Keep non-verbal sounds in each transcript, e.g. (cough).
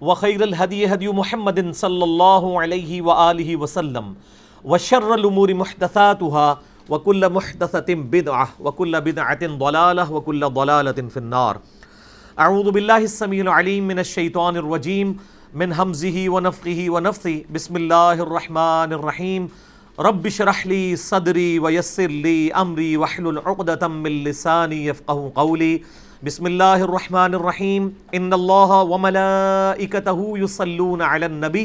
وخير الهدي هدي محمد صلى الله عليه وآله وسلم وشر الأمور محدثاتها وكل محدثة بدعة وكل بدعة ضلالة وكل ضلالة في النار أعوذ بالله السميع العليم من الشيطان الرجيم من همزه ونفخه ونفثه بسم الله الرحمن الرحيم رب اشرح لي صدري ويسر لي أمري واحلل عقدة من لساني يفقه قولي बिसमीम इनबी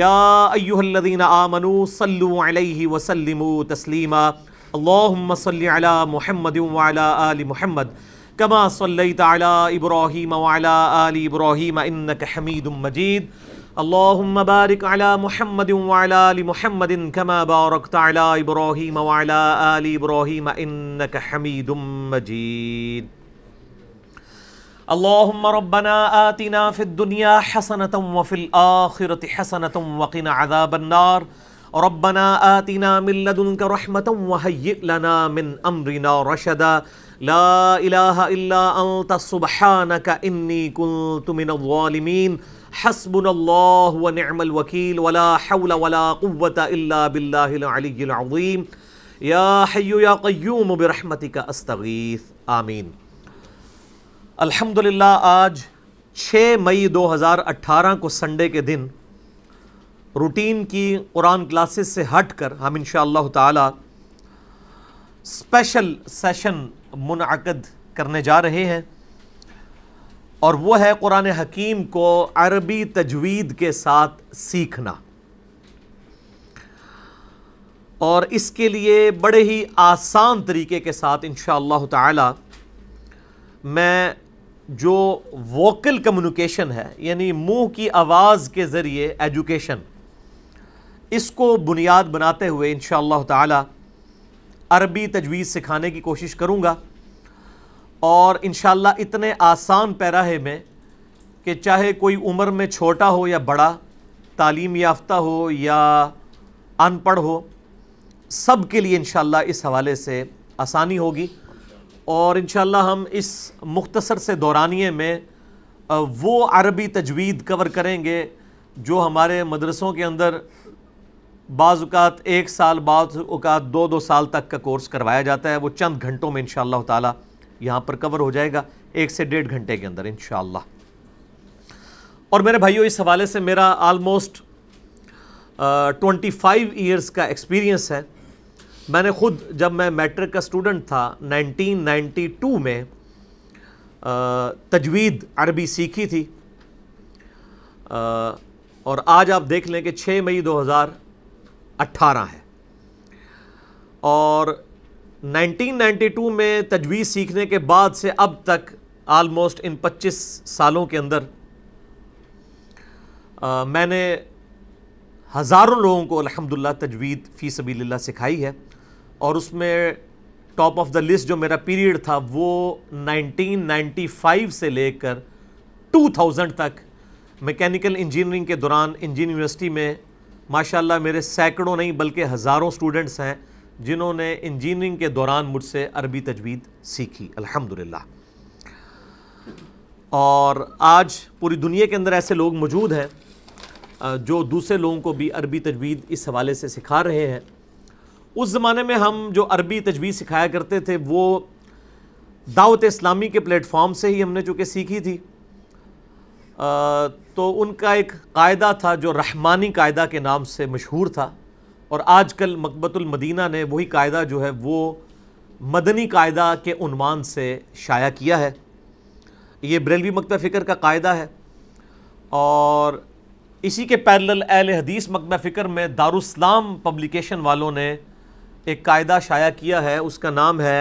यादीन आमनु सल्लु अलैहि वसल्लिमु तस्लीमा अल्लाहुम्म सल्लि अला मुहम्मद वाला आलि मुहम्मद कमा सल्लैत अला इब्राहीम वाला आलि इब्राहीम इन्नक हमीदुम मजीद अल्लाहुम्म बारिक अला मुहम्मद वाला आलि मुहम्मद कमा बारकत अला इब्राहीम वाला आलि इब्राहीम इन्नक हमीदुम मजीद اللهم ربنا آتنا في الدنيا حسنة وفي الآخرة حسنة وقنا عذاب النار ربنا آتنا من لدنك رحمة وهيئ لنا من أمرنا رشدا لا إله إلا أنت سبحانك إني كنت من الظالمين حسبنا الله ونعم الوكيل ولا حول ولا قوة إلا بالله العلي العظيم يا حي يا قيوم برحمتك أستغيث آمين अल्हम्दुलिल्लाह आज 6 मई 2018 को संडे के दिन रूटीन की कुरान क्लासेस से हट कर हम इन ताला स्पेशल सेशन मुनद करने जा रहे हैं और वो है कुरान हकीम को अरबी तजवीद के साथ सीखना और इसके लिए बड़े ही आसान तरीके के साथ इन ताला मैं जो वोकल कम्युनिकेशन है यानी मुंह की आवाज़ के ज़रिए एजुकेशन इसको बुनियाद बनाते हुए इन ताला तरबी तजवीज़ सिखाने की कोशिश करूँगा और इन इतने आसान पैराहे में कि चाहे कोई उम्र में छोटा हो या बड़ा तालीम याफ्ता हो या अनपढ़ हो सब के लिए इन इस हवाले से आसानी होगी और इन हम इस मुख्तसर से दौरानिए में वो अरबी तजवीद कवर करेंगे जो हमारे मदरसों के अंदर बाज़ात एक साल बाज़ात दो दो साल तक का कोर्स करवाया जाता है वो चंद घंटों में इन ताला यहाँ पर कवर हो जाएगा एक से डेढ़ घंटे के अंदर इन और मेरे भाइयों इस हवाले से मेरा आलमोस्ट ट्वेंटी फाइव ईयर्स का एक्सपीरियंस है मैंने खुद जब मैं मैट्रिक का स्टूडेंट था 1992 में तजवीद अरबी सीखी थी और आज आप देख लें कि 6 मई 2018 है और 1992 में तजवीज़ सीखने के बाद से अब तक आलमोस्ट इन 25 सालों के अंदर आ, मैंने हज़ारों लोगों को अलहमदिल्ला तजवीद फ़ी सभी सिखाई है और उसमें टॉप ऑफ द लिस्ट जो मेरा पीरियड था वो 1995 से लेकर 2000 तक मैकेनिकल इंजीनियरिंग के दौरान इंजीन यूनिवर्सिटी में माशाल्लाह मेरे सैकड़ों नहीं बल्कि हज़ारों स्टूडेंट्स हैं जिन्होंने इंजीनियरिंग के दौरान मुझसे अरबी तजवीद सीखी अल्हम्दुलिल्लाह और आज पूरी दुनिया के अंदर ऐसे लोग मौजूद हैं जो दूसरे लोगों को भी अरबी तजवीद इस हवाले से सिखा रहे हैं उस ज़माने में हम जो अरबी तजवीज़ सिखाया करते थे वो दावत इस्लामी के प्लेटफॉर्म से ही हमने चूँकि सीखी थी आ, तो उनका एक कायदा था जो रहमानी कायदा के नाम से मशहूर था और आजकल मकबतुल मदीना ने वही कायदा जो है वो मदनी कायदा के उनवान से शाया किया है ये ब्रेलवी मकत फ़िक्र का कायदा है और इसी के पैरल अहल हदीस मकबा फ़िक्र में दारुस्लाम पब्लिकेशन वालों ने एक कायदा शाया किया है उसका नाम है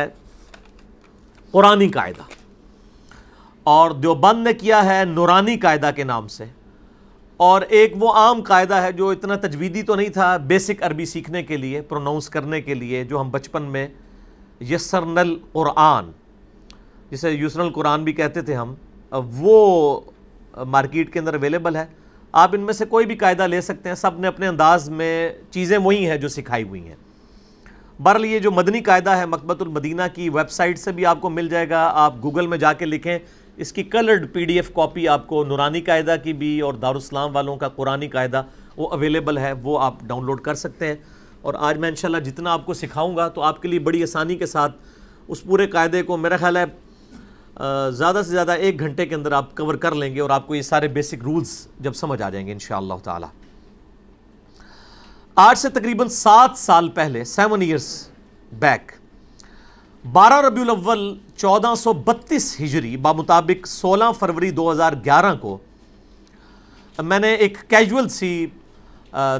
कुरानी कायदा और देवबंद ने किया है नूरानी कायदा के नाम से और एक वो आम कायदा है जो इतना तजवीदी तो नहीं था बेसिक अरबी सीखने के लिए प्रोनाउंस करने के लिए जो हम बचपन में यसरनल कुरान जिसे यूसरल कुरान भी कहते थे हम वो मार्केट के अंदर अवेलेबल है आप इनमें से कोई भी कायदा ले सकते हैं सब ने अपने अंदाज में चीज़ें वही हैं जो सिखाई हुई हैं बहरल ये जो मदनी कायदा है मकबतुलमदीना की वेबसाइट से भी आपको मिल जाएगा आप गूगल में जाके लिखें इसकी कलर्ड पीडीएफ कॉपी आपको नुरानी कायदा की भी और दारुस्लाम वालों का कुरानी कायदा वो अवेलेबल है वो आप डाउनलोड कर सकते हैं और आज मैं इनशाला जितना आपको सिखाऊंगा तो आपके लिए बड़ी आसानी के साथ उस पूरे कायदे को मेरा ख्याल है ज़्यादा से ज़्यादा एक घंटे के अंदर आप कवर कर लेंगे और आपको ये सारे बेसिक रूल्स जब समझ आ जाएंगे इन ताला आज से तकरीबन सात साल पहले सेवन ईयर्स बैक बारह रबी अव्वल चौदह सौ बत्तीस हिजरी बामुताबिक सोलह फरवरी दो हज़ार ग्यारह को मैंने एक कैजुअल सी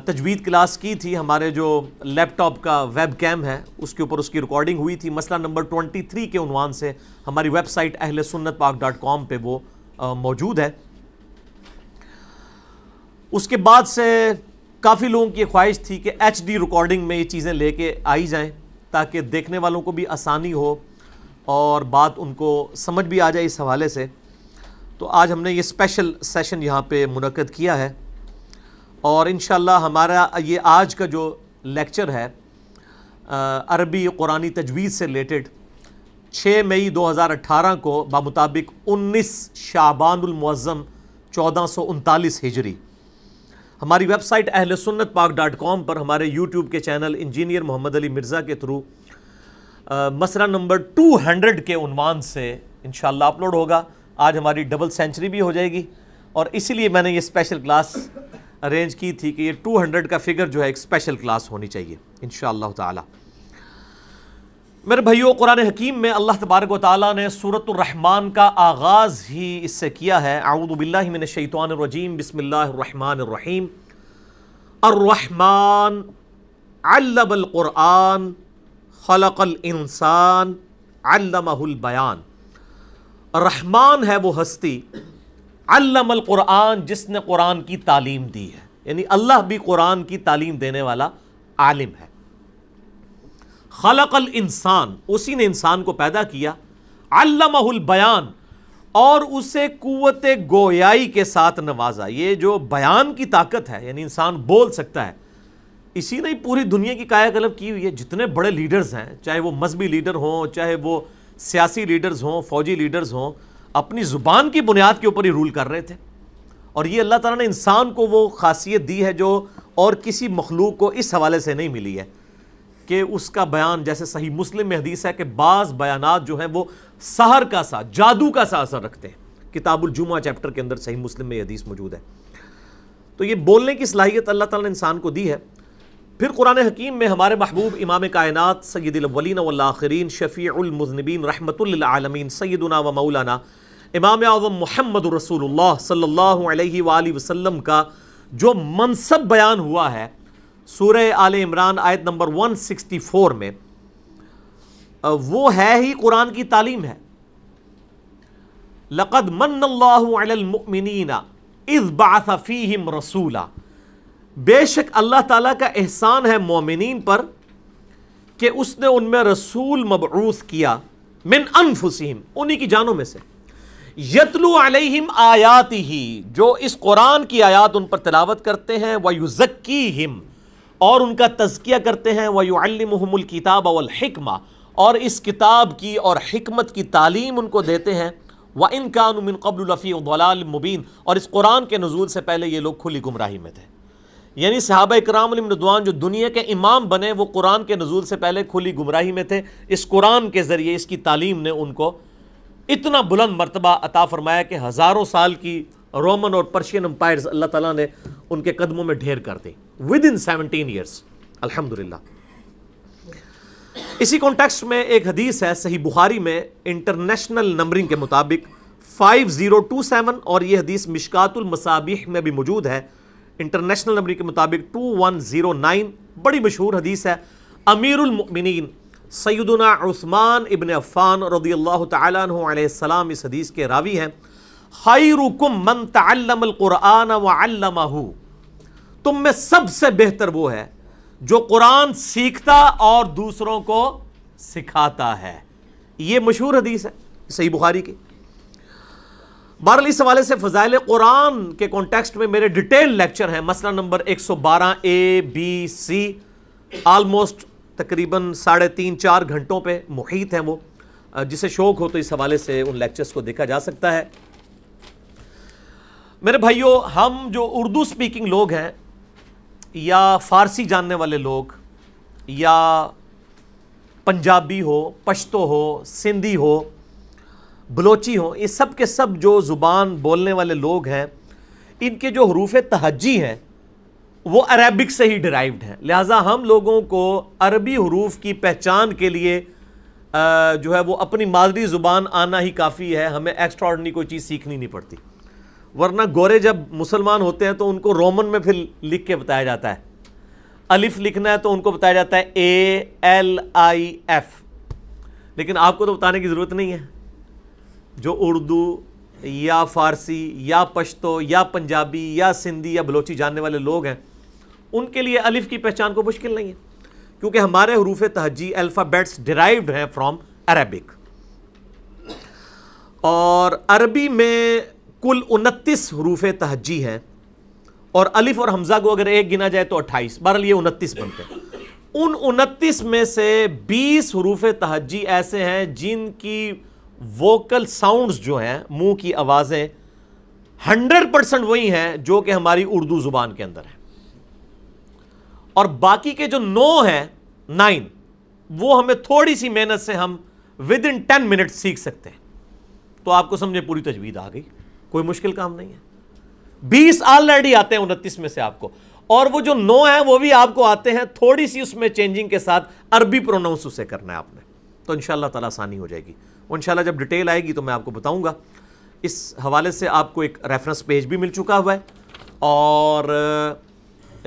तजवीद क्लास की थी हमारे जो लैपटॉप का वेब कैम है उसके ऊपर उसकी रिकॉर्डिंग हुई थी मसला नंबर 23 के उनवान से हमारी वेबसाइट अहल सुन्नत पाक डॉट कॉम पर वो मौजूद है उसके बाद से काफ़ी लोगों की ख्वाहिश थी कि एच डी रिकॉर्डिंग में ये चीज़ें लेके आई जाएँ ताकि देखने वालों को भी आसानी हो और बात उनको समझ भी आ जाए इस हवाले से तो आज हमने ये स्पेशल सेशन यहाँ पे मुनद किया है और इन हमारा ये आज का जो लेक्चर है अरबी कुरानी तजवीज़ से रिलेटेड 6 मई 2018 को बामुताबिक 19 शाबानमज़म चौदह सौ उनतालीस हिजरी हमारी वेबसाइट अहल सुन्नत पाक डॉट कॉम पर हमारे यूट्यूब के चैनल इंजीनियर मोहम्मद अली मिर्ज़ा के थ्रू मसला नंबर टू हंड्रेड के उनवान से इन अपलोड होगा आज हमारी डबल सेंचुरी भी हो जाएगी और इसीलिए मैंने ये स्पेशल क्लास अरेंज की थी कि ये 200 का फिगर जो है एक स्पेशल क्लास होनी चाहिए इन ताला मेरे भैया कुरान हकीम में अल्लाह तबारक ताली ने सूरतरहमान का आगाज़ ही इससे किया है मैंने शैतानरजीम बसमीम अर्रहमान अल्लबलक़ुरआन खलकल इंसान रहमान है वो हस्ती अल्लमल कुरान जिसने कुरान की तालीम दी है यानी अल्लाह भी कुरान की तालीम देने वाला आलिम है खलकल इंसान उसी ने इंसान को पैदा किया अल्लाहुल बयान और उसे कुत गोयाई के साथ नवाजा ये जो बयान की ताकत है यानी इंसान बोल सकता है इसी ने पूरी दुनिया की कायाकलब की हुई है जितने बड़े लीडर्स हैं चाहे वो मजहबी लीडर हों चाहे वो सियासी लीडर्स हों फौजी लीडर्स हों अपनी ज़ुबान की बुनियाद के ऊपर ही रूल कर रहे थे और ये अल्लाह ताला ने इंसान को वो खासियत दी है जो और किसी मखलूक को इस हवाले से नहीं मिली है कि उसका बयान जैसे सही मुस्लिम में हदीस है कि बाज़ बयान जो हैं वो सहर का सा जादू का सा असर रखते हैं किताबुल जुमा चैप्टर के अंदर सही मुस्लिम में हदीस मौजूद है तो ये बोलने की सलाहियत अल्लाह ताला ने इंसान को दी है फिर कुरान हकीम में हमारे महबूब इमाम कायनत सैदिलवलिन वल्लाखरीन शफ़ीमजनबीन रहमतुल्लामीन सैदना व मौलाना इमाम आजम मोहम्मद रसूलुल्लाह सल्लल्लाहु अलैहि का जो मनसब बयान हुआ है सूर आल इमरान आयत नंबर वन सिक्सटी फोर में वो है ही कुरान की तालीम है लक़द मन्नल्लाहुमिनना इज़ बाफ़ीम रसूला बेशक अल्लाह ताली का एहसान है मोमिन पर कि उसने उनमें रसूल मबरूस किया मिन अनफुसीम उन्हीं की जानों में से यतलु अलैहिम आयाति ही जो इस कुरान की आयात उन पर तलावत करते हैं युजक्की हिम और उनका तजकिया करते हैं वयुअलमहमुल किताब वलहिकमा और इस किताब की और हमत की तालीम उनको देते हैं व इनकान कबलफ़ी मुबीन और इस कुरान के नजूल से पहले ये लोग खुली गुमराही में थे यानी सहाबा करामदवान जो दुनिया के इमाम बने वो कुरान के नजूल से पहले खुली गुमराही में थे इस कुरान के ज़रिए इसकी तालीम ने उनको इतना बुलंद मरतबा अता फरमाया कि हज़ारों साल की रोमन और पर्शियन अम्पायर्स अल्लाह ताला ने उनके कदमों में ढेर कर दी विद इन सेवनटीन ईयर्स अल्हम्दुलिल्लाह इसी कॉन्टेक्स्ट में एक हदीस है सही बुखारी में इंटरनेशनल नंबरिंग के मुताबिक 5027 और यह हदीस मिशकातुल मसाबिह में भी मौजूद है इंटरनेशनल नंबरिंग के मुताबिक 2109 बड़ी मशहूर हदीस है अमीरमिन सैदना उस्मान इबन अफ़ान रदी अल्लाह तम इस हदीस के रावी हैं रुकुम मन तल्लमक़ुरान वल्लमहू तुम में सबसे बेहतर वो है जो कुरान सीखता और दूसरों को सिखाता है ये मशहूर हदीस है सही बुखारी की बहरल इस हवाले से फ़जाइल कुरान के कॉन्टेक्स्ट में मेरे डिटेल लेक्चर हैं मसला number 112 A B C almost तकरीबन साढ़े तीन चार घंटों पे मुहित हैं वो जिसे शौक हो तो इस हवाले से उन लेक्चर्स को देखा जा सकता है मेरे भाइयों हम जो उर्दू स्पीकिंग लोग हैं या फ़ारसी जानने वाले लोग या पंजाबी हो पश्तो हो सिंधी हो बलोची हो ये सब के सब जो ज़ुबान बोलने वाले लोग हैं इनके जो हरूफ तहजी हैं वो अरेबिक से ही डिराइव्ड है लिहाजा हम लोगों को अरबी हरूफ की पहचान के लिए जो है वो अपनी मादरी ज़ुबान आना ही काफ़ी है हमें एक्स्ट्रा ऑर्डनी कोई चीज़ सीखनी नहीं पड़ती वरना गोरे जब मुसलमान होते हैं तो उनको रोमन में फिर लिख के बताया जाता है अलिफ लिखना है तो उनको बताया जाता है ए एल आई एफ लेकिन आपको तो बताने की ज़रूरत नहीं है जो उर्दू या फ़ारसी या पश्तो या पंजाबी या सिंधी या बलोची जानने वाले लोग हैं उनके लिए अलिफ की पहचान को मुश्किल नहीं है क्योंकि हमारे हरूफ तहजी अल्फ़ाबेट्स डिराइव्ड हैं फ्रॉम अरबिक और अरबी में कुल उनतीस हरूफ तहजी हैं और अलिफ और हमजा को अगर एक गिना जाए तो अट्ठाईस बहरल ये उनतीस बनते हैं उन उनतीस में से बीस हरूफ तहजी ऐसे हैं जिनकी वोकल साउंड्स जो हैं मुंह की आवाज़ें हंड्रेड परसेंट वही हैं जो कि हमारी उर्दू ज़ुबान के अंदर हैं और बाकी के जो नो हैं नाइन वो हमें थोड़ी सी मेहनत से हम विद इन टेन मिनट सीख सकते हैं तो आपको समझे पूरी तजवीज आ गई कोई मुश्किल काम नहीं है बीस ऑलरेडी आते हैं उनतीस में से आपको और वो जो नो है वो भी आपको आते हैं थोड़ी सी उसमें चेंजिंग के साथ अरबी प्रोनाउंस उसे करना है आपने तो इन तला आसानी हो जाएगी इन जब डिटेल आएगी तो मैं आपको बताऊंगा इस हवाले से आपको एक रेफरेंस पेज भी मिल चुका हुआ है और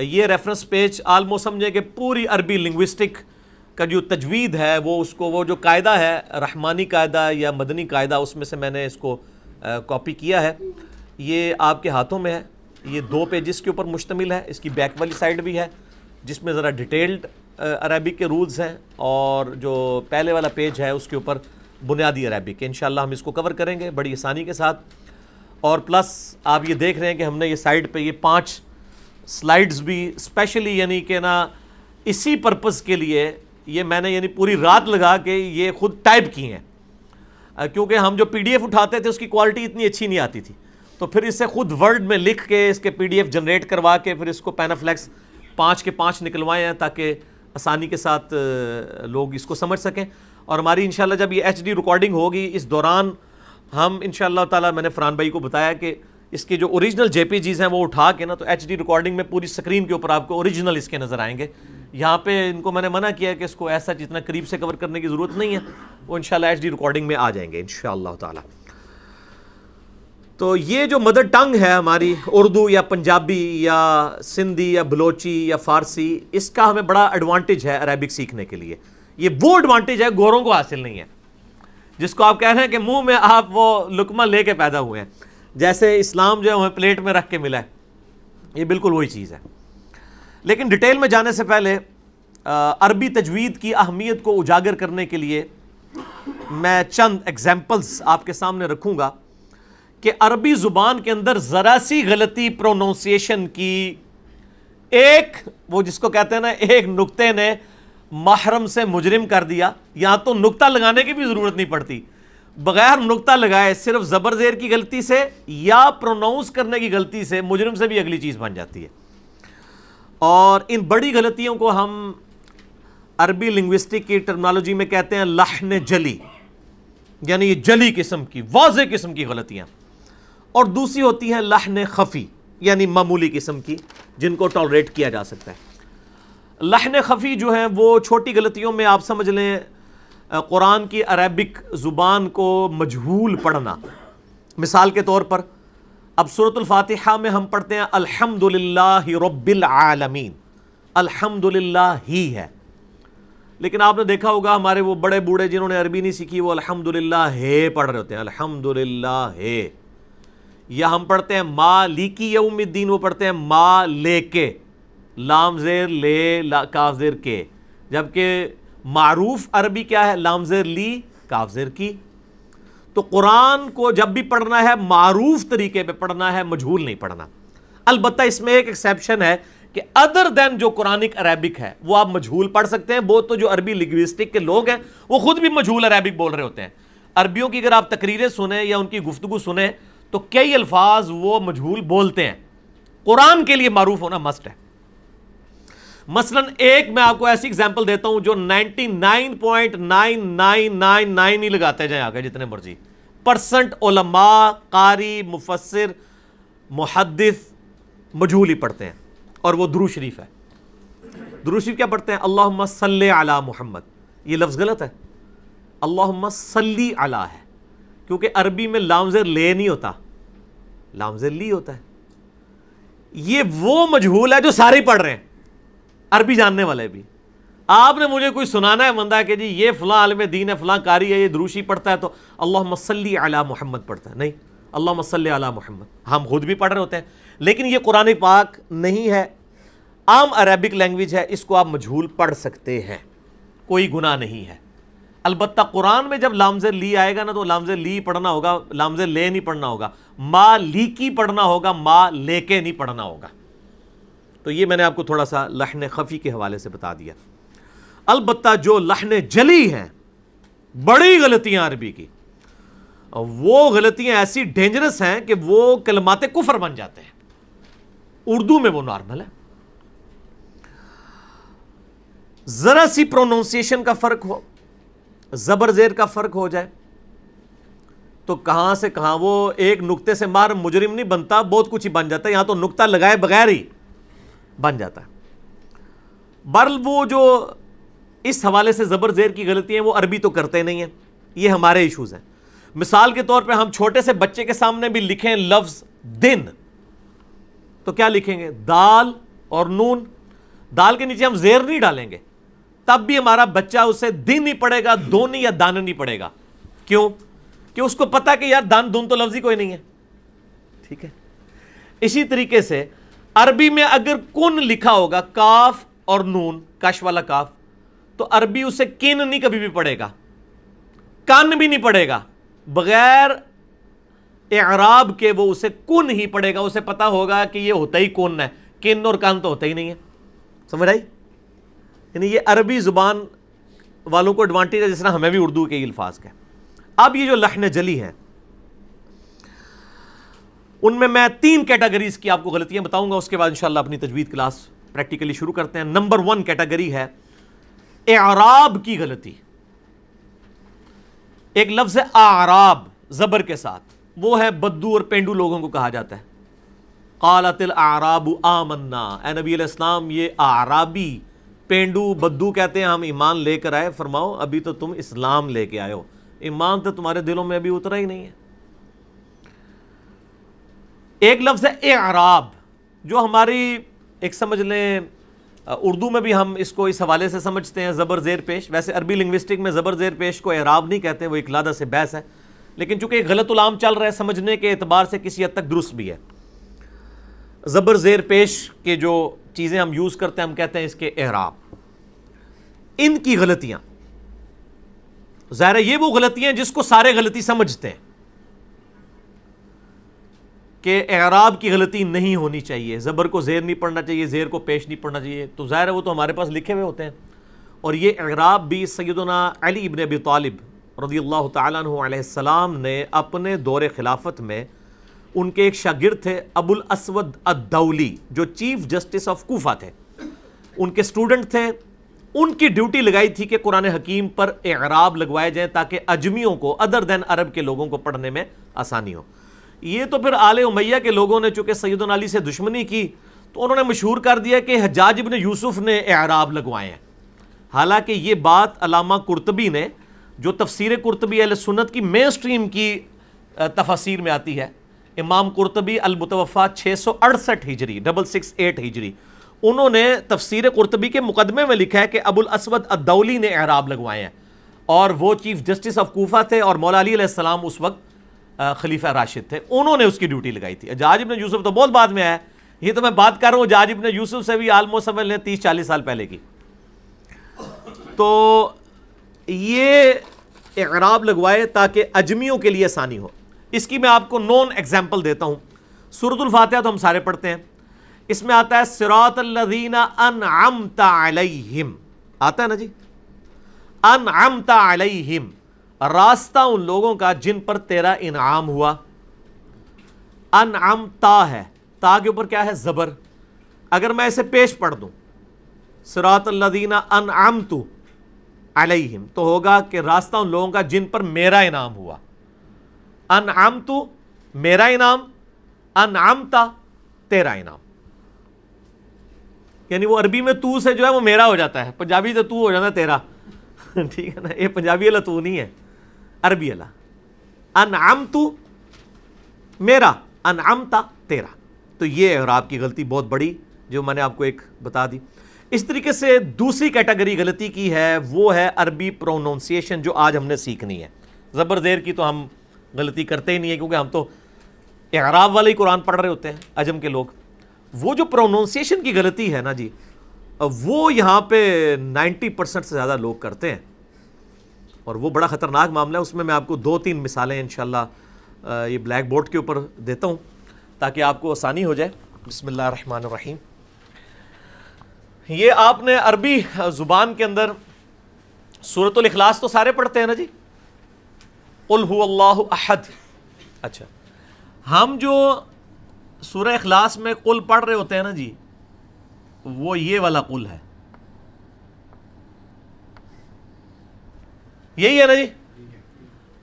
ये रेफरेंस पेज आलमोस्ट समझें कि पूरी अरबी लिंग्विस्टिक का जो तजवीद है वो उसको वो जो कायदा है रहमानी कायदा या मदनी कायदा उसमें से मैंने इसको कॉपी किया है ये आपके हाथों में है ये दो पेजेस के ऊपर मुश्तमिल है इसकी बैक वाली साइड भी है जिसमें ज़रा डिटेल्ड अरबिक के रूल्स हैं और जो पहले वाला पेज है उसके ऊपर बुनियादी अरबिक इन हम इसको कवर करेंगे बड़ी आसानी के साथ और प्लस आप ये देख रहे हैं कि हमने ये साइड पे ये पांच स्लाइड्स भी स्पेशली यानी कि ना इसी पर्पज़ के लिए ये मैंने यानी पूरी रात लगा के ये खुद टाइप की हैं क्योंकि हम जो पीडीएफ उठाते थे उसकी क्वालिटी इतनी अच्छी नहीं आती थी तो फिर इसे खुद वर्ड में लिख के इसके पीडीएफ जनरेट करवा के फिर इसको पैनाफ्लैक्स पाँच के पाँच निकलवाए हैं ताकि आसानी के साथ लोग इसको समझ सकें और हमारी इनशाला जब ये एच रिकॉर्डिंग होगी इस दौरान हम इन शाह मैंने फ़रान भाई को बताया कि इसके जो ओरिजिनल जेपीजीज हैं वो उठा के ना तो एच रिकॉर्डिंग में पूरी स्क्रीन के ऊपर आपको ओरिजिनल इसके नज़र आएंगे यहाँ पे इनको मैंने मना किया कि इसको ऐसा जितना करीब से कवर करने की ज़रूरत नहीं है वो इनशाला एच रिकॉर्डिंग में आ जाएंगे इन ताला तो ये जो मदर टंग है हमारी उर्दू या पंजाबी या सिंधी या बलोची या फारसी इसका हमें बड़ा एडवांटेज है अरेबिक सीखने के लिए ये वो एडवांटेज है गोरों को हासिल नहीं है जिसको आप कह रहे हैं कि मुंह में आप वो लुकमा लेके पैदा हुए हैं जैसे इस्लाम जो है हमें प्लेट में रख के मिला है ये बिल्कुल वही चीज़ है लेकिन डिटेल में जाने से पहले अरबी तजवीद की अहमियत को उजागर करने के लिए मैं चंद एग्जाम्पल्स आपके सामने रखूँगा कि अरबी ज़ुबान के अंदर ज़रा सी गलती प्रोनाउंसिएशन की एक वो जिसको कहते हैं ना एक नुक्ते ने महरम से मुजरिम कर दिया यहाँ तो नुक्ता लगाने की भी ज़रूरत नहीं पड़ती बगैर नुकता लगाए सिर्फ ज़बर जेर की गलती से या प्रोनाउंस करने की गलती से मुजरम से भी अगली चीज़ बन जाती है और इन बड़ी गलतियों को हम अरबी लिंग्विस्टिक की टर्मनोलॉजी में कहते हैं लहन जली यानी ये जली किस्म की वाज किस्म की गलतियां और दूसरी होती हैं लहन खफ़ी यानी मामूली किस्म की जिनको टॉलरेट किया जा सकता है लहन खफ़ी जो है वो छोटी गलतियों में आप समझ लें कुरान की अरबिक ज़ुबान को मजहूल पढ़ना मिसाल के तौर पर अब सूरतफ़ातिहा में हम पढ़ते हैं अल्हम्दुलिल्लाह रब्बिलआलमीन अल्हम्दुलिल्लाह ही है लेकिन आपने देखा होगा हमारे वो बड़े बूढ़े जिन्होंने अरबी नहीं सीखी वो अल्हम्दुलिल्लाह है पढ़ रहे होते हैं अल्हम्दुलिल्लाह हे या हम पढ़ते हैं मालिकी यौमद्दीन वो पढ़ते हैं मा ले के लाम जेर ले ला काफ जेर के जबकि मारूफ अरबी क्या है लामजेर ली काफजेर की तो कुरान को जब भी पढ़ना है मारूफ तरीके पे पढ़ना है मजहूल नहीं पढ़ना अलबत् इसमें एक एक्सेप्शन है कि अदर देन जो कुरानिक अरेबिक है वो आप मजहूल पढ़ सकते हैं वो तो जो अरबी लिंग्विस्टिक के लोग हैं वो खुद भी मजहूल अरेबिक बोल रहे होते हैं अरबियों की अगर आप तकरीरें सुने या उनकी गुफ्तु सुने तो कई अल्फाज वो मजहूल बोलते हैं कुरान के लिए मारूफ होना मस्ट है मसलन एक मैं आपको ऐसी एग्जांपल देता हूं जो 99.9999 ही लगाते जाए आगे जितने मर्जी परसेंट ओलमा कारी मुफसर मुहदस मजहूल ही पढ़ते हैं और वो द्रू शरीफ है द्रू शरीफ क्या पढ़ते हैं अल्लाह सल अला मोहम्मद ये लफ्ज़ गलत है अल्लाह सली अला है क्योंकि अरबी में लामजर ले नहीं होता लामजर ली होता है ये वो मजहूल है जो सारे पढ़ रहे हैं अरबी जानने वाले भी आपने मुझे कोई सुनाना है मंदा कि जी ये फ़लाँ आलम दीन है फ़लाँ कारी है ये द्रूशी पढ़ता है तो अल्लाह मसली अला मोहम्मद पढ़ता है नहीं अल्लाह मसल अला मोहम्मद हम खुद भी पढ़ रहे होते हैं लेकिन ये कुरान पाक नहीं है आम अरबिक लैंग्वेज है इसको आप मझूल पढ़ सकते हैं कोई गुना नहीं है अलबत् कुरान में जब लामज ली आएगा ना तो लामज ली पढ़ना होगा लामज ले नहीं पढ़ना होगा माँ ली की पढ़ना होगा मा लेके नहीं पढ़ना होगा तो ये मैंने आपको थोड़ा सा लहन खफ़ी के हवाले से बता दिया अलबत् जो लहन जली हैं बड़ी गलतियां अरबी की वो गलतियां ऐसी डेंजरस हैं कि वो कलमाते कुफर बन जाते हैं उर्दू में वो नॉर्मल है ज़रा सी प्रोनाउंसिएशन का फ़र्क हो ज़बर ज़ेर का फ़र्क हो जाए तो कहां से कहां वो एक नुक्ते से मार मुजरिम नहीं बनता बहुत कुछ ही बन जाता है यहां तो नुक्ता लगाए बगैर ही बन जाता है बरल वो जो इस हवाले से ज़बर ज़ेर की गलती है वो अरबी तो करते नहीं हैं ये हमारे इशूज़ हैं मिसाल के तौर पर हम छोटे से बच्चे के सामने भी लिखें लफ्ज़ दिन तो क्या लिखेंगे दाल और नून दाल के नीचे हम जेर नहीं डालेंगे तब भी हमारा बच्चा उसे दिन ही पड़ेगा दो नहीं या दान नहीं पड़ेगा क्यों कि उसको पता कि यार दान दून तो लफ्जी कोई नहीं है ठीक है इसी तरीके से अरबी में अगर कुन लिखा होगा काफ और नून कश वाला काफ तो अरबी उसे किन नहीं कभी भी पढ़ेगा कन भी नहीं पढ़ेगा बगैर एराब के वो उसे कुन ही पड़ेगा उसे पता होगा कि ये होता ही कौन है किन और कान तो होता ही नहीं है समझ आई यानी ये अरबी ज़ुबान वालों को एडवांटेज है जिस हमें भी उर्दू के अल्फाज के अब ये जो लखन जली हैं उनमें मैं तीन कैटेगरीज की आपको गलतियां बताऊंगा उसके बाद इंशाल्लाह अपनी तजवीद क्लास प्रैक्टिकली शुरू करते हैं नंबर वन कैटेगरी है आराब की गलती एक लफ्ज है आराब जबर के साथ वो है बद्दू और पेंडू लोगों को कहा जाता है कालातिल आराब आमन्ना ए नबी इस्लाम ये आराबी पेंडू बद्दू कहते हैं हम ईमान लेकर आए फरमाओ अभी तो तुम इस्लाम लेके आयो ईमान तो तुम्हारे दिलों में अभी उतरा ही नहीं है एक लफ्ज़ है ए आराब जो हमारी एक समझ लें उर्दू में भी हम इसको इस हवाले से समझते हैं ज़बर ज़ेर पेश वैसे अरबी लिंग्विस्टिक में ज़बर ज़ेर पेश को एराब नहीं कहते वो इकलादा से बहस है लेकिन चूंकि गलत उलाम चल रहा है समझने के अतबार से किसी हद तक दुरुस्त भी है ज़बर ज़ेर पेश के जो चीज़ें हम यूज़ करते हैं हम कहते हैं इसके एराब इनकी गलतियाँ ज़ाहिर ये वो गलतियाँ जिसको सारे गलती समझते हैं कि एराब की गलती नहीं होनी चाहिए ज़बर को ज़ेर नहीं पढ़ना चाहिए ज़ेर को पेश नहीं पढ़ना चाहिए तो ज़ाहिर है वो तो हमारे पास लिखे हुए होते हैं और ये एराब भी सैदना अली इबन अबी तालिब रदी अल्लाह तसम ने अपने दौर खिलाफत में उनके एक शागिर थे अबुल असवद अदौली जो चीफ़ जस्टिस ऑफ कोफा थे उनके स्टूडेंट थे उनकी ड्यूटी लगाई थी कि कुरान हकीम पर एराब लगवाए जाएँ ताकि अजमियों को अदर दैन अरब के लोगों को पढ़ने में आसानी हो ये तो फिर आले उमैया के लोगों ने चूंकि सैदन अली से दुश्मनी की तो उन्होंने मशहूर कर दिया कि हजाज इबन यूसुफ ने एराब लगवाए हैं हालांकि ये बात अलामा कुर्तबी ने जो तफसीर कुर्तबी अल सुन्नत की मेन स्ट्रीम की तफसीर में आती है इमाम कुर्तबी अलमुतवफ़ा छः सौ अड़सठ हिजरी डबल सिक्स एट हिजरी उन्होंने तफसीर कुर्तबी के मुकदमे में लिखा है कि अबुल असवद अदौली ने एराब लगवाए हैं और वो चीफ जस्टिस ऑफ कोफा थे और मौला अली उस वक्त खलीफा राशिद थे उन्होंने उसकी ड्यूटी लगाई थी जहाज इबन यूसुफ तो बहुत बाद में आया ये तो मैं बात कर रहा हूँ जहाज इबन यूसुफ से भी आलमोस्ट समझ लें तीस चालीस साल पहले की तो ये एराब लगवाए ताकि अजमियों के लिए आसानी हो इसकी मैं आपको नॉन एग्जाम्पल देता हूँ सूरतुल्फातह तो हम सारे पढ़ते हैं इसमें आता है सिरातल्लजीना अनअमता अलैहिम आता है ना जी अनअमता अलैहिम रास्ता उन लोगों का जिन पर तेरा इनाम हुआ अनआम ता है ता के ऊपर क्या है ज़बर अगर मैं इसे पेश पढ़ दूँ अन आम तू अलहिम तो होगा कि रास्ता उन लोगों का जिन पर मेरा इनाम हुआ अन आम तू मेरा इनाम अनआम ता तेरा इनाम यानी वो अरबी में तू से जो है वो मेरा हो जाता है पंजाबी से तू हो जाता है तेरा (laughs) ठीक है ना ये पंजाबी वाला तू नहीं है अरबी अला अन आम तू मेरा अन आम अनआमता तेरा तो ये और आपकी गलती बहुत बड़ी जो मैंने आपको एक बता दी इस तरीके से दूसरी कैटेगरी गलती की है वो है अरबी प्रोनाउंसिएशन जो आज हमने सीखनी है ज़बर देर की तो हम गलती करते ही नहीं है क्योंकि हम तो एराब वाले ही कुरान पढ़ रहे होते हैं अजम के लोग वो जो प्रोनाउंसिएशन की गलती है ना जी वो यहाँ पे 90 परसेंट से ज़्यादा लोग करते हैं और वो बड़ा ख़तरनाक मामला है उसमें मैं आपको दो तीन मिसालें इन ये ब्लैक बोर्ड के ऊपर देता हूँ ताकि आपको आसानी हो जाए बसमीम ये आपने अरबी ज़ुबान के अंदर सूरत अखलास तो सारे पढ़ते हैं ना जी अहद अच्छा हम जो सूर्य अखलास में कुल पढ़ रहे होते हैं ना जी वो ये वाला कुल है यही है ना जी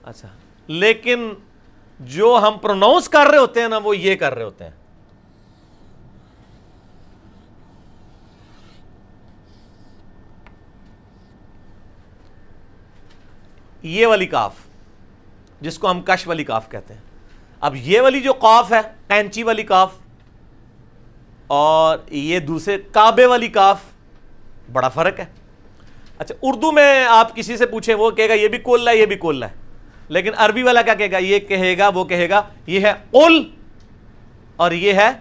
अच्छा लेकिन जो हम प्रोनाउंस कर रहे होते हैं ना वो ये कर रहे होते हैं ये वाली काफ जिसको हम कश वाली काफ कहते हैं अब ये वाली जो काफ है कैंची वाली काफ और ये दूसरे काबे वाली काफ बड़ा फर्क है अच्छा उर्दू में आप किसी से पूछें वो कहेगा ये भी कोल्ला है ये भी कोल्ला है लेकिन अरबी वाला क्या कहेगा ये कहेगा वो कहेगा ये है उल और ये है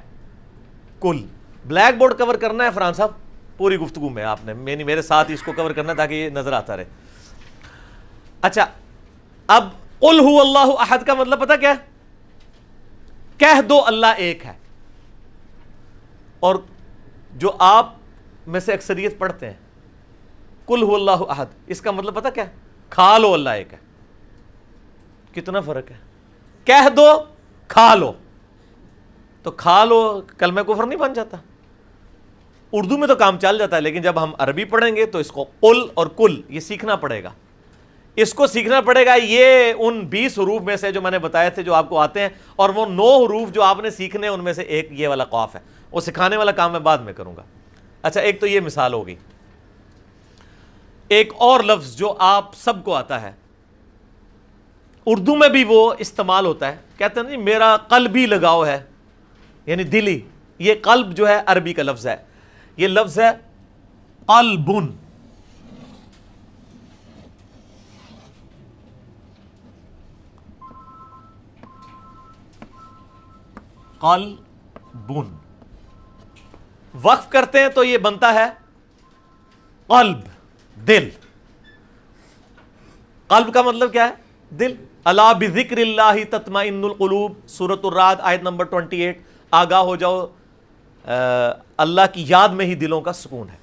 कुल ब्लैक बोर्ड कवर करना है फरहान साहब पूरी गुफ्तगु में आपने मेरी मेरे साथ ही इसको कवर करना ताकि ये नजर आता रहे अच्छा अब उल हु अल्लाह अहद का मतलब पता क्या कह दो अल्लाह एक है और जो आप में से अक्सरियत पढ़ते हैं कुल अल्लाह अहद इसका मतलब पता क्या खा लो अल्लाह एक है कितना फर्क है कह दो खा लो तो खा लो कल में कुफर नहीं बन जाता उर्दू में तो काम चल जाता है लेकिन जब हम अरबी पढ़ेंगे तो इसको कुल और कुल ये सीखना पड़ेगा इसको सीखना पड़ेगा ये उन बीस हरूफ में से जो मैंने बताए थे जो आपको आते हैं और वो नौ हरूफ जो आपने सीखने उनमें से एक ये वाला खौफ है वो सिखाने वाला काम मैं बाद में करूँगा अच्छा एक तो ये मिसाल होगी एक और लफ्ज़ जो आप सबको आता है उर्दू में भी वो इस्तेमाल होता है कहते हैं ना मेरा कल्बी लगाव है यानी दिली ये कल्ब जो है अरबी का लफ्ज़ है ये लफ्ज़ है कल्बुन कल बुन वक्फ करते हैं तो ये बनता है कल्ब दिल कल्ब का मतलब क्या है दिल अला तत्मा इनकलूब सूरत आयत नंबर ट्वेंटी एट आगा हो जाओ अल्लाह की याद में ही दिलों का सुकून है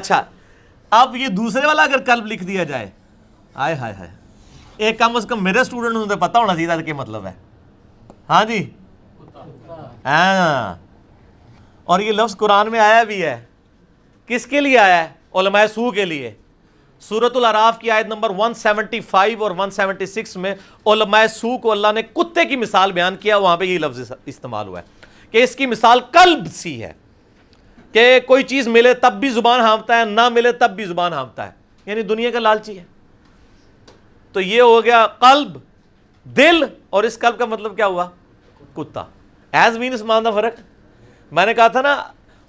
अच्छा अब ये दूसरे वाला अगर कल्ब लिख दिया जाए आय हाय हाय एक कम अज कम मेरे स्टूडेंट उन्हें तो पता होना चाहिए क्या मतलब है हाँ जी हाँ और ये लफ्ज़ कुरान में आया भी है किसके लिए आया है ओलमाए सू के लिए सूरतुल अराफ की आयत नंबर 175 और 176 में ओलमाए सू को अल्लाह ने कुत्ते की मिसाल बयान किया वहां पे ये लफ्ज़ इस्तेमाल हुआ है कि इसकी मिसाल कल्ब सी है कि कोई चीज़ मिले तब भी ज़ुबान हाँपता है ना मिले तब भी ज़ुबान हाँपता है यानी दुनिया का लालची है तो यह हो गया कल्ब दिल और इस कल्ब का मतलब क्या हुआ कुत्ता एज मीन इस मान फर्क मैंने कहा था ना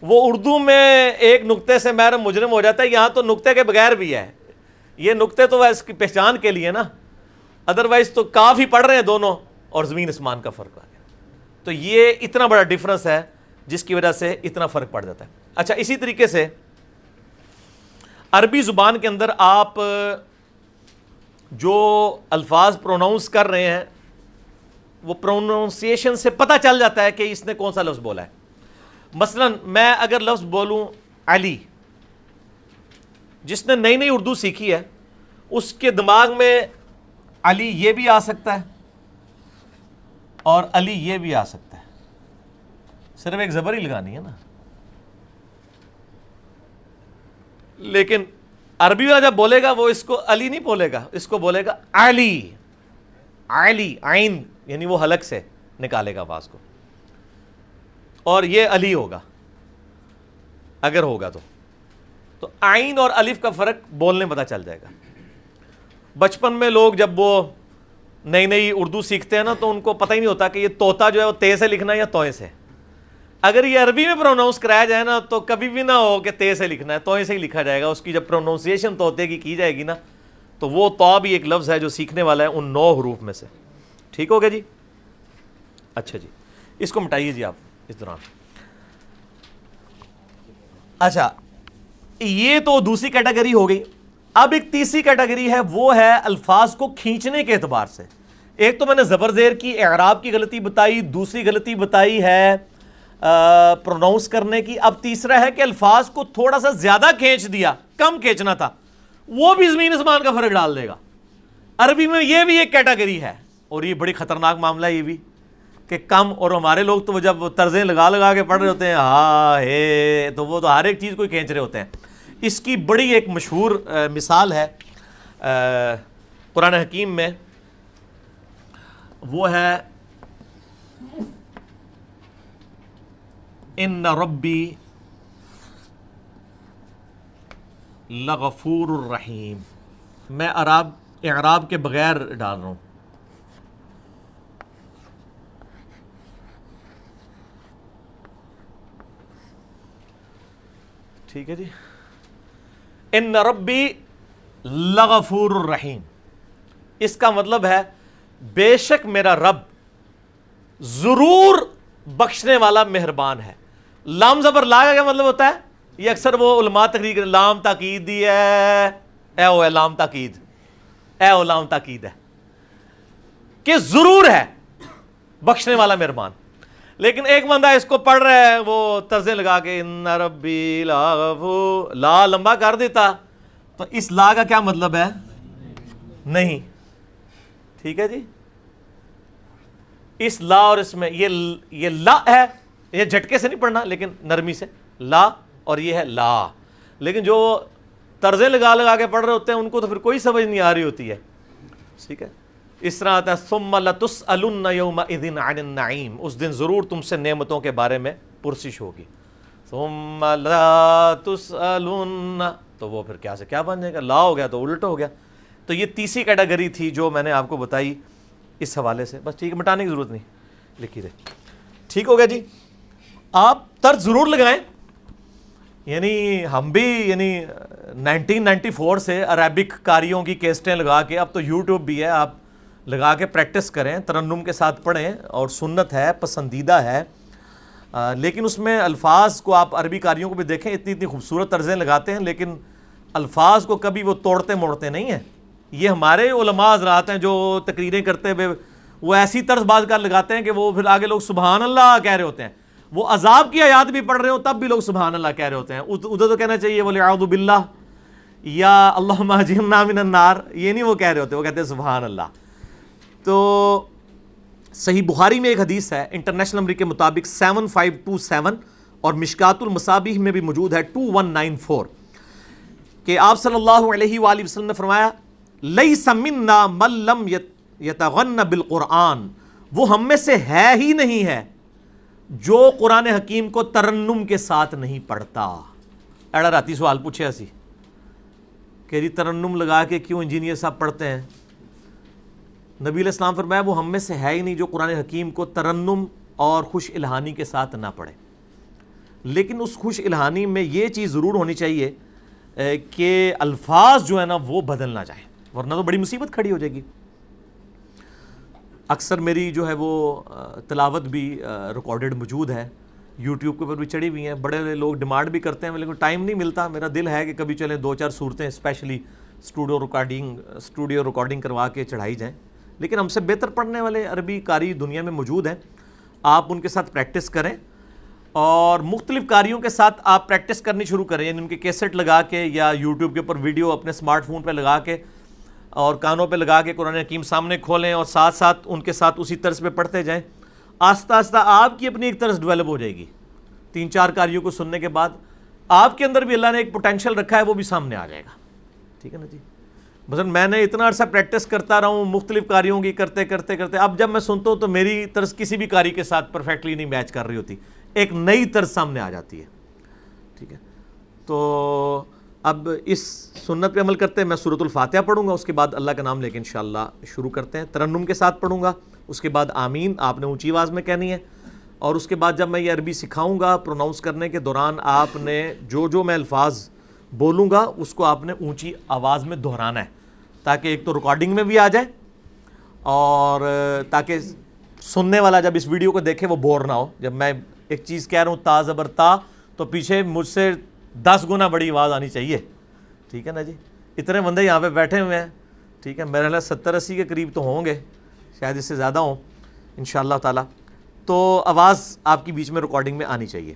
वो उर्दू में एक नुक्ते से मैरम मुजरम हो जाता है यहाँ तो नुक्ते के बगैर भी है ये नुक्ते तो वह इसकी पहचान के लिए ना अदरवाइज तो काफ़ी पढ़ रहे हैं दोनों और ज़मीन आसमान का फ़र्क आ गया तो ये इतना बड़ा डिफरेंस है जिसकी वजह से इतना फ़र्क पड़ जाता है अच्छा इसी तरीके से अरबी ज़ुबान के अंदर आप जो अल्फाज प्रोनाउंस कर रहे हैं वो प्रोनाउंसिएशन से पता चल जाता है कि इसने कौन सा लफ्ज़ बोला है मसलन मैं अगर लफ्ज़ बोलूँ अली जिसने नई नई उर्दू सीखी है उसके दिमाग में अली ये भी आ सकता है और अली ये भी आ सकता है सिर्फ एक ज़बर ही लगानी है ना लेकिन अरबी वाला जब बोलेगा वो इसको अली नहीं बोलेगा इसको बोलेगा अली अली आइन यानी वो हलक से निकालेगा आवाज़ को और ये अली होगा अगर होगा तो तो आइन और अलिफ का फ़र्क बोलने में पता चल जाएगा बचपन में लोग जब वो नई नई उर्दू सीखते हैं ना तो उनको पता ही नहीं होता कि ये तोता जो है वो ते से लिखना है या तोए से अगर ये अरबी में प्रोनाउंस कराया जाए ना तो कभी भी ना हो कि ते से लिखना है तोए से ही लिखा जाएगा उसकी जब प्रोनाउंसिएशन तोते की की जाएगी ना तो वो तो भी एक लफ्ज़ है जो सीखने वाला है उन नौ हरूफ में से ठीक हो गया जी अच्छा जी इसको मिटाइए जी आप इस दौरान अच्छा ये तो दूसरी कैटेगरी हो गई अब एक तीसरी कैटेगरी है वो है अल्फाज को खींचने के अतबार से एक तो मैंने ज़बर ज़ेर की एराब की गलती बताई दूसरी गलती बताई है प्रोनाउंस करने की अब तीसरा है कि अल्फाज को थोड़ा सा ज़्यादा खींच दिया कम खींचना था वो भी ज़मीन आसमान का फ़र्क डाल देगा अरबी में ये भी एक कैटेगरी है और ये बड़ी ख़तरनाक मामला है ये भी कि कम और हमारे लोग तो जब तर्जें लगा लगा के पढ़ रहे होते हैं हा हे तो वो तो हर एक चीज़ को खींच रहे होते हैं इसकी बड़ी एक मशहूर मिसाल है कुरान हकीम में वो है इन रबी लगफूर रहीम मैं अराब अराब के बग़ैर डाल रहा हूँ ठीक है जी इन रबी लगफूर रहीम इसका मतलब है बेशक मेरा रब ज़रूर बख्शने वाला मेहरबान है लाम ज़बर लागा क्या मतलब होता है ये अक्सर वो उलमा तकरीर लाम ताकीद ही है ए ओ लाम ताकीद ए ओ लाम ताकीद है कि ज़रूर है बख्शने वाला मेहरबान लेकिन एक बंदा इसको पढ़ रहा है वो तर्जे लगा के नरबी रबी ला ला लंबा कर देता तो इस ला का क्या मतलब है नहीं ठीक है जी इस ला और इसमें ये ये ला है ये झटके से नहीं पढ़ना लेकिन नरमी से ला और ये है ला लेकिन जो तर्जे लगा लगा के पढ़ रहे होते हैं उनको तो फिर कोई समझ नहीं आ रही होती है ठीक है इस तरह आता है सुमलतुसअलम दिन आननाइम उस दिन ज़रूर तुमसे नेमतों के बारे में पुरसिश होगी सुमलतुसअलुन तो वो फिर क्या से क्या बन जाएगा ला हो गया तो उल्ट हो गया तो ये तीसरी कैटेगरी थी जो मैंने आपको बताई इस हवाले से बस ठीक है मिटाने की ज़रूरत नहीं लिखी रहे ठीक हो गया जी आप तर्ज ज़रूर लगाएं यानी हम भी यानी 1994 से अरेबिक कारियों की केस्टें लगा के अब तो यूट्यूब भी है आप लगा के प्रैक्टिस करें तरन्नुम के साथ पढ़ें और सुन्नत है पसंदीदा है आ, लेकिन उसमें अल्फाज को आप अरबी कारियों को भी देखें इतनी इतनी खूबसूरत तर्जें लगाते हैं लेकिन अल्फाज को कभी वो तोड़ते मोड़ते नहीं हैं ये हमारे उलमाजरात हैं जो तकरीरें करते हुए वो ऐसी तर्ज कर लगाते हैं कि वो फिर आगे लोग सुबहान अल्लाह कह रहे होते हैं वो अजाब की आयात भी पढ़ रहे हो तब भी लोग सुबहान अल्लाह कह रहे होते हैं उधर तो कहना चाहिए बोले आउदबिल्ला या अल्लाह नामिन नार ये नहीं वो कह रहे होते वो कहते हैं सुबहान अल्लाह तो सही बुहारी में एक हदीस है इंटरनेशनल नंबर के मुताबिक सेवन फाइव टू सेवन और मिशकातुल मसाबिह में भी मौजूद है टू वन नाइन फोर कि आप सल्लल्लाहु अलैहि वसल्लम ने फरमाया लई समिन्ना मल्लम यतगन्न बिल कुरान वो हम में से है ही नहीं है जो कुरान हकीम को तरन्नुम के साथ नहीं पढ़ता एड़ा राती सवाल पूछे ऐसी कि जी तरन्नुम लगा के क्यों इंजीनियर साहब पढ़ते हैं नबी इस्लाम फरमाया वो हम में से है ही नहीं जो कुरान हकीम को तरन्नुम और खुश इलहानी के साथ ना पढ़े लेकिन उस खुश इलहानी में ये चीज़ ज़रूर होनी चाहिए कि अल्फाज जो है ना वो बदल ना जाए वरना तो बड़ी मुसीबत खड़ी हो जाएगी अक्सर मेरी जो है वो तलावत भी रिकॉर्डेड मौजूद है यूट्यूब के ऊपर भी चढ़ी हुई हैं बड़े लोग डिमांड भी करते हैं लेकिन टाइम नहीं मिलता मेरा दिल है कि कभी चलें दो चार सूरतें specially studio recording studio recording करवा के चढ़ाई जाएँ लेकिन हमसे बेहतर पढ़ने वाले अरबी कारी दुनिया में मौजूद हैं आप उनके साथ प्रैक्टिस करें और मुख्तलिफ कारियों के साथ आप प्रैक्टिस करनी शुरू करें यानी उनके कैसेट लगा के या यूट्यूब के ऊपर वीडियो अपने स्मार्टफोन पर लगा के और कानों पर लगा के कुरान हकीम सामने खोलें और साथ साथ उनके साथ उसी तर्ज पर पढ़ते जाएँ आस्ता आस्ता आपकी अपनी एक तर्ज डेवलप हो जाएगी तीन चार कारियों को सुनने के बाद आपके अंदर भी अल्लाह ने एक पोटेंशियल रखा है वो भी सामने आ जाएगा ठीक है ना जी मतलब मैंने इतना अर्सा प्रैक्टिस करता रहा हूँ मुख्तलिफ कार्यों की करते करते करते अब जब मैं सुनता हूँ तो मेरी तर्ज किसी भी कार्य के साथ परफेक्टली नहीं मैच कर रही होती एक नई तर्ज सामने आ जाती है ठीक है तो अब इस सुन्नत पे अमल करते हैं मैं सूरतुल्फातिहा पढ़ूंगा उसके बाद अल्लाह का नाम लेकर इन शुरू करते हैं तरन्नुम के साथ पढ़ूंगा उसके बाद आमीन आपने ऊँची आवाज़ में कहनी है और उसके बाद जब मैं ये अरबी सिखाऊंगा प्रोनाउंस करने के दौरान आपने जो जो मैं अल्फाज बोलूँगा उसको आपने ऊंची आवाज़ में दोहराना है ताकि एक तो रिकॉर्डिंग में भी आ जाए और ताकि सुनने वाला जब इस वीडियो को देखे वो बोर ना हो जब मैं एक चीज़ कह रहा हूँ ता ज़बर ता तो पीछे मुझसे दस गुना बड़ी आवाज़ आनी चाहिए ठीक है ना जी इतने बंदे यहाँ पे बैठे हुए हैं ठीक है मेरे ख्याल सत्तर अस्सी के करीब तो होंगे शायद इससे ज़्यादा हों इन ताला तो आवाज़ आपकी बीच में रिकॉर्डिंग में आनी चाहिए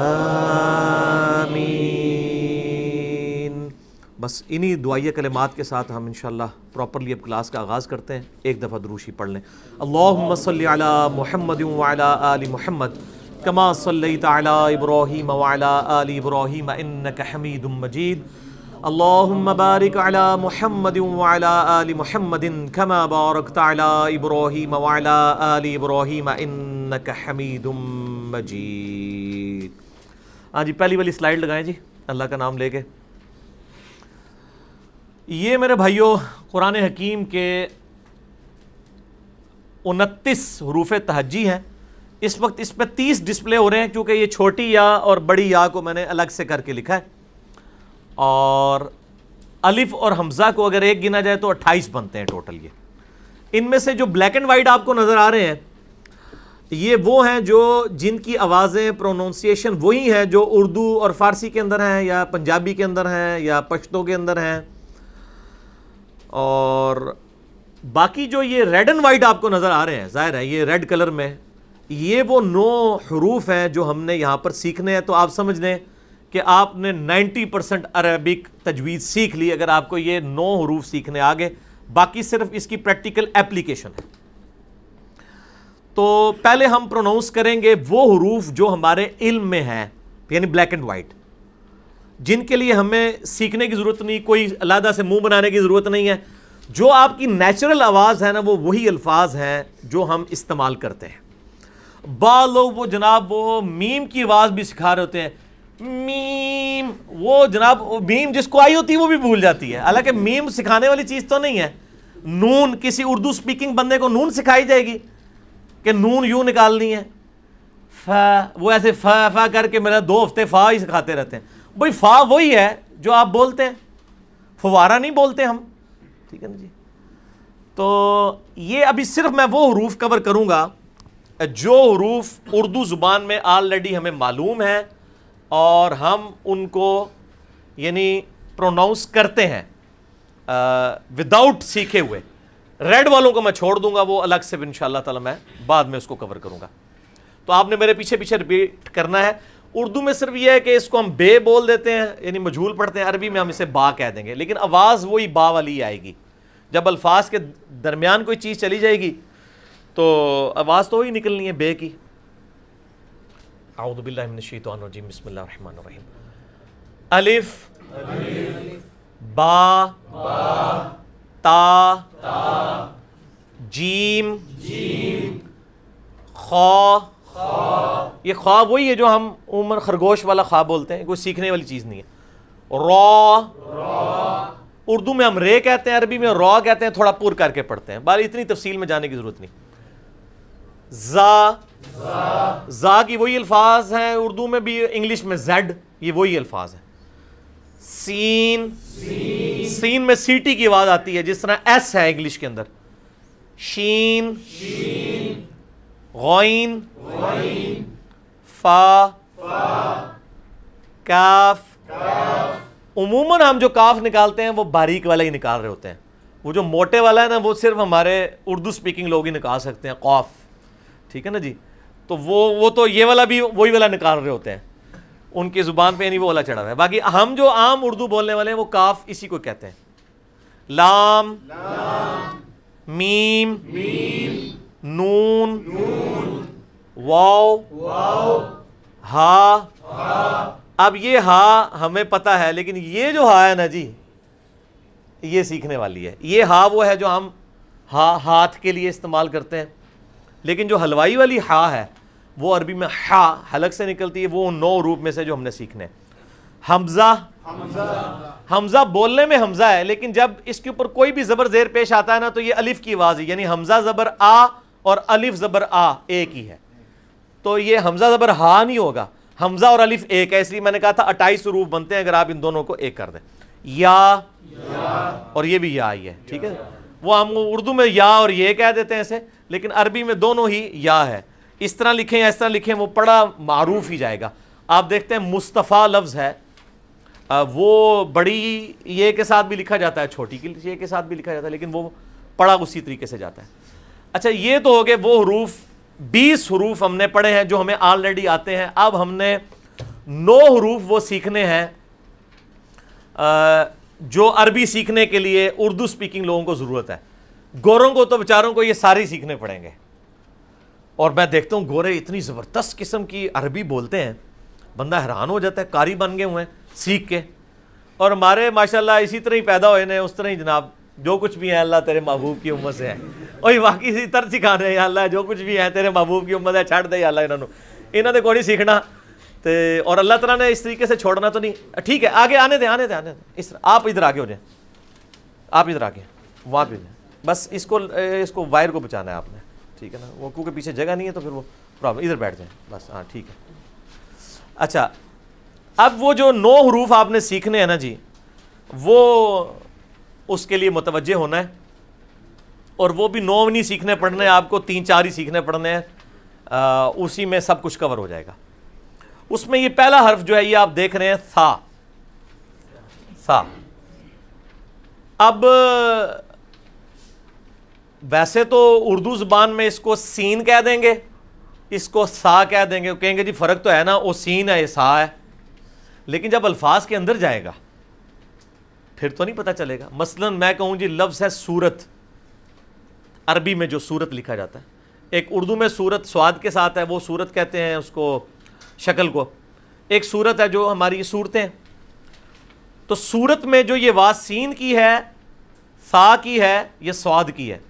आमीन बस इन्हीं दुआया कलमात के साथ हम इन प्रॉपरली अब क्लास का आगाज़ करते हैं एक दफ़ा दरूशी पढ़ लें अल्लाह महमद आल महमद कमा सल तब्राहीम आल इब्राहीम इन्नक हमीद मजीद अल्लाहुम्म बारिक अला मुहम्मद वअला आलि मुहम्मदिन कमा बारकत अला इब्राहीम वअला आलि इब्राहीम इन्नक हमीदुम मजीद हाँ जी पहली वाली स्लाइड लगाएं जी अल्लाह का नाम लेके ये मेरे भाइयों कुरान हकीम के उनतीस हरूफ तहजी हैं इस वक्त इस पर तीस डिस्प्ले हो रहे हैं क्योंकि ये छोटी या और बड़ी या को मैंने अलग से करके लिखा है और अलिफ और हमज़ा को अगर एक गिना जाए तो अट्ठाईस बनते हैं टोटल ये इनमें से जो ब्लैक एंड वाइट आपको नज़र आ रहे हैं ये वो हैं जो जिनकी आवाज़ें प्रोनाउंसिएशन वही हैं जो उर्दू और फ़ारसी के अंदर हैं या पंजाबी के अंदर हैं या पश्तों के अंदर हैं और बाकी जो ये रेड एंड वाइट आपको नज़र आ रहे हैं ज़ाहिर है ये रेड कलर में ये वो नौ हरूफ हैं जो हमने यहाँ पर सीखने हैं तो आप समझ लें कि आपने 90 परसेंट अरबिक तजवीज़ सीख ली अगर आपको ये नौ हरूफ सीखने आ गए बाकी सिर्फ इसकी प्रैक्टिकल एप्लीकेशन है तो पहले हम प्रोनाउंस करेंगे वो हरूफ जो हमारे इल्म में हैं यानी ब्लैक एंड वाइट जिनके लिए हमें सीखने की ज़रूरत नहीं कोई अलहदा से मुंह बनाने की ज़रूरत नहीं है जो आपकी नेचुरल आवाज़ है ना वो वही अल्फाज हैं जो हम इस्तेमाल करते हैं बा लोग वो जनाब वो मीम की आवाज़ भी सिखा रहे होते हैं मीम वो जनाब मीम जिसको आई होती है वो भी भूल जाती है हालांकि मीम सिखाने वाली चीज़ तो नहीं है नून किसी उर्दू स्पीकिंग बंदे को नून सिखाई जाएगी कि नून यूँ निकालनी है फ वो ऐसे फ फा करके मेरा दो हफ्ते फ़ा ही सिखाते रहते हैं भाई फ़ा वही है जो आप बोलते हैं फवारा नहीं बोलते हम ठीक है ना जी तो ये अभी सिर्फ मैं वो हरूफ कवर करूँगा जो हरूफ उर्दू ज़ुबान में ऑलरेडी हमें मालूम है और हम उनको यानी प्रोनाउंस करते हैं विदाउट सीखे हुए रेड वालों को मैं छोड़ दूंगा वो अलग से इन ताला मैं बाद में उसको कवर करूंगा तो आपने मेरे पीछे पीछे रिपीट करना है उर्दू में सिर्फ यह है कि इसको हम बे बोल देते हैं यानी मजहूल पढ़ते हैं अरबी में हम इसे बा कह देंगे लेकिन आवाज़ वही बा वाली आएगी जब अल्फाज के दरमियान कोई चीज़ चली जाएगी तो आवाज़ तो वही निकलनी है बे की अलिफ बा, बा ता जीम, जीम खा ये ख्वाब वही है जो हम उमर खरगोश वाला ख्वाब बोलते हैं कोई सीखने वाली चीज़ नहीं है रॉ उर्दू में हम रे कहते हैं अरबी में रॉ कहते हैं थोड़ा पुर करके पढ़ते हैं बार इतनी तफसील में जाने की ज़रूरत नहीं जा जा की वही अल्फाज हैं उर्दू में भी इंग्लिश में जेड ये वही अल्फाज हैं सीन सीन में सीटी की आवाज़ आती है जिस तरह एस है इंग्लिश के अंदर शीन गौन फा काफ उमूमन हम जो काफ निकालते हैं वो बारीक वाला ही निकाल रहे होते हैं वो जो मोटे वाला है ना वो सिर्फ हमारे उर्दू स्पीकिंग लोग ही निकाल सकते हैं कौफ ठीक है ना जी तो वो वो तो ये वाला भी वही वाला निकाल रहे होते हैं उनकी ज़ुबान पे नहीं वो वाला चढ़ा हुआ है बाकी हम जो आम उर्दू बोलने वाले हैं वो काफ इसी को कहते हैं लाम, लाम। मीम, मीम नून, नून वाओ, वाओ हा, हा अब ये हा हमें पता है लेकिन ये जो हा है ना जी ये सीखने वाली है ये हा वो है जो हम हा हाथ के लिए इस्तेमाल करते हैं लेकिन जो हलवाई वाली हा है वो अरबी में हा हलक से निकलती है वो नौ रूप में से जो हमने सीखने हैं हमज़ा हमजा बोलने में हमजा है लेकिन जब इसके ऊपर कोई भी जबर जेर पेश आता है ना तो ये अलिफ की आवाज है यानी हमजा जबर आ और अलिफ जबर आ एक ही है तो ये हमजा जबर हा नहीं होगा हमजा और अलिफ एक है इसलिए मैंने कहा था अट्ठाईस रूप बनते हैं अगर आप इन दोनों को एक कर दें या, या। और ये भी या ही है ठीक है वो हम उर्दू में या और ये कह देते हैं ऐसे लेकिन अरबी में दोनों ही या है इस तरह लिखें या इस तरह लिखें वो बड़ा मारूफ ही जाएगा आप देखते हैं मुस्तफ़ा लफ्ज़ है वो बड़ी ये के साथ भी लिखा जाता है छोटी की ये के साथ भी लिखा जाता है लेकिन वो पढ़ा उसी तरीके से जाता है अच्छा ये तो हो गए वो हरूफ बीस हरूफ हमने पढ़े हैं जो हमें ऑलरेडी आते हैं अब हमने नौ हरूफ वो सीखने हैं जो अरबी सीखने के लिए उर्दू स्पीकिंग लोगों को ज़रूरत है गोरों को तो बेचारों को ये सारे सीखने पड़ेंगे और मैं देखता हूँ गोरे इतनी ज़बरदस्त किस्म की अरबी बोलते हैं बंदा हैरान हो जाता है कारी बन गए हुए हैं सीख के और हमारे माशाल्लाह इसी तरह ही पैदा हुए ने उस तरह ही जनाब जो कुछ भी है अल्लाह तेरे महबूब की उम्र से है और बाकी इसी तरह रहे हैं अल्लाह जो कुछ भी है तेरे महबूब की उम्र है छड़ दे अल्लाह इन्होंने इन्हों को कोई सीखना तो और अल्लाह तला ने इस तरीके से छोड़ना तो नहीं ठीक है आगे आने दें आने दें आने दें इस तरह आप इधर आगे हो जाए आप इधर आगे वहाँ पर बस इसको इसको वायर को बचाना है आपने ठीक है ना वो क्योंकि पीछे जगह नहीं है तो फिर वो प्रॉब्लम इधर बैठ जाए बस हाँ ठीक है अच्छा अब वो जो नौ हरूफ आपने सीखने हैं ना जी वो उसके लिए मुतवजह होना है और वो भी नौ नहीं सीखने पड़ने हैं आपको तीन चार ही सीखने पड़ने हैं उसी में सब कुछ कवर हो जाएगा उसमें ये पहला हर्फ जो है ये आप देख रहे हैं सा सा अब वैसे तो उर्दू ज़बान में इसको सीन कह देंगे इसको सा कह देंगे कहेंगे जी फ़र्क तो है ना वो सीन है ये सा है लेकिन जब अल्फाज के अंदर जाएगा फिर तो नहीं पता चलेगा मसलन मैं कहूं जी लफ्ज़ है सूरत अरबी में जो सूरत लिखा जाता है एक उर्दू में सूरत स्वाद के साथ है वो सूरत कहते हैं उसको शक्ल को एक सूरत है जो हमारी सूरतें तो सूरत में जो ये वासीन की है सा की है ये स्वाद की है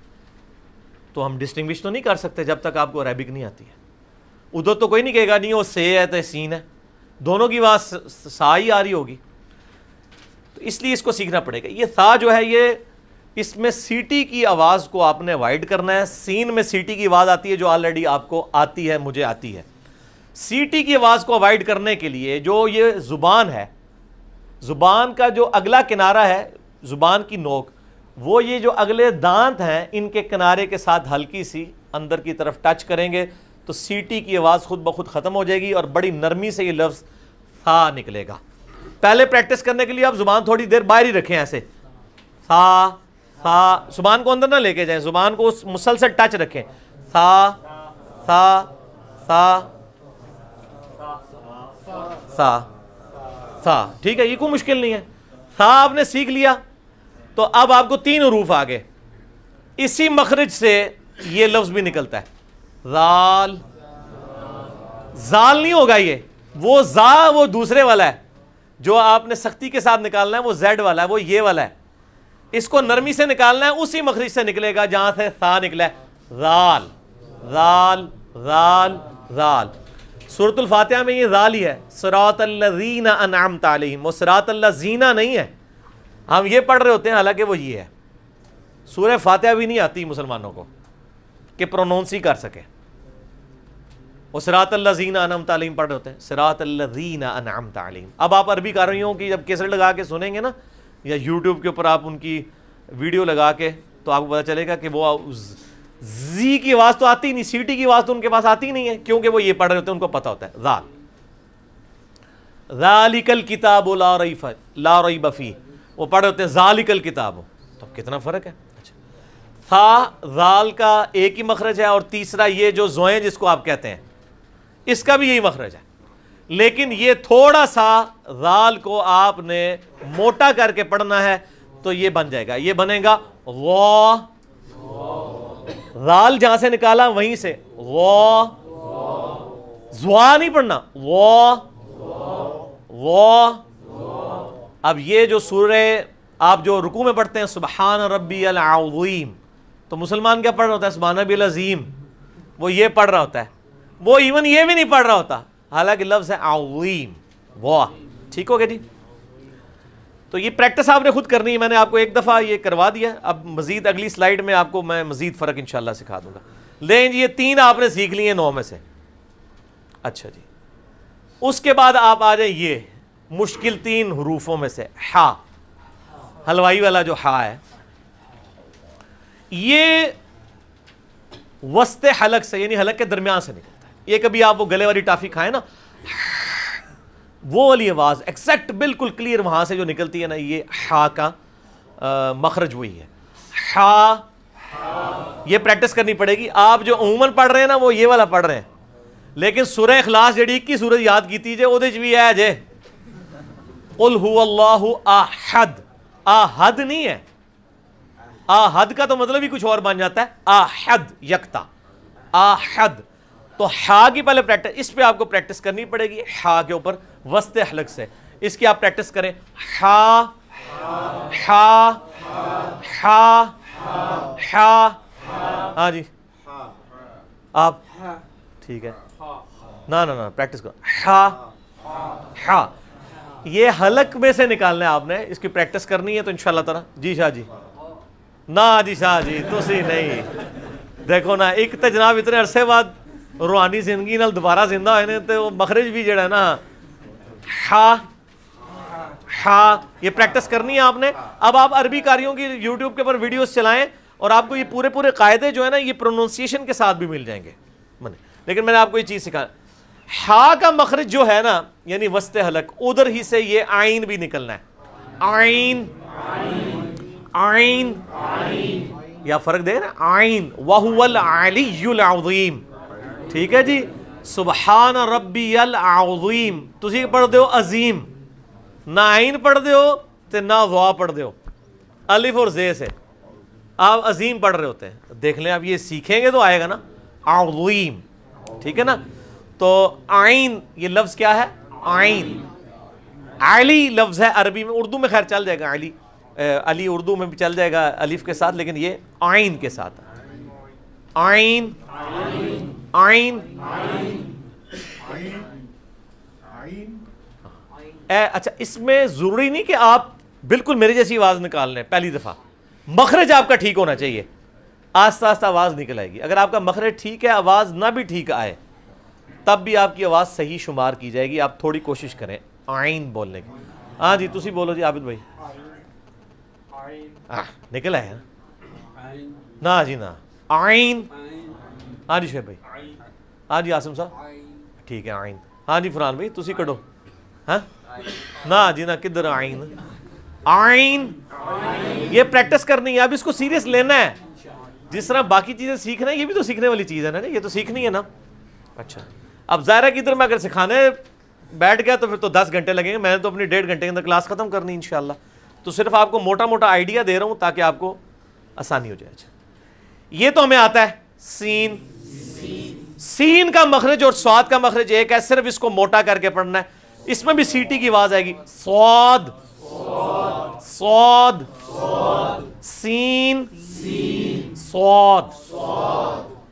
तो हम डिस्टिंग्विश तो नहीं कर सकते जब तक आपको अरेबिक नहीं आती है उधर तो कोई नहीं कहेगा नहीं वो से है तो सीन है दोनों की आवाज़ सा ही आ रही होगी तो इसलिए इसको सीखना पड़ेगा ये सा जो है ये इसमें सीटी की आवाज़ को आपने अवॉइड करना है सीन में सीटी की आवाज़ आती है जो ऑलरेडी आपको आती है मुझे आती है सीटी की आवाज़ को अवॉइड करने के लिए जो ये ज़ुबान है ज़ुबान का जो अगला किनारा है ज़ुबान की नोक वो ये जो अगले दांत हैं इनके किनारे के साथ हल्की सी अंदर की तरफ टच करेंगे तो सीटी की आवाज़ खुद ब खुद ख़त्म हो जाएगी और बड़ी नरमी से ये लफ्ज़ सा निकलेगा पहले प्रैक्टिस करने के लिए आप ज़ुबान थोड़ी देर बाहर ही रखें ऐसे सा सा ज़ुबान को अंदर ना लेके जाएं ज़ुबान को उस मुसलसल टच रखें सा सा सा सा सा ठीक है ये कोई मुश्किल नहीं है सा आपने सीख लिया तो अब आपको तीन रूफ आ गए इसी मखरज से ये लफ्ज़ भी निकलता है जाल जाल नहीं होगा ये वो जा वो दूसरे वाला है जो आपने सख्ती के साथ निकालना है वो जेड वाला है वो ये वाला है इसको नरमी से निकालना है उसी मखरिज से निकलेगा जहां से सा निकला है राल राल राल राल सूरतुल फातिहा में ये राल ही है सरातल्लजीना अनाम तालीम वो सरातल्लजीना नहीं है हम ये पढ़ रहे होते हैं हालांकि वो ये है सूर्य फातिहा भी नहीं आती मुसलमानों को कि प्रोनाउंस ही कर सके और सरात जीन अनम तालीम पढ़ होते हैं सरात जीन अनाम तालीम अब आप अरबी कर रही हो कि जब केसर लगा के सुनेंगे ना या यूट्यूब के ऊपर आप उनकी वीडियो लगा के तो आपको पता चलेगा कि वो जी की आवाज़ तो आती नहीं सीटी की आवाज़ तो उनके पास आती नहीं है क्योंकि वो ये पढ़ रहे होते हैं उनको पता होता है जाल जालिकल किताब ला रई ला रई बफ़ी वो पढ़ होते हैं जालिकल किताब तो कितना फ़र्क है था राल का एक ही मखरज है और तीसरा ये जो जोएं जिसको आप कहते हैं इसका भी यही मखरज है लेकिन ये थोड़ा सा राल को आपने मोटा करके पढ़ना है तो ये बन जाएगा ये बनेगा वो राल जहां से निकाला वहीं से वो जुआ नहीं पढ़ना वो वो अब ये जो सूर्य आप जो रुकू में पढ़ते हैं सुबहान रबी अलाउीम तो मुसलमान क्या पढ़ रहा होता है सुबहाना बिल अजीम वो ये पढ़ रहा होता है वो इवन ये भी नहीं पढ़ रहा होता हालांकि लफ्ज़ है आउीम वाह ठीक हो गया जी तो ये प्रैक्टिस आपने खुद करनी है मैंने आपको एक दफ़ा ये करवा दिया अब मज़ीद अगली स्लाइड में आपको मैं मज़ीद फ़र्क इन सिखा दूंगा लेकिन ये तीन आपने सीख लिए नौ में से अच्छा जी उसके बाद आप आ जाए ये मुश्किल तीन हरूफों में से हा हलवाई वाला जो हा है ये वस्ते हलक से यानी हलक के दरमियान से निकलता है ये कभी आप वो गले वाली टाफी खाएं ना वो वाली आवाज़ एक्सैक्ट बिल्कुल क्लियर वहां से जो निकलती है ना ये हा का आ, मखरज वही है हा ये प्रैक्टिस करनी पड़ेगी आप जो अमूमन पढ़ रहे हैं ना वो ये वाला पढ़ रहे हैं लेकिन सुरह इखलास जी इक्की सूरज याद की जे वो भी है जे उल आहद आहद नहीं है हद का तो मतलब ही कुछ और बन जाता है आहद यकता आहद तो हा की पहले प्रैक्टिस इस पे आपको प्रैक्टिस करनी पड़ेगी हा के ऊपर वस्ते हलक से इसकी आप प्रैक्टिस करें हा हा हा हा हाँ जी आप ठीक है ना ना ना प्रैक्टिस करो हा हा ये हलक में से निकालना है आपने इसकी प्रैक्टिस करनी है तो इन शाह जी शाह जी ना जी शाह जी तुम नहीं देखो ना एक तो जनाब इतने अरसे बाद रूहानी जिंदगी दोबारा जिंदा ਜ਼ਿੰਦਾ ਹੋਏ तो ਤੇ ਉਹ ਮਖਰਜ ਵੀ ਜਿਹੜਾ ਨਾ ये प्रैक्टिस करनी है आपने अब आप अरबी कारियों की यूट्यूब के ऊपर वीडियोस चलाएं और आपको ये पूरे पूरे कायदे जो है ना ये प्रोनाउंसिएशन के साथ भी मिल जाएंगे मैंने लेकिन मैंने आपको ये चीज़ सिखा हा का मखरज जो है ना यानी वस्ते हलक उधर ही से ये आइन भी निकलना है आइन, आइन। आइन या फर्क दे ना आइन वाहुल आलीम ठीक है जी सुबहान रबी अल आजीम तुम पढ़ते हो अजीम ना आइन पढ़ते हो तो ना वाह पढ़ते हो अलिफ और जे से आप अजीम पढ़ रहे होते हैं देख लें आप ये सीखेंगे तो आएगा ना आजीम ठीक है ना तो आइन ये लफ्ज़ क्या है आइन आली लफ्ज़ है अरबी में उर्दू में खैर चल जाएगा आली अली उर्दू में भी चल जाएगा अलीफ के साथ लेकिन ये आइन के साथ आइन आइन अच्छा इसमें ज़रूरी नहीं कि आप बिल्कुल मेरे जैसी आवाज़ निकाल लें पहली दफ़ा मखरज आपका ठीक होना चाहिए आस्ता आस्ता आवाज़ निकल आएगी अगर आपका मखरज ठीक है आवाज़ ना भी ठीक आए तब भी आपकी आवाज़ सही शुमार की जाएगी आप थोड़ी कोशिश करें आइन बोलने की हाँ जी तुम बोलो जी आबिद भाई निकल आया ना ना जी ना आइन हाँ जी शेब भाई हाँ जी आसिम साहब ठीक है आइन हाँ जी फरहान भाई तुम कटो है ना जी ना किधर आइन आइन ये प्रैक्टिस करनी है अब इसको सीरियस लेना है जिस तरह बाकी चीज़ें सीखना है ये भी तो सीखने वाली चीज़ है ना ये तो सीखनी है ना अच्छा अब जाहरा की मैं अगर सिखाने बैठ गया तो फिर तो दस घंटे लगेंगे मैंने तो अपनी डेढ़ घंटे के अंदर क्लास खत्म करनी इंशाल्लाह तो सिर्फ आपको मोटा मोटा आइडिया दे रहा हूं ताकि आपको आसानी हो जाए ये तो हमें आता है सीन, सीन का मखरज और स्वाद का मखरज एक है सिर्फ इसको मोटा करके पढ़ना है इसमें भी सीटी की आवाज आएगी स्वाद स्वाद सीन स्वाद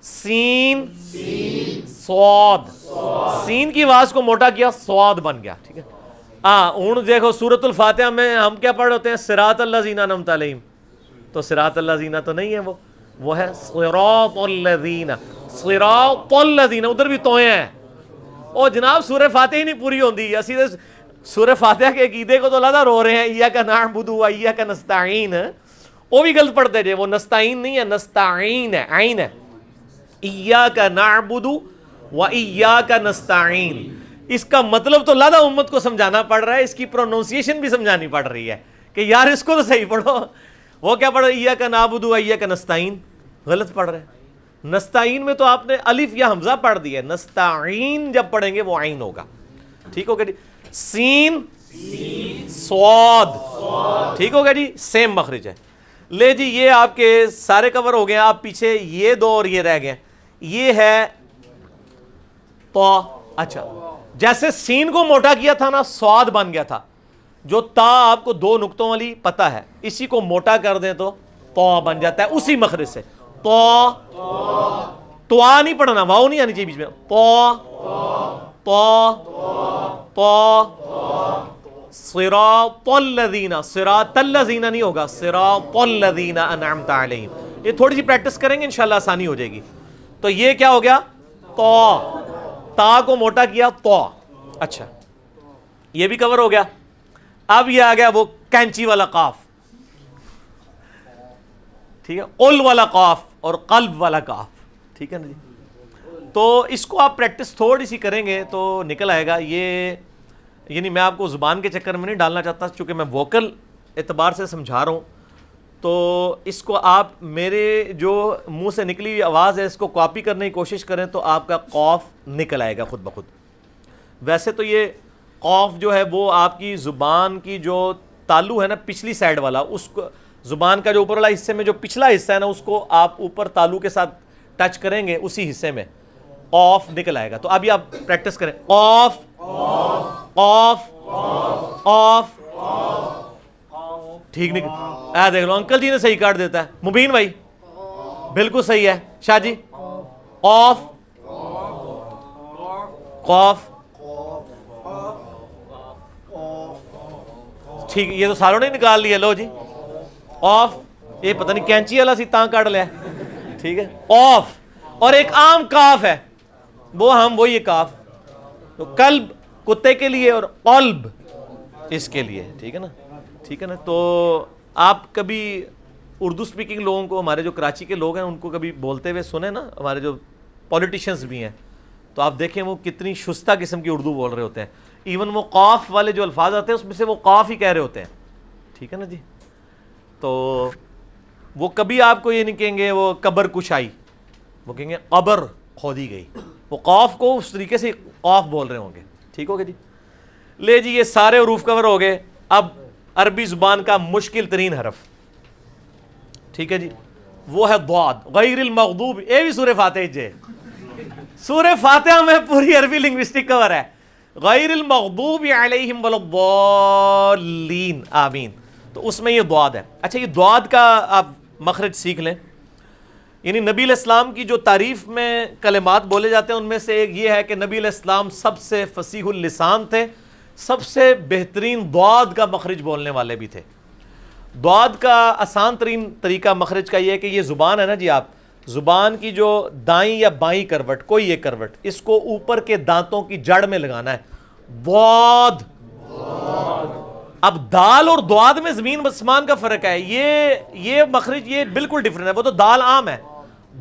सीन स्वाद सीन की आवाज को मोटा किया स्वाद बन गया ठीक है हाँ हूँ देखो सूरतुल फातिहा में हम क्या पढ़ होते हैं सिरात अल्लाजीना नम तलीम तो सिरात अल्लाजीना तो नहीं है वो वो है सिरातीना सिरातीना उधर भी तोए हैं ओ जनाब सूर फातिहा ही नहीं पूरी होती असी तो सूर फातिहा के अकीदे को तो लादा रो रहे हैं या का नाम बुदू या का नस्ताइन वो भी गलत पढ़ते जे वो नस्ताइन नहीं है नस्ताइन है आइन है इया का नाम बुदू व इया का नस्ताइन इसका मतलब तो लादा उम्मत को समझाना पड़ रहा है इसकी प्रोनाउंसिएशन भी समझानी पड़ रही है कि यार इसको तो सही पढ़ो वो क्या पढ़ रहा का नाबुदू अय्या का नस्ताइन गलत पढ़ रहे हैं नस्ताइन में तो आपने अलिफ या हमजा पढ़ दिया नस्ताइन जब पढ़ेंगे वो आइन होगा ठीक हो गया जी सीन, स्वाद सौद ठीक गया जी सेम मखरिज है ले जी ये आपके सारे कवर हो गए आप पीछे ये दो और ये रह गए ये है तो अच्छा जैसे सीन को मोटा किया था ना स्वाद बन गया था जो ता आपको दो नुकतों वाली पता है इसी को मोटा कर दें तो तो बन जाता है उसी मखरज से तो तो नहीं पढ़ना वाओ नहीं आनी चाहिए बीच में तो तो तो सिरा पोलना सिरा तल्लजीना नहीं होगा सिरा पौल्लदीना अनाम ये थोड़ी सी प्रैक्टिस करेंगे इंशाल्लाह आसानी हो जाएगी तो ये क्या हो गया तो ता को मोटा किया तो अच्छा ये भी कवर हो गया अब ये आ गया वो कैंची वाला काफ ठीक है उल वाला काफ और कल्ब वाला काफ ठीक है ना जी तो इसको आप प्रैक्टिस थोड़ी सी करेंगे तो निकल आएगा ये यानी मैं आपको ज़ुबान के चक्कर में नहीं डालना चाहता क्योंकि मैं वोकल एतबार से समझा रहा हूं तो इसको आप मेरे जो मुंह से निकली हुई आवाज़ है इसको कॉपी करने की कोशिश करें तो आपका खौफ निकल आएगा ख़ुद ब खुद वैसे तो ये खौफ जो है वो आपकी ज़ुबान की जो तालू है ना पिछली साइड वाला उसको ज़ुबान का जो ऊपर वाला हिस्से में जो पिछला हिस्सा है ना उसको आप ऊपर तालू के साथ टच करेंगे उसी हिस्से में ऑफ निकल आएगा तो अभी आप प्रैक्टिस करें ऑफ ऑफ ऑफ ऑफ ठीक नहीं आ देख लो अंकल जी ने सही काट देता है मुबीन भाई बिल्कुल सही है शाह जी ऑफ कॉफ ठीक ये तो सारों ने निकाल लिया लो जी ऑफ ये पता नहीं कैंची वाला सी काट लिया ठीक है ऑफ और एक आम काफ है वो हम वो ये काफ तो कल्ब कुत्ते के लिए और कल्ब इसके लिए ठीक है ना ठीक है ना तो आप कभी उर्दू स्पीकिंग लोगों को हमारे जो कराची के लोग हैं उनको कभी बोलते हुए सुने ना हमारे जो पॉलिटिशियंस भी हैं तो आप देखें वो कितनी शुस्ता किस्म की उर्दू बोल रहे होते हैं इवन वो कौफ वाले जो अल्फाज आते हैं उसमें से वो कौफ ही कह रहे होते हैं ठीक है ना जी तो वो कभी आपको ये नहीं कहेंगे वो कबर कुछ आई वो कहेंगे कबर खोदी गई वो कौफ को उस तरीके से कौफ बोल रहे होंगे ठीक हो गया जी ले जी ये सारे रूफ कवर हो गए अब अरबी ज़ुबान का मुश्किल तरीन हरफ ठीक है जी वो है द्वाद गैर मखदूब ये भी सूर्य फातह जे सूर्य फातह में पूरी अरबी लिंग्विस्टिक कवर है गैर मखदूब अलहमदीन आमीन तो उसमें यह दुआद है अच्छा ये द्वाद का आप मखरज सीख लें यानी नबी इस्लाम की जो तारीफ में कलमात बोले जाते हैं उनमें से एक ये है कि नबी इस्लाम सबसे फसीहुल लिसान थे सबसे बेहतरीन दुआद का मखरज बोलने वाले भी थे दुआद का आसान तरीन तरीका मखरज का यह है कि ये ज़ुबान है ना जी आप ज़ुबान की जो दाई या बाई करवट कोई एक करवट इसको ऊपर के दांतों की जड़ में लगाना है दौद अब दाल और दुआद में ज़मीन बसमान का फ़र्क है ये ये मखरज ये बिल्कुल डिफरेंट है वो तो दाल आम है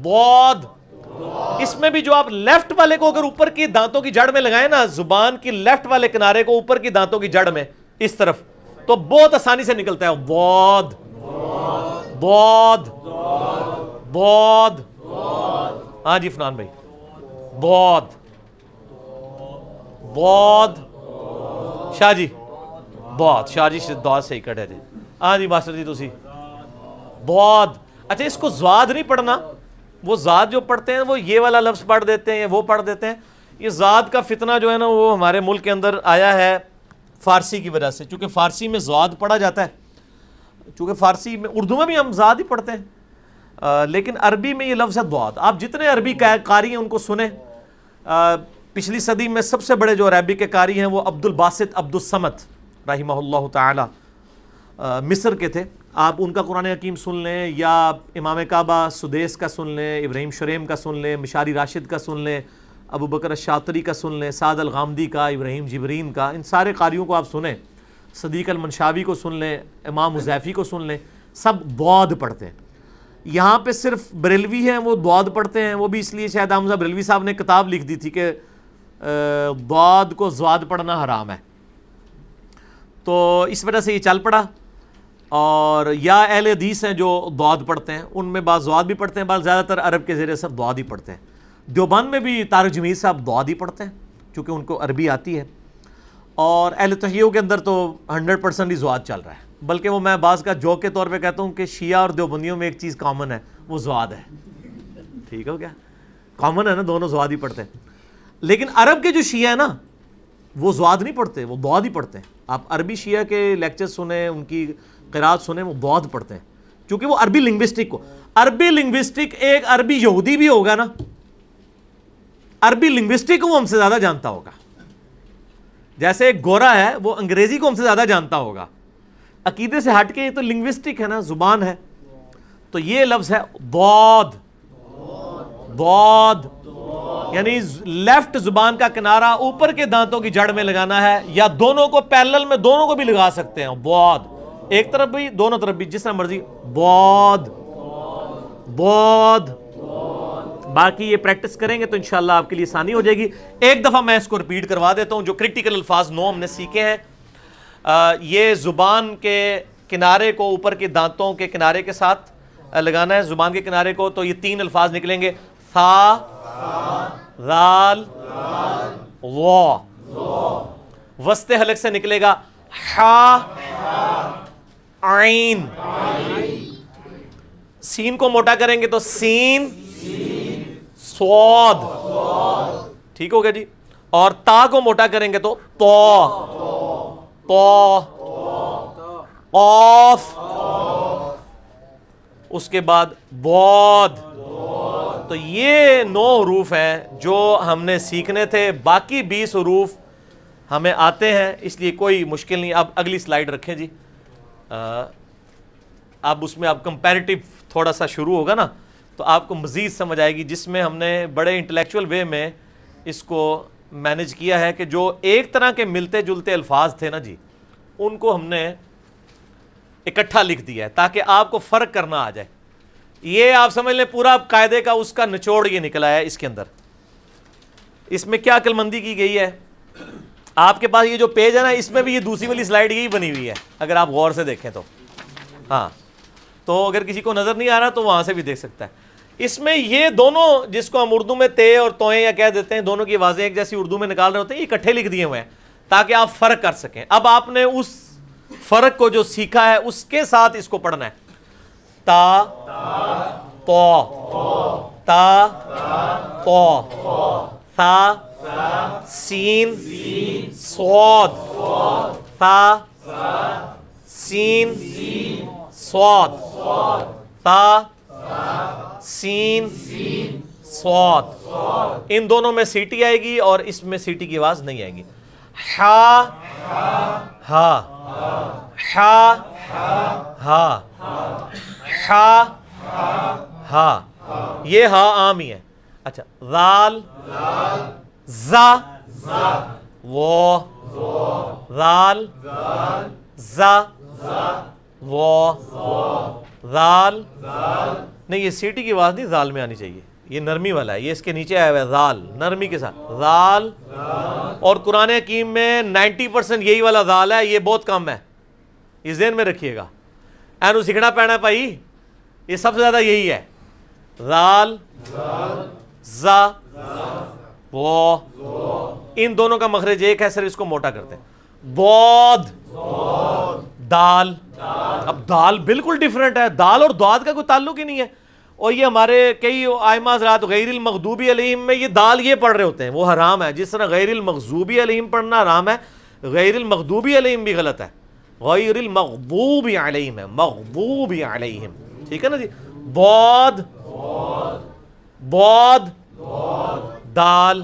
बौद इसमें भी जो आप लेफ्ट वाले को अगर ऊपर की दांतों की जड़ में लगाए ना जुबान की लेफ्ट वाले किनारे को ऊपर की दांतों की जड़ में इस तरफ तो बहुत आसानी से निकलता है बौद्ध बौद्ध बौद्ध हाँ जी फनान भाई बौद्ध बौद्ध शाह जी बहुत शाह जी दौद सही कट है जी हाँ जी मास्टर जी तुम बौद अच्छा इसको जवाद नहीं पढ़ना वो ज़ात जो पढ़ते हैं वो ये वाला लफ्ज़ पढ़ देते हैं वो पढ़ देते हैं ये ज़ात का फितना जो है ना वो हमारे मुल्क के अंदर आया है फ़ारसी की वजह से चूँकि फ़ारसी में ज़ात पढ़ा जाता है चूँकि फ़ारसी में उर्दू में भी हम ज़ात ही पढ़ते हैं आ, लेकिन अरबी में ये लफ्ज़ है दुआत आप जितने अरबी कारी हैं उनको सुने आ, पिछली सदी में सबसे बड़े जो अरबी के कारी हैं वो अब्दुल बासित अब्दुलसमत रही तला मिस्र के थे आप उनका कुरान हकीम सुन लें या इमाम काबा सुदेस का सुन लें इब्राहिम शरेम का सुन लें मिशारी राशिद का सुन लें अबू बकर शातरी का सुन लें साद अलगामदी का इब्राहिम जबरीन का इन सारे कारीों को आप सुने सदीक अलमनशावी को सुन लें इमाम उजैफ़ी को सुन लें सब बौद्ध पढ़ते हैं यहाँ पे सिर्फ बरेलवी हैं वो बौद्ध पढ़ते हैं वो भी इसलिए शायद हमजा बरेलवी साहब ने किताब लिख दी थी कि बौद्ध को जवाद पढ़ना हराम है तो इस वजह से ये चल पड़ा और या अहल हदीस हैं जो दुआद पढ़ते हैं उनमें बाद दुआद भी पढ़ते हैं बाद ज़्यादातर अरब के ज़रिए सब दुआद ही पढ़ते हैं देवबंद में भी तारक जमीर साहब दुआद ही पढ़ते हैं चूँकि उनको अरबी आती है और अहल तहियों के अंदर तो हंड्रेड परसेंट ही जुआद चल रहा है बल्कि वो मैं बाज़ का जौक के तौर पर कहता हूँ कि शिया और देवबंदियों में एक चीज़ कॉमन है वो जुआद है ठीक हो क्या कॉमन है ना दोनों जुआद ही पढ़ते हैं लेकिन अरब के जो शिया है ना वो जुआद नहीं पढ़ते वो दुआद ही पढ़ते हैं आप अरबी शिया के लेक्चर सुने उनकी किरात सुने वो बहुत पढ़ते हैं क्योंकि वो अरबी लिंग्विस्टिक को अरबी लिंग्विस्टिक एक अरबी यहूदी भी होगा ना अरबी लिंग्विस्टिक को हमसे ज़्यादा जानता होगा जैसे एक गोरा है वो अंग्रेज़ी को हमसे ज़्यादा जानता होगा अकीदे से हटके ये तो लिंग्विस्टिक है ना ज़ुबान है तो ये लफ्ज़ है बौद बौद यानी लेफ्ट जुबान का किनारा ऊपर के दांतों की जड़ में लगाना है या दोनों को पैरेलल में दोनों को भी लगा सकते हैं बौद्ध एक तरफ भी दोनों तरफ भी जिसना मर्जी बौद्ध बौद्ध बाकी ये प्रैक्टिस करेंगे तो इनशाला आपके लिए आसानी हो जाएगी एक दफ़ा मैं इसको रिपीट करवा देता हूं जो क्रिटिकल अल्फाज नो हमने सीखे हैं ये ज़ुबान के किनारे को ऊपर के दांतों के किनारे के साथ लगाना है ज़ुबान के किनारे को तो ये तीन अल्फाज निकलेंगे था राल वस्ते हलक से निकलेगा हा आइन सीन को मोटा करेंगे तो सीन, सीन। स्वाद ठीक हो गया जी और ता को मोटा करेंगे तो तो तो ऑफ उसके बाद बौद तो ये नौ हरूफ हैं जो हमने सीखने थे बाकी बीस हरूफ हमें आते हैं इसलिए कोई मुश्किल नहीं अब अगली स्लाइड रखें जी अब उसमें आप कंपेरेटिव थोड़ा सा शुरू होगा ना तो आपको मज़ीद समझ आएगी जिसमें हमने बड़े इंटेलेक्चुअल वे में इसको मैनेज किया है कि जो एक तरह के मिलते जुलते अल्फाज थे ना जी उनको हमने इकट्ठा लिख दिया है ताकि आपको फ़र्क करना आ जाए ये आप समझ लें पूरा कायदे का उसका निचोड़ ये निकला है इसके अंदर इसमें क्या कलमंदी की गई है आपके पास ये जो पेज है ना इसमें भी ये दूसरी वाली स्लाइड यही बनी हुई है अगर आप गौर से देखें तो हाँ तो अगर किसी को नज़र नहीं आ रहा तो वहां से भी देख सकता है इसमें ये दोनों जिसको हम उर्दू में ते और तोएँ या कह देते हैं दोनों की आवाज़ें एक जैसी उर्दू में निकाल रहे होते हैं ये इकट्ठे लिख दिए हुए हैं ताकि आप फ़र्क कर सकें अब आपने उस फ़र्क को जो सीखा है उसके साथ इसको पढ़ना है ता तो ता तो सा सीन स्वाद ता सीन स्वाद ता सीन स्वाद इन दोनों में सीटी आएगी और इसमें सीटी की आवाज नहीं आएगी हा हा हा हा हा हा हा ये हा आम ही है अच्छा लाल जा, जा वो, वो दाल जा, जा वो, वो दाल नहीं ये सीटी की आवाज़ नहीं दाल में आनी चाहिए ये नरमी वाला है ये इसके नीचे आया हुआ है दाल नरमी के साथ दाल और कुरान हकीम में 90 परसेंट यही वाला दाल है ये बहुत कम है इस जेन में रखिएगा एनू सीखना पैना भाई ये सबसे ज़्यादा यही है दाल जा, जा वो इन दोनों का मखरज एक है सर इसको मोटा करते हैं बौध दाल अब दाल बिल्कुल डिफरेंट है दाल और दाद का कोई ताल्लुक ही नहीं है और ये हमारे कई आयमाज रात गैर मखदूबी अलीम में ये दाल ये पढ़ रहे होते हैं वो हराम है जिस तरह गैर मखजूबी अलीम पढ़ना हराम है गैर मखदूबी अलीम भी गलत है गैर मकबूब अलीम है मकबूब अलीम ठीक है ना जी बौध बौध दाल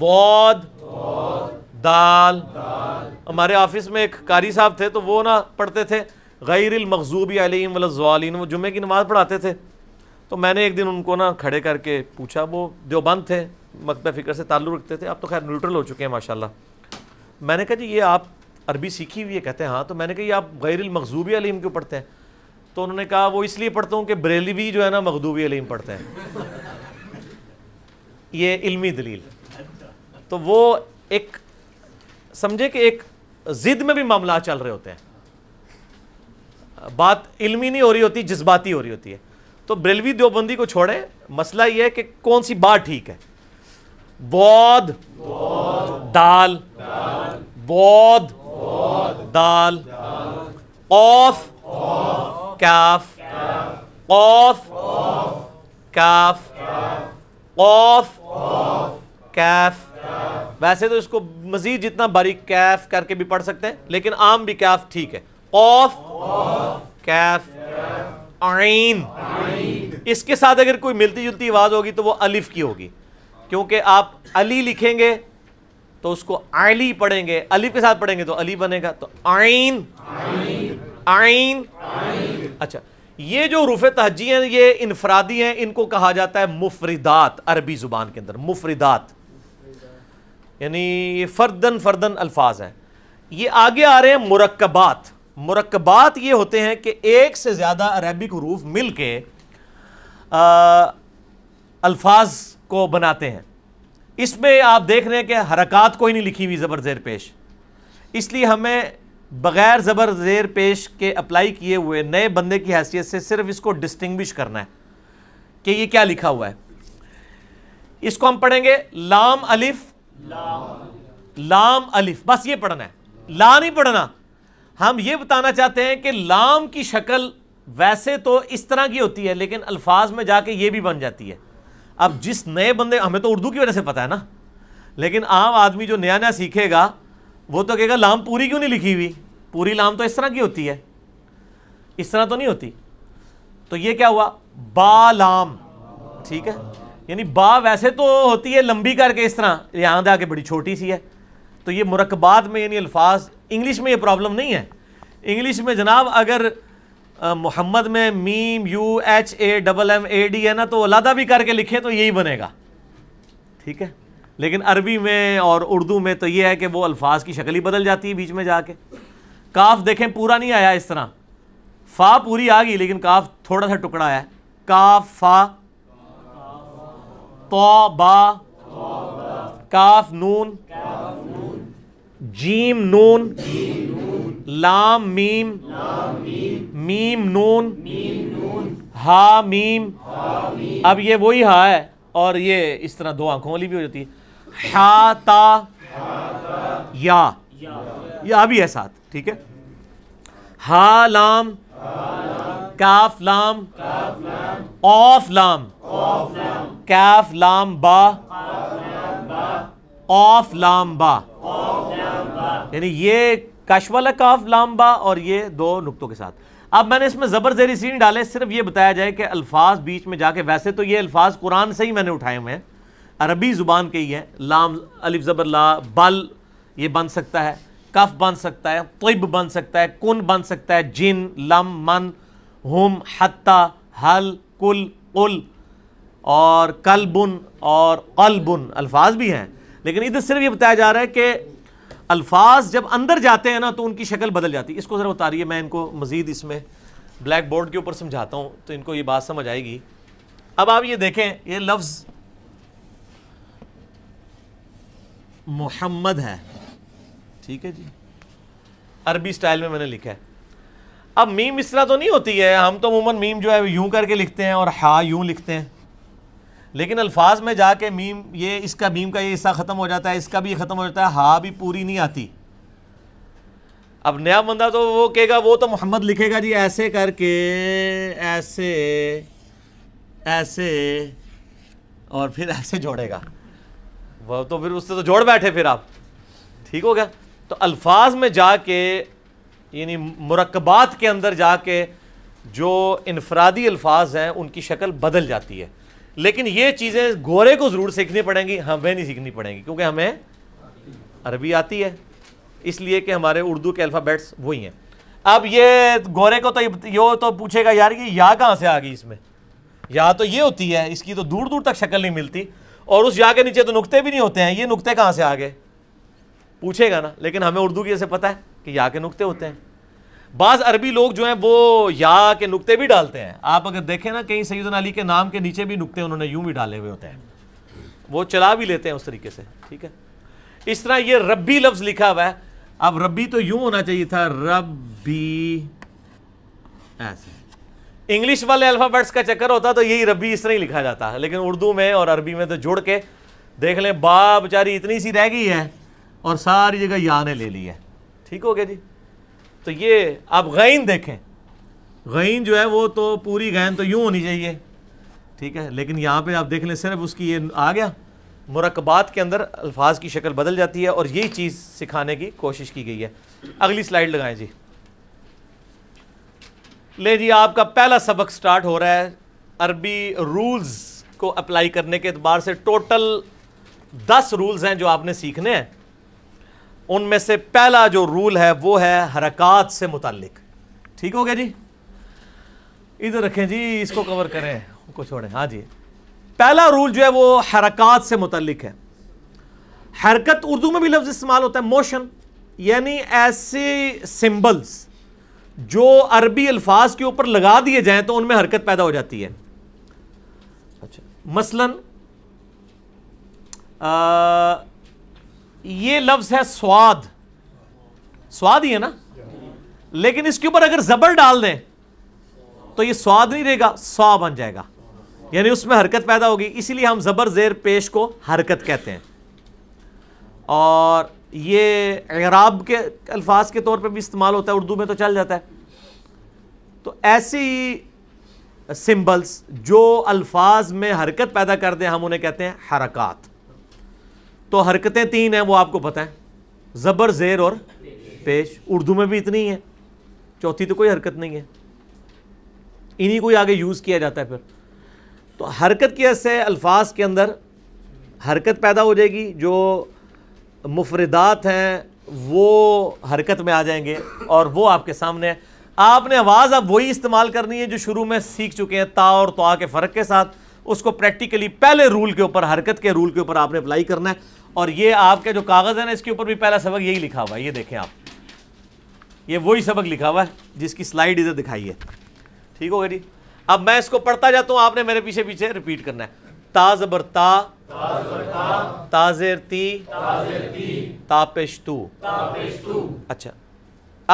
बौद दाल हमारे ऑफिस में एक कारी साहब थे तो वो ना पढ़ते थे गैर मखजूबी अलम वालीन वो जुमे की नमाज़ पढ़ाते थे तो मैंने एक दिन उनको ना खड़े करके पूछा वो देवबंद थे मकब फ़िक्र से ताल्लुक़ रखते थे अब तो खैर न्यूट्रल हो चुके हैं माशाल्लाह मैंने कहा जी ये आप अरबी सीखी हुई है कहते हैं हाँ तो मैंने कहा ये आप गैर मखजूबी अलीम क्यों पढ़ते हैं तो उन्होंने कहा वो इसलिए पढ़ता हूँ कि बरेलवी जो है ना मखदूबी अलीम पढ़ते हैं ये इल्मी दलील तो वो एक समझे कि एक ज़िद में भी मामला चल रहे होते हैं बात इल्मी नहीं हो रही होती जज्बाती हो रही होती है तो ब्रेलवी देवबंदी को छोड़े मसला यह है कि कौन सी बात ठीक है बौद्ध दाल बौद्ध दाल ऑफ कैफ ऑफ कैफ कौफ कैफ वैसे तो इसको मजीद जितना बारीक कैफ करके भी पढ़ सकते हैं लेकिन आम भी कैफ ठीक है कौफ कैफ आइन इसके साथ अगर कोई मिलती जुलती आवाज़ होगी तो वो अलिफ की होगी क्योंकि आप अली लिखेंगे तो उसको आली पढ़ेंगे अलिफ के साथ पढ़ेंगे तो अली बनेगा तो आइन आइन अच्छा ये जो रूफ तहजी हैं ये इनफरादी हैं इनको कहा जाता है मुफरदात अरबी ज़ुबान के अंदर मुफरदात यानी ये फर्दन फर्दन अल्फाज हैं ये आगे आ रहे हैं मुरकबात मरकबात ये होते हैं कि एक से ज़्यादा अरबिक रूफ मिल के अल्फाज को बनाते हैं इसमें आप देख रहे हैं कि हरकत कोई नहीं लिखी हुई ज़बर ज़ेर पेश इसलिए हमें बग़ैर ज़बर ज़ेर पेश के अप्लाई किए हुए नए बंदे की हैसियत से सिर्फ इसको डिस्टिंग्विश करना है कि ये क्या लिखा हुआ है इसको हम पढ़ेंगे लाम अलिफ लाम अलिफ बस ये पढ़ना है ला नहीं पढ़ना हम ये बताना चाहते हैं कि लाम की शक्ल वैसे तो इस तरह की होती है लेकिन अल्फाज में जाके ये भी बन जाती है अब जिस नए बंदे हमें तो उर्दू की वजह से पता है ना लेकिन आम आदमी जो नया नया सीखेगा वो तो कहेगा लाम पूरी क्यों नहीं लिखी हुई पूरी लाम तो इस तरह की होती है इस तरह तो नहीं होती तो ये क्या हुआ बा लाम ठीक है यानी बा वैसे तो होती है लंबी करके इस तरह यहाँ आके बड़ी छोटी सी है तो ये मरकबात में यानी अल्फाज इंग्लिश में ये प्रॉब्लम नहीं है इंग्लिश में जनाब अगर मोहम्मद में मीम U H A double M A D है ना तो अलादा भी करके लिखे तो यही बनेगा ठीक है लेकिन अरबी में और उर्दू में तो ये है कि वो अल्फाज की शक्ल ही बदल जाती है बीच में जाके काफ देखें पूरा नहीं आया इस तरह फ़ा पूरी आ गई लेकिन काफ थोड़ा सा टुकड़ा आया काफ फा तो बा काफ नून जीम नून लाम मीम मीम नून हा मीम अब ये वही हा है और ये इस तरह दो आंखों वाली भी हो जाती है हाता या या भी है साथ ठीक है हा लाम काफ लाम ऑफ लाम कैफ लाम बा ऑफ लाम बा यानी ये कश वाला काफ लाम बा और ये दो नुकतों के साथ अब मैंने इसमें ज़बर जहरी सीन डाले सिर्फ ये बताया जाए कि अल्फाज बीच में जाके वैसे तो ये अल्फाज कुरान से ही मैंने उठाए हुए हैं अरबी ज़ुबान के ही है लाम अलिफ ज़बर ला बल ये बन सकता है कफ बन सकता है तब बन सकता है कुन बन सकता है जिन लम मन हम हत्ता हल कुल उल और कल बुन और कल बुन अल्फाज भी हैं लेकिन इधर सिर्फ ये बताया जा रहा है कि अल्फाज जब अंदर जाते हैं ना तो उनकी शक्ल बदल जाती है इसको ज़रा उतारिए मैं इनको मज़ीद इसमें ब्लैक बोर्ड के ऊपर समझाता हूँ तो इनको ये बात समझ आएगी अब आप ये देखें ये लफ्ज़ मोहम्मद है ठीक है जी अरबी स्टाइल में मैंने लिखा है अब मीम इस तरह तो नहीं होती है हम तो अमूमन मीम जो है यूं करके लिखते हैं और हा यूं लिखते हैं लेकिन अल्फाज में जाके मीम ये इसका मीम का ये हिस्सा ख़त्म हो जाता है इसका भी ख़त्म हो जाता है हा भी पूरी नहीं आती अब नया बंदा तो वो कहेगा वो तो मोहम्मद लिखेगा जी ऐसे करके ऐसे ऐसे और फिर ऐसे जोड़ेगा वह तो फिर उससे तो जोड़ बैठे फिर आप ठीक हो गया तो अल्फाज में जाके यानी मरकबात के अंदर जाके जो इनफरादी अल्फाज हैं उनकी शक्ल बदल जाती है लेकिन ये चीज़ें गोरे को ज़रूर सीखनी पड़ेंगी हमें नहीं सीखनी पड़ेंगी क्योंकि हमें अरबी आती है इसलिए कि हमारे उर्दू के अल्फ़ाबेट्स वही हैं अब ये गोरे को तो यो तो पूछेगा यार ये या कहाँ से आ गई इसमें या तो ये होती है इसकी तो दूर दूर तक शक्ल नहीं मिलती और उस या के नीचे तो नुकते भी नहीं होते हैं ये नुकते कहाँ से आ गए पूछेगा ना लेकिन हमें उर्दू की ऐसे पता है कि या के नुकते होते हैं बाज़ अरबी लोग जो हैं वो या के नुकते भी डालते हैं आप अगर देखें ना कहीं सईद अली के नाम के नीचे भी नुकते उन्होंने यूं भी डाले हुए होते हैं वो चला भी लेते हैं उस तरीके से ठीक है इस तरह ये रब्बी लफ्ज़ लिखा हुआ है अब रब्बी तो यूं होना चाहिए था रब्बी ऐसे इंग्लिश वाले अल्फ़ाबेट्स का चक्कर होता तो यही रबी इस तरह ही लिखा जाता है लेकिन उर्दू में और अरबी में तो जुड़ के देख लें बा बेचारी इतनी सी रह गई है और सारी जगह या ने ले ली है ठीक हो गया जी तो ये आप गैन देखें गैन जो है वो तो पूरी गैन तो यूँ होनी चाहिए ठीक है लेकिन यहाँ पे आप देख लें सिर्फ उसकी ये आ गया मरकबात के अंदर अल्फाज की शक्ल बदल जाती है और यही चीज़ सिखाने की कोशिश की गई है अगली स्लाइड लगाएं जी ले जी आपका पहला सबक स्टार्ट हो रहा है अरबी रूल्स को अप्लाई करने के अतबार से टोटल दस रूल्स हैं जो आपने सीखने हैं उनमें से पहला जो रूल है वो है हरकत से मुतलक ठीक हो गया जी इधर रखें जी इसको कवर करें उनको छोड़ें हाँ जी पहला रूल जो है वो हरकत से मुतलक है हरकत उर्दू में भी लफ्ज़ इस्तेमाल होता है मोशन यानी ऐसे सिंबल्स जो अरबी अल्फाज के ऊपर लगा दिए जाए तो उनमें हरकत पैदा हो जाती है अच्छा मसलन आ, ये लफ्ज है स्वाद स्वाद ही है ना लेकिन इसके ऊपर अगर जबर डाल दें तो ये स्वाद नहीं रहेगा स्वा बन जाएगा यानी उसमें हरकत पैदा होगी इसीलिए हम जबर जेर पेश को हरकत कहते हैं और ये अराब के अल्फाज के तौर पर भी इस्तेमाल होता है उर्दू में तो चल जाता है तो ऐसी सिम्बल्स जो अल्फाज में हरकत पैदा कर दें हम उन्हें कहते हैं हरकत तो हरकतें तीन हैं वो आपको पता है ज़बर ज़ेर और पेश उर्दू में भी इतनी ही है चौथी तो कोई हरकत नहीं है इन्हीं को ही आगे यूज़ किया जाता है फिर तो हरकत की वजह से अल्फाज के अंदर हरकत पैदा हो जाएगी जो मुफरदात हैं वो हरकत में आ जाएंगे और वो आपके सामने आपने आवाज़ अब वही इस्तेमाल करनी है जो शुरू में सीख चुके हैं ता और तो के फ़र्क के साथ उसको प्रैक्टिकली पहले रूल के ऊपर हरकत के रूल के ऊपर आपने अप्लाई करना है और ये आपके जो कागज़ है ना इसके ऊपर भी पहला सबक यही लिखा हुआ है ये देखें आप ये वही सबक लिखा हुआ है जिसकी स्लाइड इधर दिखाई है ठीक हो गई जी अब मैं इसको पढ़ता जाता हूँ आपने मेरे पीछे पीछे रिपीट करना है ता ज़बर ता ताजरती तू अच्छा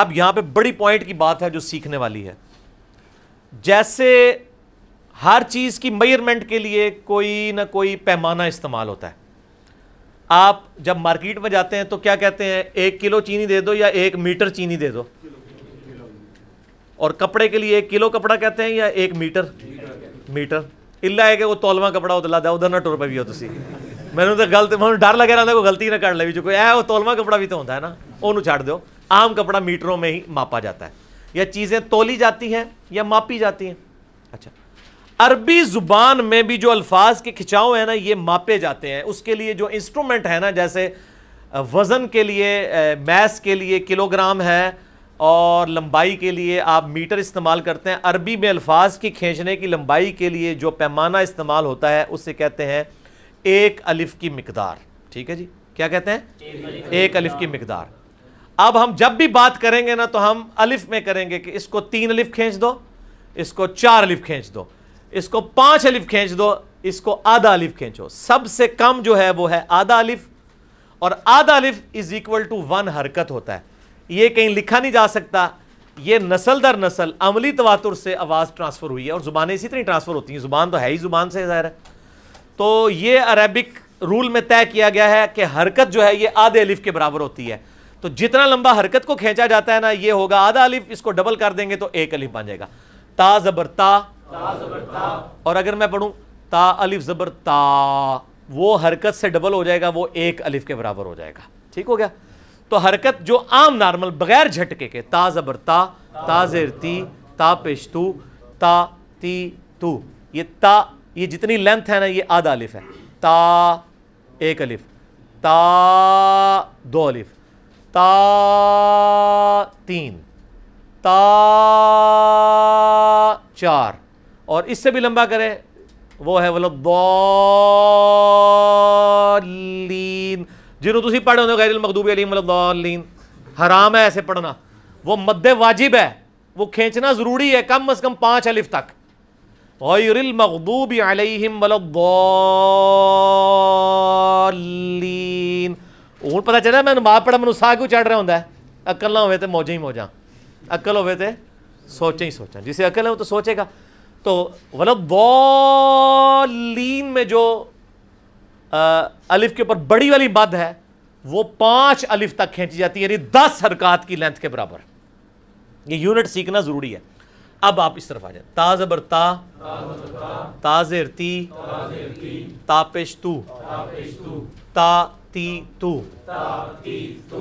अब यहाँ पे बड़ी पॉइंट की बात है जो सीखने वाली है जैसे हर चीज़ की मेयरमेंट के लिए कोई ना कोई पैमाना इस्तेमाल होता है आप जब मार्केट में जाते हैं तो क्या कहते हैं एक किलो चीनी दे दो या एक मीटर चीनी दे दो और कपड़े के लिए एक किलो कपड़ा कहते हैं या एक मीटर मीटर इला है कि वो तौलवा कपड़ा उतला दिया उधर ना ਟੁਰ पे भी हो तुम मैंने तो गलत मैं डर लगे रहा ਗਲਤੀ ਨਾ ਕਰ ਲੈ ਵੀ ਜੋ ਕੋਈ ए ਉਹ कपड़ा भी तो ਤਾਂ ਹੁੰਦਾ ਹੈ ਨਾ ਉਹਨੂੰ आम कपड़ा मीटरों में ही मापा जाता है या चीज़ें तोली जाती हैं या मापी जाती हैं अच्छा अरबी ज़ुबान में भी जो अल्फाज के खिंचाव हैं ना ये मापे जाते हैं उसके लिए जो इंस्ट्रूमेंट है ना जैसे वज़न के लिए मैस के लिए किलोग्राम है और लंबाई के लिए आप मीटर इस्तेमाल करते हैं अरबी में अल्फाज की खींचने की लंबाई के लिए जो पैमाना इस्तेमाल होता है उससे कहते हैं एक अलिफ की मकदार ठीक है जी क्या कहते हैं एक अलिफ की मकदार अब हम जब भी बात करेंगे ना तो हम अलिफ में करेंगे कि इसको तीन अलिफ खींच दो इसको चार अलिफ खींच दो इसको पांच अलिफ खींच दो इसको आधा अलिफ खींचो सबसे कम जो है वो है आधा अलिफ और आधा अलिफ इज इक्वल टू वन हरकत होता है ये कहीं लिखा नहीं जा सकता ये नस्ल दर नस्ल अमली तवातुर से आवाज़ ट्रांसफ़र हुई है और ज़ुबानें इसी तरह ट्रांसफ़र होती हैं ज़ुबान तो है ही ज़ुबान से ज़ाहिर है तो ये अरेबिक रूल में तय किया गया है कि हरकत जो है ये आधे अलिफ के बराबर होती है तो जितना लंबा हरकत को खींचा जाता है ना ये होगा आधा अलिफ इसको डबल कर देंगे तो एक अलिफ बन जाएगा ता जबर ता, ता, जबर ता। और अगर मैं पढ़ूँ ता अलिफ जबर ता वो हरकत से डबल हो जाएगा वो एक अलिफ के बराबर हो जाएगा ठीक हो गया तो हरकत जो आम नॉर्मल बगैर झटके के ता ज़बर ता ता ज़ेर ती ता पेश तू ता ती तू ये ता ये जितनी लेंथ है ना ये आधा अलिफ है ता एक अलिफ ता दो अलिफ ता तीन ता चार और इससे भी लंबा करें वो है मतलब दौलीन जिन्होंने तुम पढ़े हो गैरिल मखदूबी अलीम अलीन मतलब हराम है ऐसे पढ़ना वो मद्दे वाजिब है वो खींचना जरूरी है कम अज कम पाँच अलिफ तक हूँ मतलब पता चला मैं नमाज पढ़ा मैं साग क्यों चढ़ रहा हूँ अकल ना हो मौजा ही मौजा अकल हो सोचे ही सोचा जिसे अकल है वो तो सोचेगा तो वलब मतलब वॉलिन में जो अलिफ के ऊपर बड़ी वाली मद है वो पांच अलिफ तक खींची जाती है यानी दस हरकत की लेंथ के बराबर ये यूनिट सीखना ज़रूरी है अब आप इस तरफ आ जाए ताज ता ताजर ती तापेश तू ता ती तू तो ती तू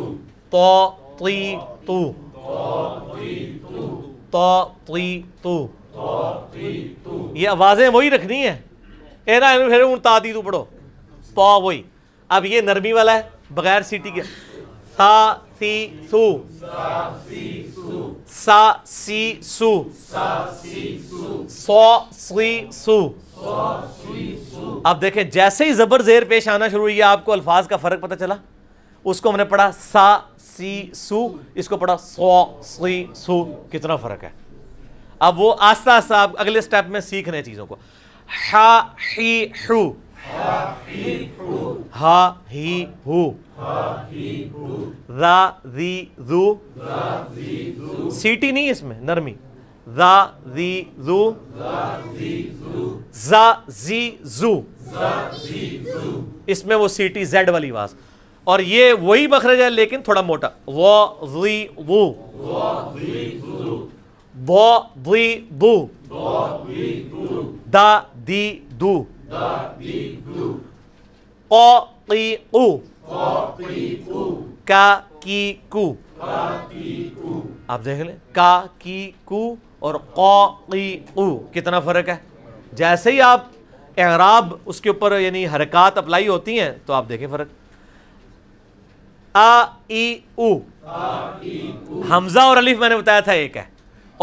तो ती तू ये आवाज़ें वही रखनी है ए ना फिर हूं ता ती तू पढ़ो पॉ वही अब ये नरमी वाला है बगैर सीटी के सा सी सू सा सी सू सा सी सू अब देखें जैसे ही जबर जेर पेश आना शुरू हुई आपको अल्फाज का फर्क पता चला उसको हमने पढ़ा सा सी सू इसको पढ़ा सो सी सू कितना फर्क है अब वो आस्ता आस्ता आप अगले स्टेप में सीख रहे चीज़ों को हा ही हू हा ही हु रा दी जू सीटी नहीं इसमें नरमी रा दी जू जा जी जू इसमें वो सीटी जेड वाली आवाज और ये वही बखरज है लेकिन थोड़ा मोटा वो वी वो वो दी दू दा दी दू Qaqiqu. का की कु आप देख लें का की कु और कौ कितना फ़र्क है जैसे ही आप एराब उसके ऊपर यानी हरकत अप्लाई होती हैं तो आप देखें फ़र्क आ ई उ हमज़ा और अलिफ मैंने बताया था एक है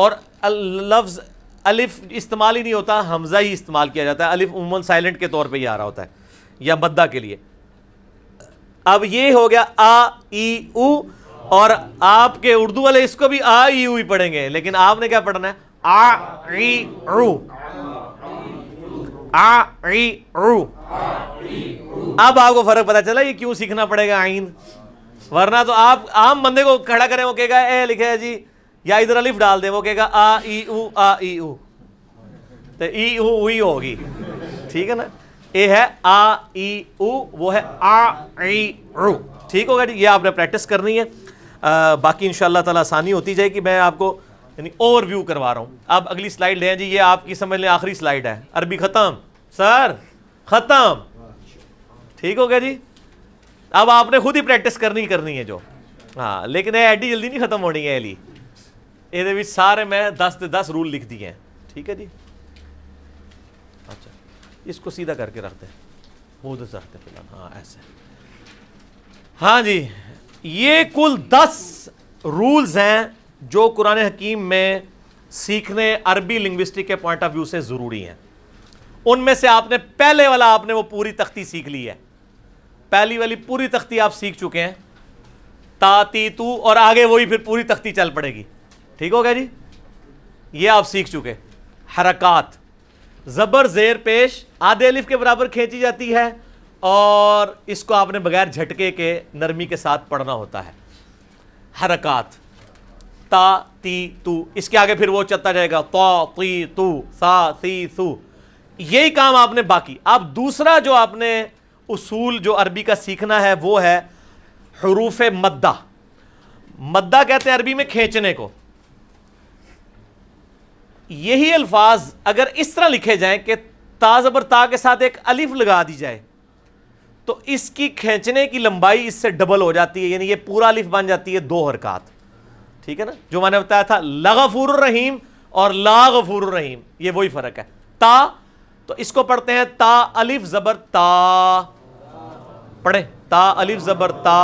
और लफ्ज़ अलिफ इस्तेमाल ही नहीं होता हमज़ा ही इस्तेमाल किया जाता है अलिफ उमूमन साइलेंट के तौर पे ही आ रहा होता है या मद्दा के लिए अब ये हो गया आ ई उ और आपके उर्दू वाले इसको भी आ ई ही पढ़ेंगे लेकिन आपने क्या पढ़ना है आ री रू आ री रू अब आपको फर्क पता चला ये क्यों सीखना पड़ेगा आइन वरना तो आप आम बंदे को खड़ा करें वो कहेगा ए लिखे जी या इधर अलिफ डाल दे वो कहेगा आ ई ऊ आ ई ऊ तो ई ऊ ई होगी ठीक है ना ए है आ ई ऊ वो है आ ई ऊ ठीक होगा ये आपने प्रैक्टिस करनी है आ, बाकी इन ताला आसानी होती जाएगी मैं आपको यानी ओवर व्यू करवा रहा हूँ अब अगली स्लाइड लें जी ये आपकी समझ लें आखिरी स्लाइड है अरबी ख़त्म सर ख़त्म ठीक हो गया जी अब आपने खुद ही प्रैक्टिस करनी करनी है जो हाँ लेकिन ये एडी जल्दी नहीं ख़त्म होनी है एली ये सारे मैं दस 10 दस रूल लिख दिए हैं ठीक है जी अच्छा इसको सीधा करके रखते हैं वो उधर रखते हैं फिलहाल हाँ ऐसे हाँ जी ये कुल दस रूल्स हैं जो कुरान हकीम में सीखने अरबी लिंग्विस्टिक के पॉइंट ऑफ व्यू से ज़रूरी हैं उनमें से आपने पहले वाला आपने वो पूरी तख्ती सीख ली है पहली वाली पूरी तख्ती आप सीख चुके हैं ताती तू और आगे वही फिर पूरी तख्ती चल पड़ेगी ठीक हो गया जी ये आप सीख चुके हरकत ज़बर ज़ेर पेश आधे अलिफ के बराबर खींची जाती है और इसको आपने बगैर झटके के नरमी के साथ पढ़ना होता है हरकत ता ती तू इसके आगे फिर वो चलता जाएगा तो ती तू सा सी सू यही काम आपने बाकी अब दूसरा जो आपने उसूल जो अरबी का सीखना है वो है हरूफ मद्दा मद्दा कहते हैं अरबी में खींचने को यही अल्फाज अगर इस तरह लिखे जाएं कि ताजबर ता के साथ एक अलिफ लगा दी जाए तो इसकी खींचने की लंबाई इससे डबल हो जाती है यानी ये पूरा अलिफ बन जाती है दो हरकत ठीक है ना जो मैंने बताया था लगाफूर रहीम और लागफूर रहीम ये वही फ़र्क है ता तो इसको पढ़ते हैं ता अलिफ ज़बर ता पढ़े ता अलिफ ज़बर ता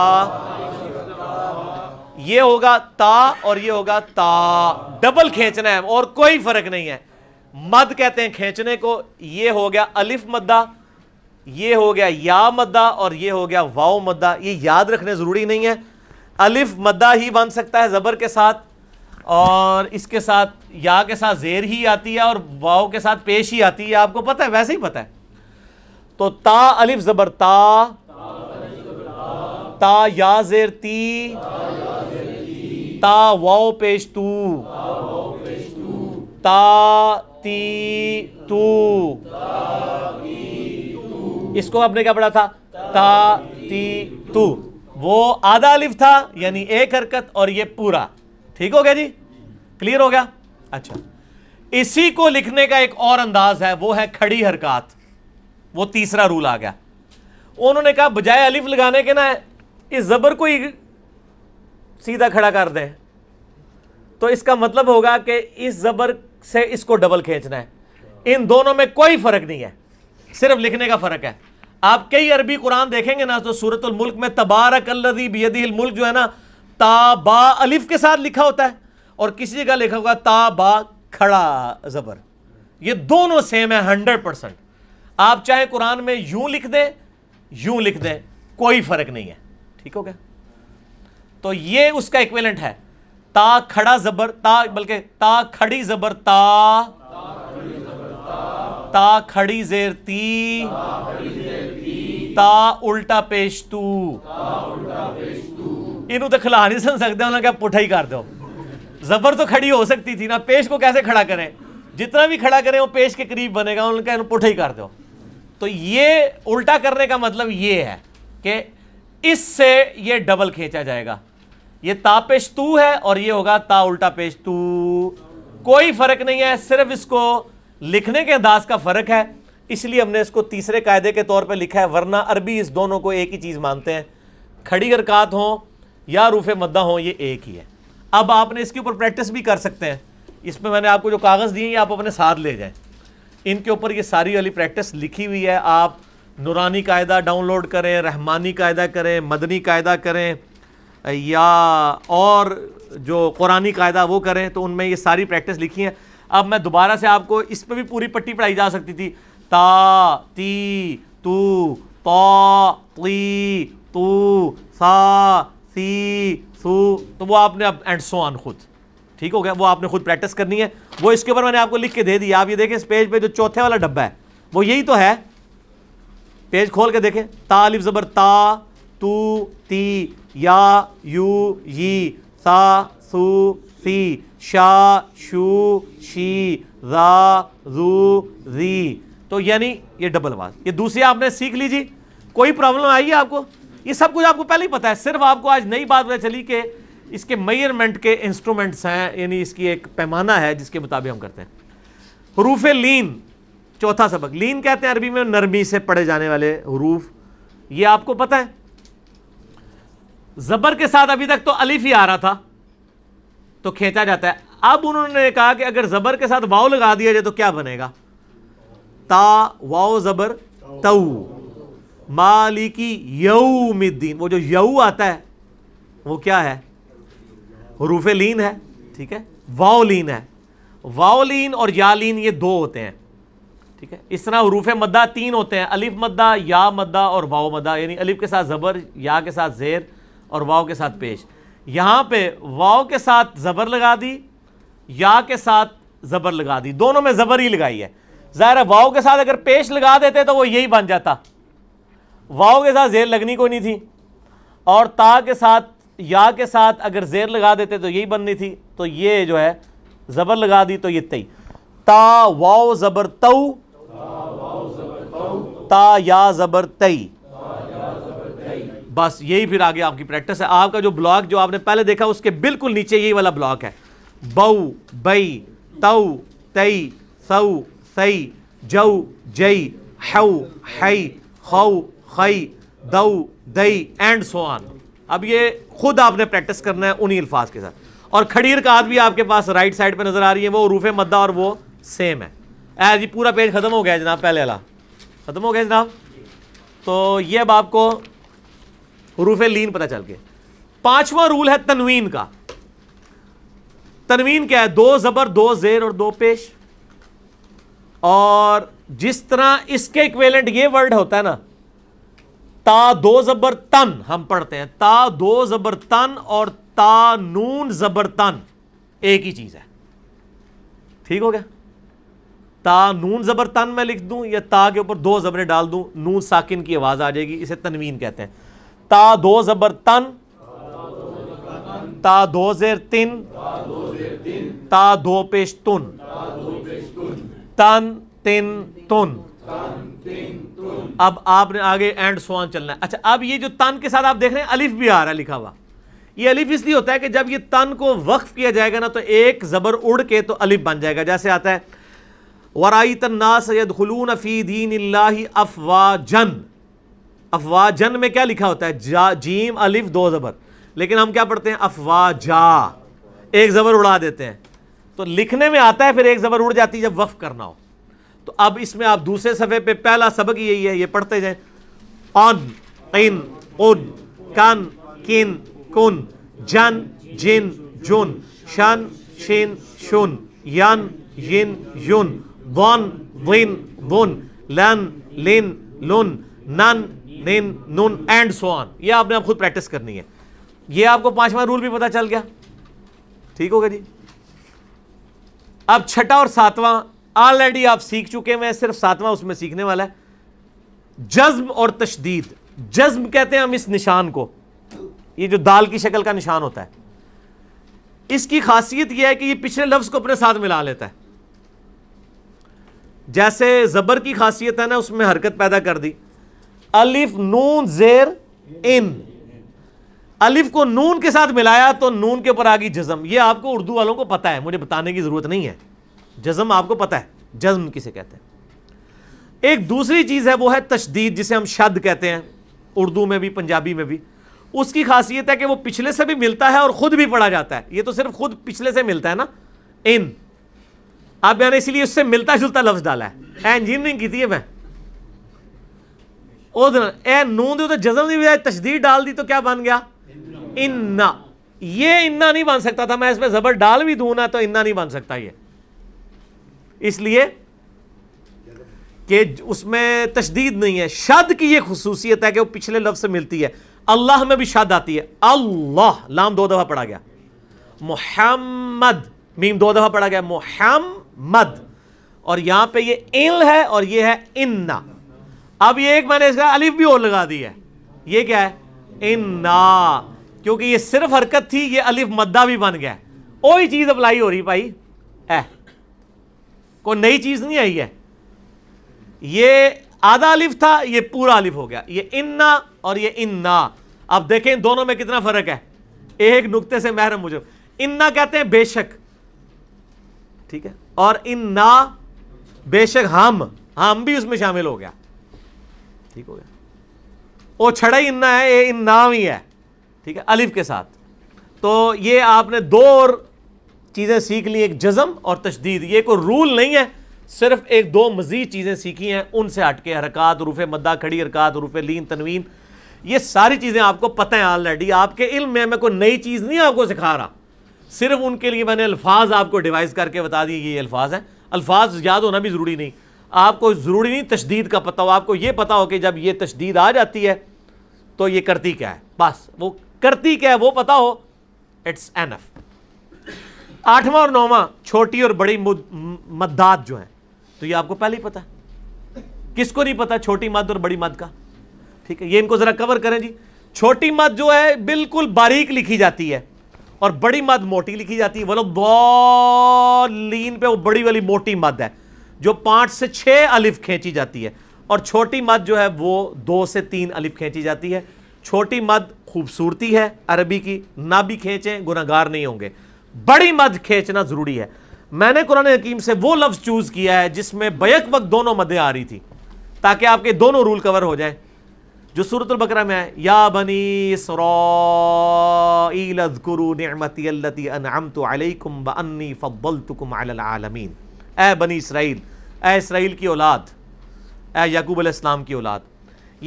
ये होगा ता और ये होगा ता डबल खींचना है और कोई फर्क नहीं है मद कहते हैं खींचने को ये हो गया अलिफ मद्दा ये हो गया या मद्दा और ये हो गया वाओ मद्दा ये याद रखने ज़रूरी नहीं है अलिफ मद्दा ही बन सकता है ज़बर के साथ और इसके साथ या के साथ जेर ही आती है और वाओ के साथ पेश ही आती है आपको पता है वैसे ही पता है तो ता अलिफ ज़बर ता ता या जेर ती ता वौ पेश तू ता ती तू इसको आपने क्या पढ़ा था ता ती तू वो आधा अलिफ था यानी एक हरकत और ये पूरा ठीक हो गया जी क्लियर हो गया अच्छा इसी को लिखने का एक और अंदाज है वो है खड़ी हरकत वो तीसरा रूल आ गया उन्होंने कहा बजाय अलिफ लगाने के ना इस जबर को सीधा खड़ा कर दें तो इसका मतलब होगा कि इस ज़बर से इसको डबल खींचना है इन दोनों में कोई फ़र्क नहीं है सिर्फ लिखने का फ़र्क है आप कई अरबी कुरान देखेंगे ना तो सूरत मुल्क में तबारक मुल्क जो है ना ताबा अलिफ के साथ लिखा होता है और किसी जगह लिखा होगा ताबा खड़ा ज़बर ये दोनों सेम है हंड्रेड परसेंट आप चाहे कुरान में यूं लिख दें यूं लिख दें कोई फ़र्क नहीं है ठीक हो गया तो ये उसका इक्वेलेंट है ता खड़ा जबर ता बल्कि ता खड़ी जबर ता ता खड़ी जेर ती ता उल्टा पेश तू इन तो खिला नहीं सुन सकते उन्होंने क्या पुठा ही कर दो जबर तो खड़ी हो सकती थी ना पेश को कैसे खड़ा करें जितना भी खड़ा करें वो पेश के करीब बनेगा उनका पुठा ही कर दो तो ये उल्टा करने का मतलब ये है कि इससे ये डबल खींचा जाएगा ये ता पेश तू है और ये होगा ता उल्टा पेश तू कोई फर्क नहीं है सिर्फ इसको लिखने के अंदाज का फर्क है इसलिए हमने इसको तीसरे कायदे के तौर पर लिखा है वरना अरबी इस दोनों को एक ही चीज़ मानते हैं खड़ी हरकत हो या रूफ मद्दा हों ये एक ही है अब आपने इसके ऊपर प्रैक्टिस भी कर सकते हैं इसमें मैंने आपको जो कागज़ दिए हैं आप अपने साथ ले जाए इनके ऊपर ये सारी वाली प्रैक्टिस लिखी हुई है आप नूरानी कायदा डाउनलोड करें रहमानी कायदा करें मदनी कायदा करें या और जो कुरानी कायदा वो करें तो उनमें ये सारी प्रैक्टिस लिखी है अब मैं दोबारा से आपको इस पर भी पूरी पट्टी पढ़ाई जा सकती थी ता ती तू तो ती तू सा सी सू तो वो आपने अब एंड सो ऑन खुद ठीक हो गया वो आपने खुद प्रैक्टिस करनी है वो इसके ऊपर मैंने आपको लिख के दे दी आप ये देखें इस पेज पे जो चौथे वाला डब्बा है वो यही तो है पेज खोल के देखें तालिफ ज़बर ता तू ती या यू यी सा सू सी शा शू शी रा रू री तो यानी ये डबल वाज ये दूसरी आपने सीख लीजिए कोई प्रॉब्लम आई है आपको ये सब कुछ आपको पहले ही पता है सिर्फ आपको आज नई बात पता चली कि इसके मेयरमेंट के इंस्ट्रूमेंट्स हैं यानी इसकी एक पैमाना है जिसके मुताबिक हम करते हैं हरूफ लीन चौथा सबक लीन कहते हैं अरबी में नरमी से पढ़े जाने वाले हरूफ ये आपको पता है ज़बर के साथ अभी तक तो अलिफ ही आ रहा था तो खींचा जाता है अब उन्होंने कहा कि अगर ज़बर के साथ वाव लगा दिया जाए तो क्या बनेगा ता वाओ ज़बर तऊ मालिकी यऊमिद्दीन वो जो यऊ आता है वो क्या है हरूफ लीन है ठीक है वाओ लीन है वाओ लीन और या लीन ये दो होते हैं ठीक है इस तरह हरूफ मद्दा तीन होते हैं अलिफ मद्दा या मद्दा और वाओ मद्दा यानी अलिफ के साथ ज़बर या के साथ ज़ेर और वाव के साथ पेश यहाँ पे वाव के साथ ज़बर लगा दी या के साथ ज़बर लगा दी दोनों में ज़बर ही लगाई है ज़ाहिर वाओ के साथ अगर पेश लगा देते तो वो यही बन जाता वाओ के साथ जेर लगनी कोई नहीं थी और ता के साथ या के साथ अगर जेर लगा देते तो यही बननी थी तो ये जो है ज़बर लगा दी तो ये तई ता वाओ ज़बर तऊ ता या ज़बर तई बस यही फिर आगे आपकी प्रैक्टिस है आपका जो ब्लॉक जो आपने पहले देखा उसके बिल्कुल नीचे यही वाला ब्लॉक है बऊ बई तऊ तई सऊ सई जऊ जई हऊ हई खऊ खई दऊ दई एंड सो ऑन अब ये खुद आपने प्रैक्टिस करना है उन्हीं अल्फाज के साथ और खड़ीर का आदमी भी आपके पास राइट साइड पे नज़र आ रही है वो रूफ मद्दा और वो सेम है एज जी पूरा पेज ख़त्म हो गया जनाब पहले वाला ख़त्म हो गया जनाब तो ये अब आपको रूफ लीन पता चल गए पांचवा रूल है तनवीन का तनवीन क्या है दो ज़बर दो जेर और दो पेश और जिस तरह इसके इक्वेलेंट ये वर्ड होता है ना ता दो जबर तन हम पढ़ते हैं ता दो जबर तन और ता नून जबर तन एक ही चीज है ठीक हो गया ता नून ज़बर तन मैं लिख दूँ या ता के ऊपर दो ज़बरें डाल दूँ नून साकिन की आवाज़ आ जाएगी इसे तनवीन कहते हैं ता दो ज़बर तन ता दो जेर तिन ता दो पेश तुन तन तिन तुन अब आपने आगे एंड सोन चलना है अच्छा अब ये जो तन के साथ आप देख रहे हैं अलिफ भी आ रहा है लिखा हुआ ये अलिफ इसलिए होता है कि जब ये तन को वक्फ किया जाएगा ना तो एक जबर उड़ के तो अलिफ बन जाएगा जैसे आता है वराई तन्ना में क्या लिखा होता है जा जीम अलिफ दो ज़बर लेकिन हम क्या पढ़ते हैं अफवाजा एक ज़बर उड़ा देते हैं तो लिखने में आता है फिर एक ज़बर उड़ जाती है जब वफ़ करना हो तो अब इसमें आप दूसरे सफ़े पे पहला सबक यही है ये पढ़ते जाएं ऑन इन उन कन किन कुन जन जिन जुन शन शिन शुन यन यिन युन गॉन विन वुन लन लिन लुन नन निन नुन एंड सो ऑन ये आपने आप खुद प्रैक्टिस करनी है ये आपको पांचवा रूल भी पता चल गया ठीक होगा जी अब छठा और सातवां ऑलरेडी आप सीख चुके हैं सिर्फ सातवां उसमें सीखने वाला है जज्म और तशदीद जज्म कहते हैं हम इस निशान को ये जो दाल की शक्ल का निशान होता है इसकी खासियत यह है कि ये पिछले लफ्ज़ को अपने साथ मिला लेता है जैसे ज़बर की खासियत है ना उसमें हरकत पैदा कर दी अलिफ नून जेर इन अलिफ को नून के साथ मिलाया तो नून के ऊपर आ गई जज़म ये आपको उर्दू वालों को पता है मुझे बताने की ज़रूरत नहीं है जज़म आपको पता है जज़म किसे कहते हैं एक दूसरी चीज़ है वो है तशदीद जिसे हम शद कहते हैं उर्दू में भी पंजाबी में भी उसकी खासियत है कि वो पिछले से भी मिलता है और ख़ुद भी पढ़ा जाता है ये तो सिर्फ खुद पिछले से मिलता है ना इन अब मैंने इसलिए उससे मिलता जुलता लफ्ज़ डाला है इंजीनियरिंग की थी मैं ਉਹਦੇ ਇਹ ਨੂਨ ਦੇ ਉੱਤੇ ਜਜ਼ਮ ਦੀ डाल दी तो क्या बन गया इन्ना ये इन्ना नहीं बन सकता था मैं इसमें जबर डाल भी दूं ना तो इन्ना नहीं बन सकता ये इसलिए कि उसमें तशदीद नहीं है शद की ये खसूसियत है कि वो पिछले लफ्ज से मिलती है अल्लाह में भी शद आती है अल्लाह लाम दो दफ़ा पढ़ा गया मोहम्मद मीम दो दफ़ा पढ़ा गया मोहम्मद मद और यहां पे ये इल है और ये है इन्ना अब ये एक मैंने इसका अलिफ भी और लगा दी है ये क्या है इन्ना क्योंकि ये सिर्फ हरकत थी ये अलिफ मद्दा भी बन गया वही चीज़ अप्लाई हो रही भाई है कोई नई चीज़ नहीं आई है ये आधा अलिफ था ये पूरा अलिफ हो गया ये इन्ना और ये इन्ना अब देखें दोनों में कितना फ़र्क है एक नुक्ते से महरम मुझे इन्ना कहते हैं बेशक ठीक है और इन ना बेशक हम हम भी उसमें शामिल हो गया ठीक हो गया ओ छड़ा ही इन्ना है ये इन्ना ही है ठीक है अलिफ के साथ तो ये आपने दो और चीज़ें सीख ली एक जज़म और तशदीद ये कोई रूल नहीं है सिर्फ एक दो मज़ीद चीज़ें सीखी हैं उनसे हटके हरकत रूफ़ मद्दा खड़ी हरकत रूफ़ लीन तनवीन ये सारी चीज़ें आपको पता है ऑलरेडी आपके इल्म में मैं कोई नई चीज़ नहीं आपको सिखा रहा सिर्फ उनके लिए मैंने अल्फाज आपको डिवाइस करके बता दिए ये अल्फाज हैं अल्फाज याद होना भी ज़रूरी नहीं आपको ज़रूरी नहीं तशदीद का पता हो आपको ये पता हो कि जब ये तशदीद आ जाती है तो ये करती क्या है बस वो करती क्या है वो पता हो इट्स एनफ आठवां और नौवां छोटी और बड़ी मद्दात जो हैं तो ये आपको पहले ही पता है किसको नहीं पता छोटी मद और बड़ी मद का ठीक है ये इनको ज़रा कवर करें जी छोटी मद जो है बिल्कुल बारीक लिखी जाती है और बड़ी मद मोटी लिखी जाती है वो लीन पे वो बड़ी वाली मोटी मद है जो पाँच से छः अलिफ खींची जाती है और छोटी मद जो है वो दो से तीन अलिफ खींची जाती है छोटी मद खूबसूरती है अरबी की ना भी खींचें गुनागार नहीं होंगे बड़ी मद खींचना ज़रूरी है मैंने कुरान हकीम से वो लफ्ज़ चूज़ किया है जिसमें बैक वक्त दोनों मदें आ रही थी ताकि आपके दोनों रूल कवर हो जाएं जो सूरत बकरा में है या बनी सरोमीन ए बनी इसराइल ए इसराइल की औलाद ए याकूब अलैहिस्सलाम की औलाद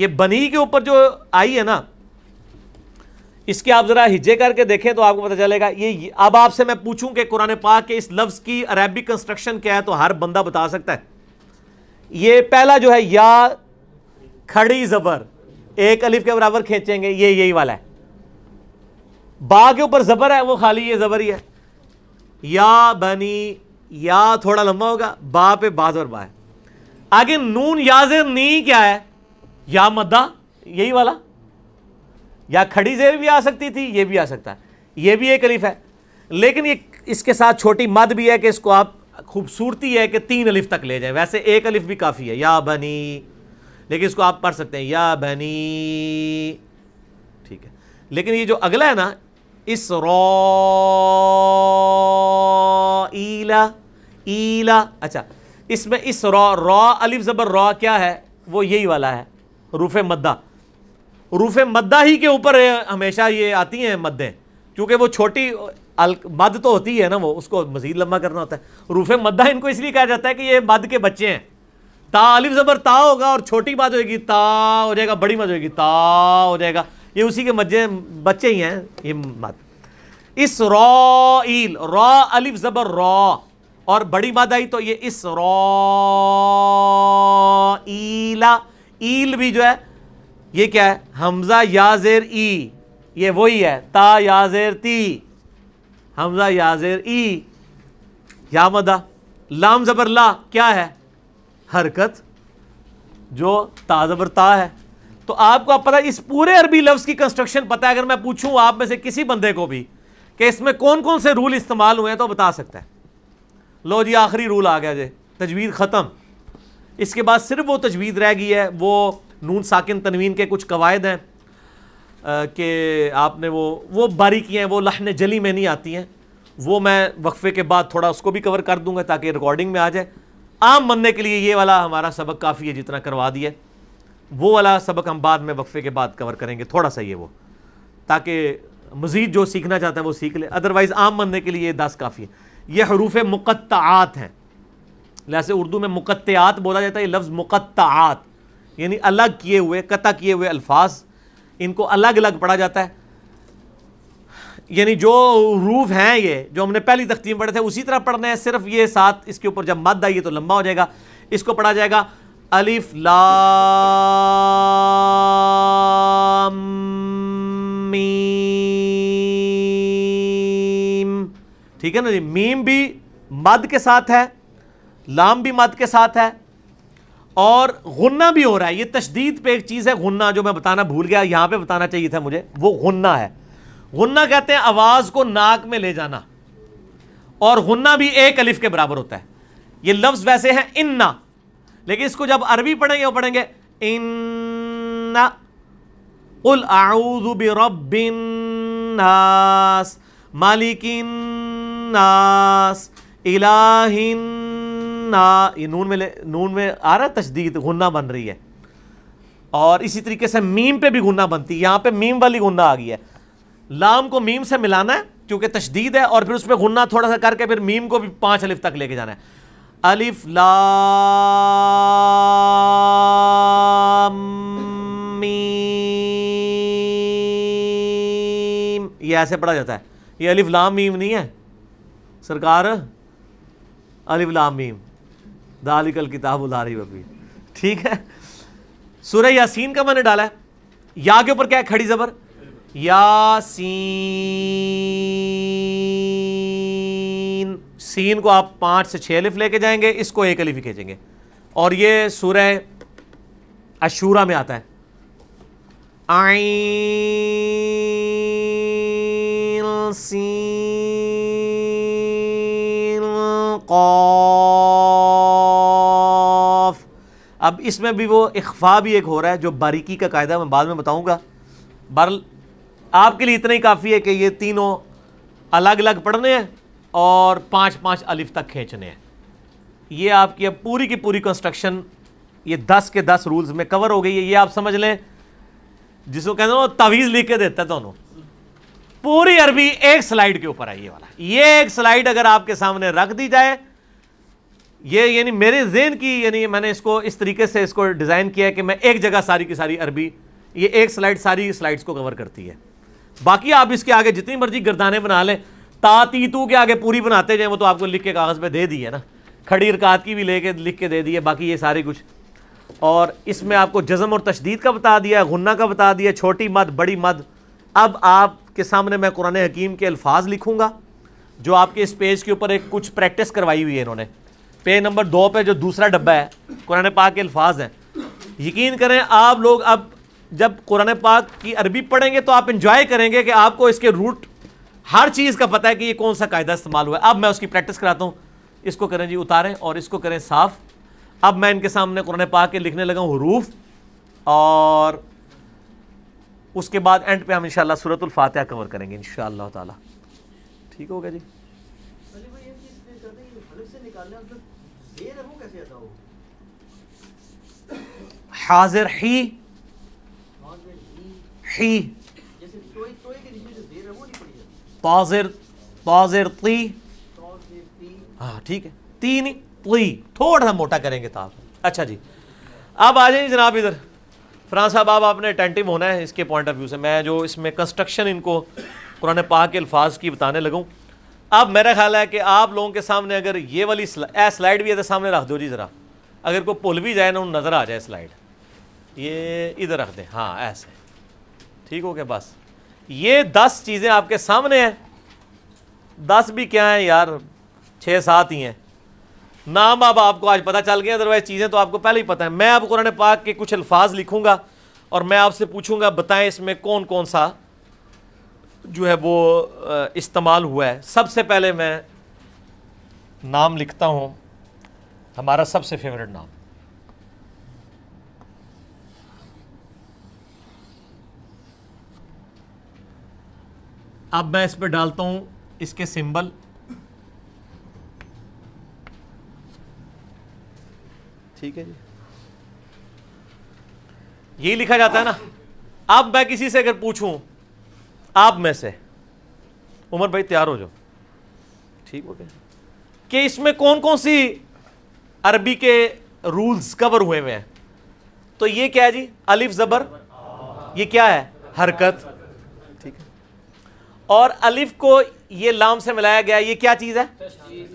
ये बनी के ऊपर जो आई है ना इसके आप ज़रा हिज्जे करके देखें तो आपको पता चलेगा ये अब आपसे मैं पूछूं कि कुरान पाक के इस लफ्ज़ की अरबी कंस्ट्रक्शन क्या है तो हर बंदा बता सकता है ये पहला जो है या खड़ी ज़बर एक अलिफ के बराबर खींचेंगे ये यही वाला है बा के ऊपर ज़बर है वो खाली ये ज़बर ही है या बनी या थोड़ा लंबा होगा बा पे बाज और बा है आगे नून या जेर नी क्या है या मद्दा यही वाला या खड़ी जेर भी आ सकती थी ये भी आ सकता है ये भी एक अलिफ है लेकिन ये इसके साथ छोटी मद भी है कि इसको आप खूबसूरती है कि तीन अलिफ तक ले जाए वैसे एक अलिफ भी काफ़ी है या बनी लेकिन इसको आप पढ़ सकते हैं या बनी ठीक है लेकिन ये जो अगला है ना इस ईला ईला अच्छा इसमें इस रॉ रॉ अलिफ ज़बर रॉ क्या है वो यही वाला है रूफ़ मद्दा रूफ़ मद्दा ही के ऊपर हमेशा ये आती हैं मद्दे क्योंकि वो छोटी मद तो होती है ना वो उसको मज़ीद लम्बा करना होता है रूफ़ मद्दा इनको इसलिए कहा जाता है कि ये मद के बच्चे हैं अलिफ ज़बर ता होगा और छोटी बात होगी ता हो जाएगा बड़ी मत होगी ता हो जाएगा ये उसी के मजे बच्चे ही हैं ये मत इस रॉल रॉ अलिफ ज़बर रॉ और बड़ी बात आई तो ये इस रॉला ईल भी जो है ये क्या है हमज़ा याजेर ई ये वही है ता याजेर ती हमज़ा याजेर ई या मदा लाम ज़बर ला क्या है हरकत जो ताजबरता है तो आपको आप पता है इस पूरे अरबी लफ्ज़ की कंस्ट्रक्शन पता है अगर मैं पूछूं आप में से किसी बंदे को भी कि इसमें कौन कौन से रूल इस्तेमाल हुए हैं तो बता सकता है लो जी आखिरी रूल आ गया जे तजवीज़ ख़त्म इसके बाद सिर्फ वो तजवीज़ रह गई है वो नून साकिन तनवीन के कुछ कवायद हैं कि आपने वो वो बारीकियाँ वो लहन जली में नहीं आती हैं वो मैं वक्फ़े के बाद थोड़ा उसको भी कवर कर दूंगा ताकि रिकॉर्डिंग में आ जाए आम बनने के लिए ये वाला हमारा सबक काफ़ी है जितना करवा दिया वो वाला सबक हम बाद में वक्फे के बाद कवर करेंगे थोड़ा सा ये वो ताकि मज़ीद जो सीखना चाहता है वो सीख ले अदरवाइज़ आम बनने के लिए ये दस काफ़ी है ये हरूफ मुक़त्तात हैं जैसे उर्दू में मुक़त्तात बोला जाता है ये लफ्ज़ मुक़त्तात यानी अलग किए हुए कता किए हुए अल्फाज इनको अलग अलग पढ़ा जाता है यानी जो रूफ हैं ये जो हमने पहली तख्ती पढ़े थे उसी तरह पढ़ना है सिर्फ ये साथ इसके ऊपर जब मद है तो लंबा हो जाएगा इसको पढ़ा जाएगा अलिफ लाम मीम ठीक है ना जी मीम भी मद के साथ है लाम भी मद के साथ है और गुन्ना भी हो रहा है ये तशदीद पे एक चीज़ है गुन्ना जो मैं बताना भूल गया यहाँ पे बताना चाहिए था मुझे वो गुन्ना है गुन्ना कहते हैं आवाज को नाक में ले जाना और गुन्ना भी एक अलिफ के बराबर होता है ये लफ्ज वैसे है इन्ना लेकिन इसको जब अरबी पढ़ेंगे वो पढ़ेंगे इन्ना उल आउजुब रबिन्नास मालिकिन्नास इलाहिन्ना ये नून में नून में आ रहा है तशदीद गुन्ना बन रही है और इसी तरीके से मीम पे भी गुन्ना बनती है यहाँ पे मीम वाली गुन्ना आ गई है लाम को मीम से मिलाना है क्योंकि तशदीद है और फिर उसमें गुन्ना थोड़ा सा करके फिर मीम को भी पांच अलिफ तक लेके जाना है अलिफ लाम मीम ये ऐसे पढ़ा जाता है ये अलिफ लाम मीम नहीं है सरकार अलिफ लाम मीम दालिकल किताब उला रही अभी ठीक है सूर्य यासीन का मैंने डाला है या के ऊपर क्या है खड़ी जबर यासीन सीन को आप पांच से छह अलिफ लेके जाएंगे इसको एक अलिफ खींचेंगे और ये सूरह अशूरा में आता है आईन सीन कौफ अब इसमें भी वो इख्फा भी एक हो रहा है जो बारीकी का कायदा मैं बाद में बताऊंगा बरल आपके लिए इतना ही काफ़ी है कि ये तीनों अलग अलग पढ़ने हैं और पाँच पाँच अलिफ तक खींचने हैं ये आपकी अब पूरी की पूरी कंस्ट्रक्शन ये दस के दस रूल्स में कवर हो गई है ये आप समझ लें जिसको कहते हैं तवीज़ लिख के देता है दोनों पूरी अरबी एक स्लाइड के ऊपर है ये वाला ये एक स्लाइड अगर आपके सामने रख दी जाए ये यानी मेरे जेन की यानी मैंने इसको इस तरीके से इसको डिज़ाइन किया है कि मैं एक जगह सारी की सारी अरबी ये एक स्लाइड सारी स्लाइड्स को कवर करती है बाकी आप इसके आगे जितनी मर्जी गर्दाने बना लें तातीतू के आगे पूरी बनाते जाए वो तो आपको लिख के कागज़ पे दे दी है ना खड़ी रकात की भी लेके लिख के दे दी है बाकी ये सारी कुछ और इसमें आपको जज़म और तशदीद का बता दिया गुन्ना का बता दिया छोटी मद बड़ी मद अब आपके सामने मैं कुरान हकीम के अल्फाज लिखूँगा जो आपके इस पेज के ऊपर एक कुछ प्रैक्टिस करवाई हुई है इन्होंने पेज नंबर दो पे जो दूसरा डब्बा है कुरान पाक के अल्फाज हैं यकीन करें आप लोग अब जब कुरान पाक की अरबी पढ़ेंगे तो आप इंजॉय करेंगे कि आपको इसके रूट हर चीज़ का पता है कि ये कौन सा कायदा इस्तेमाल हुआ है अब मैं उसकी प्रैक्टिस कराता हूँ इसको करें जी उतारें और इसको करें साफ़ अब मैं इनके सामने कुरान पाक के लिखने लगा हूँ हरूफ और उसके बाद एंड पे हम इंशाल्लाह सूरतुल फातिहा कवर करेंगे इन ताला ठीक गया जी हाजिर ही ही ताजिर ताजिर ती हाँ ठीक है तीन ती थोड़ा सा मोटा करेंगे ताप अच्छा जी अब आ जाइए जनाब इधर फ्रांस साहब आप आपने अटेंटिव होना है इसके पॉइंट ऑफ व्यू से मैं जो इसमें कंस्ट्रक्शन इनको कुरान पाक के अल्फाज की बताने लगूँ अब मेरा ख्याल है कि आप लोगों के सामने अगर ये वाली स्लाइड भी इधर तो सामने रख दो जी ज़रा अगर कोई पुल भी जाए ना उन नज़र आ जाए स्लाइड ये इधर रख दें हाँ ऐसे ठीक हो गया बस ये दस चीज़ें आपके सामने हैं दस भी क्या हैं यार छः सात ही हैं नाम अब आपको आज पता चल गया अदरवाइज चीज़ें तो आपको पहले ही पता है मैं अब कुरान पाक के कुछ अल्फाज लिखूंगा और मैं आपसे पूछूंगा बताएं इसमें कौन कौन सा जो है वो इस्तेमाल हुआ है सबसे पहले मैं नाम लिखता हूँ हमारा सबसे फेवरेट नाम अब मैं इस पर डालता हूं इसके सिंबल ठीक है जी यही लिखा जाता है ना अब मैं किसी से अगर पूछूं आप में से उमर भाई तैयार हो जाओ ठीक हो गया कि इसमें कौन कौन सी अरबी के रूल्स कवर हुए हुए हैं तो ये क्या है जी अलिफ जबर ये क्या है हरकत और अलिफ को ये लाम से मिलाया गया ये क्या चीज़ है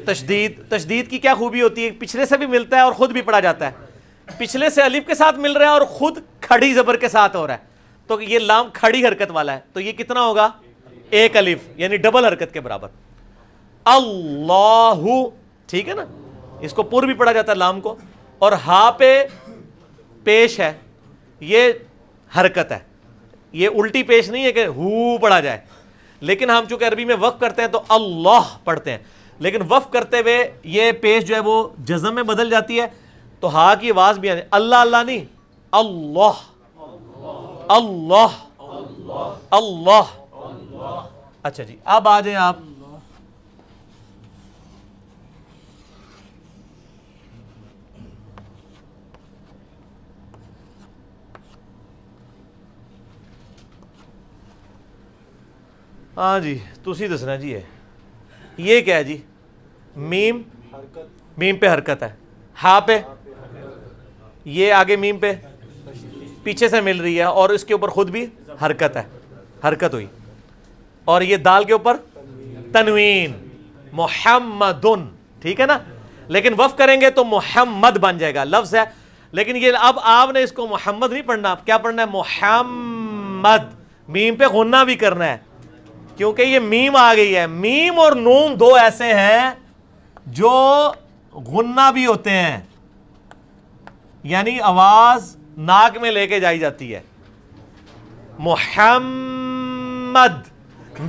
तशदीद तशदीद की क्या खूबी होती है पिछले से भी मिलता है और ख़ुद भी पढ़ा जाता है पिछले से अलिफ के साथ मिल रहा है और ख़ुद खड़ी ज़बर के साथ हो रहा है तो ये लाम खड़ी हरकत वाला है तो ये कितना होगा एक अलिफ यानी डबल हरकत के बराबर अल्लाह ठीक है ना इसको पुर भी पढ़ा जाता है लाम को और हा पे पेश है ये हरकत है ये उल्टी पेश नहीं है कि हु पढ़ा जाए लेकिन हम चूंकि अरबी में वफ करते हैं तो अल्लाह पढ़ते हैं लेकिन वफ़ करते हुए ये पेश जो है वो जज़म में बदल जाती है तो हा की आवाज़ भी आती अल्लाह अल्लाह नहीं अल्लाह अल्लाह अल्लाह अच्छा जी अब आ जाए आप हाँ जी तुम दसना जी ये ये क्या है जी मीम मीम पे हरकत है हा पे ये आगे मीम पे पीछे से मिल रही है और इसके ऊपर खुद भी हरकत है हरकत हुई और ये दाल के ऊपर तनवीन मोहम्मद ठीक है ना लेकिन वफ करेंगे तो मोहम्मद बन जाएगा लफ्ज है लेकिन ये अब आपने इसको मोहम्मद नहीं पढ़ना क्या पढ़ना है मोहम्मद मीम पे गुना भी करना है क्योंकि ये मीम आ गई है मीम और नून दो ऐसे हैं जो गुन्ना भी होते हैं यानी आवाज नाक में लेके जाई जाती है मोहम्मद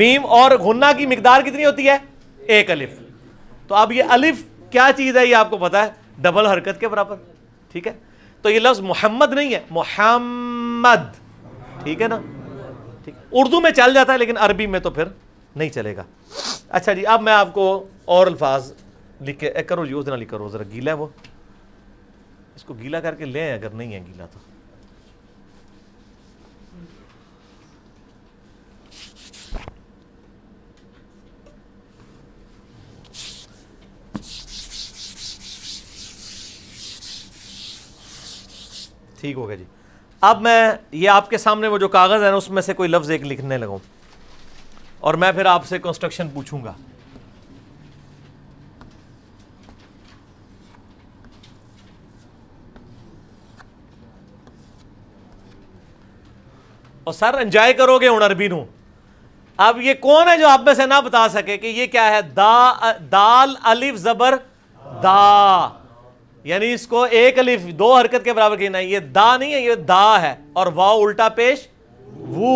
मीम और गुन्ना की मकदार कितनी होती है एक अलिफ तो अब ये अलिफ क्या चीज़ है ये आपको पता है डबल हरकत के बराबर ठीक है तो ये लफ्ज़ मोहम्मद नहीं है मोहम्मद ठीक है ना ठीक उर्दू में चल जाता है लेकिन अरबी में तो फिर नहीं चलेगा अच्छा जी अब मैं आपको और अल्फाज लिख के करो जी उस दिन लिख करो ज़रा गीला है वो इसको गीला करके लें अगर नहीं है गीला तो ठीक हो गया जी अब मैं ये आपके सामने वो जो कागज़ है ना उसमें से कोई लफ्ज़ एक लिखने लगूँ और मैं फिर आपसे कंस्ट्रक्शन पूछूंगा और सर एंजॉय करोगे हूँ अरबी नू अब ये कौन है जो आप में से ना बता सके कि ये क्या है दा दाल अलिफ जबर दा यानी इसको एक अलिफ दो हरकत के बराबर कहना है ये दा नहीं है ये दा है और वाओ उल्टा पेश वो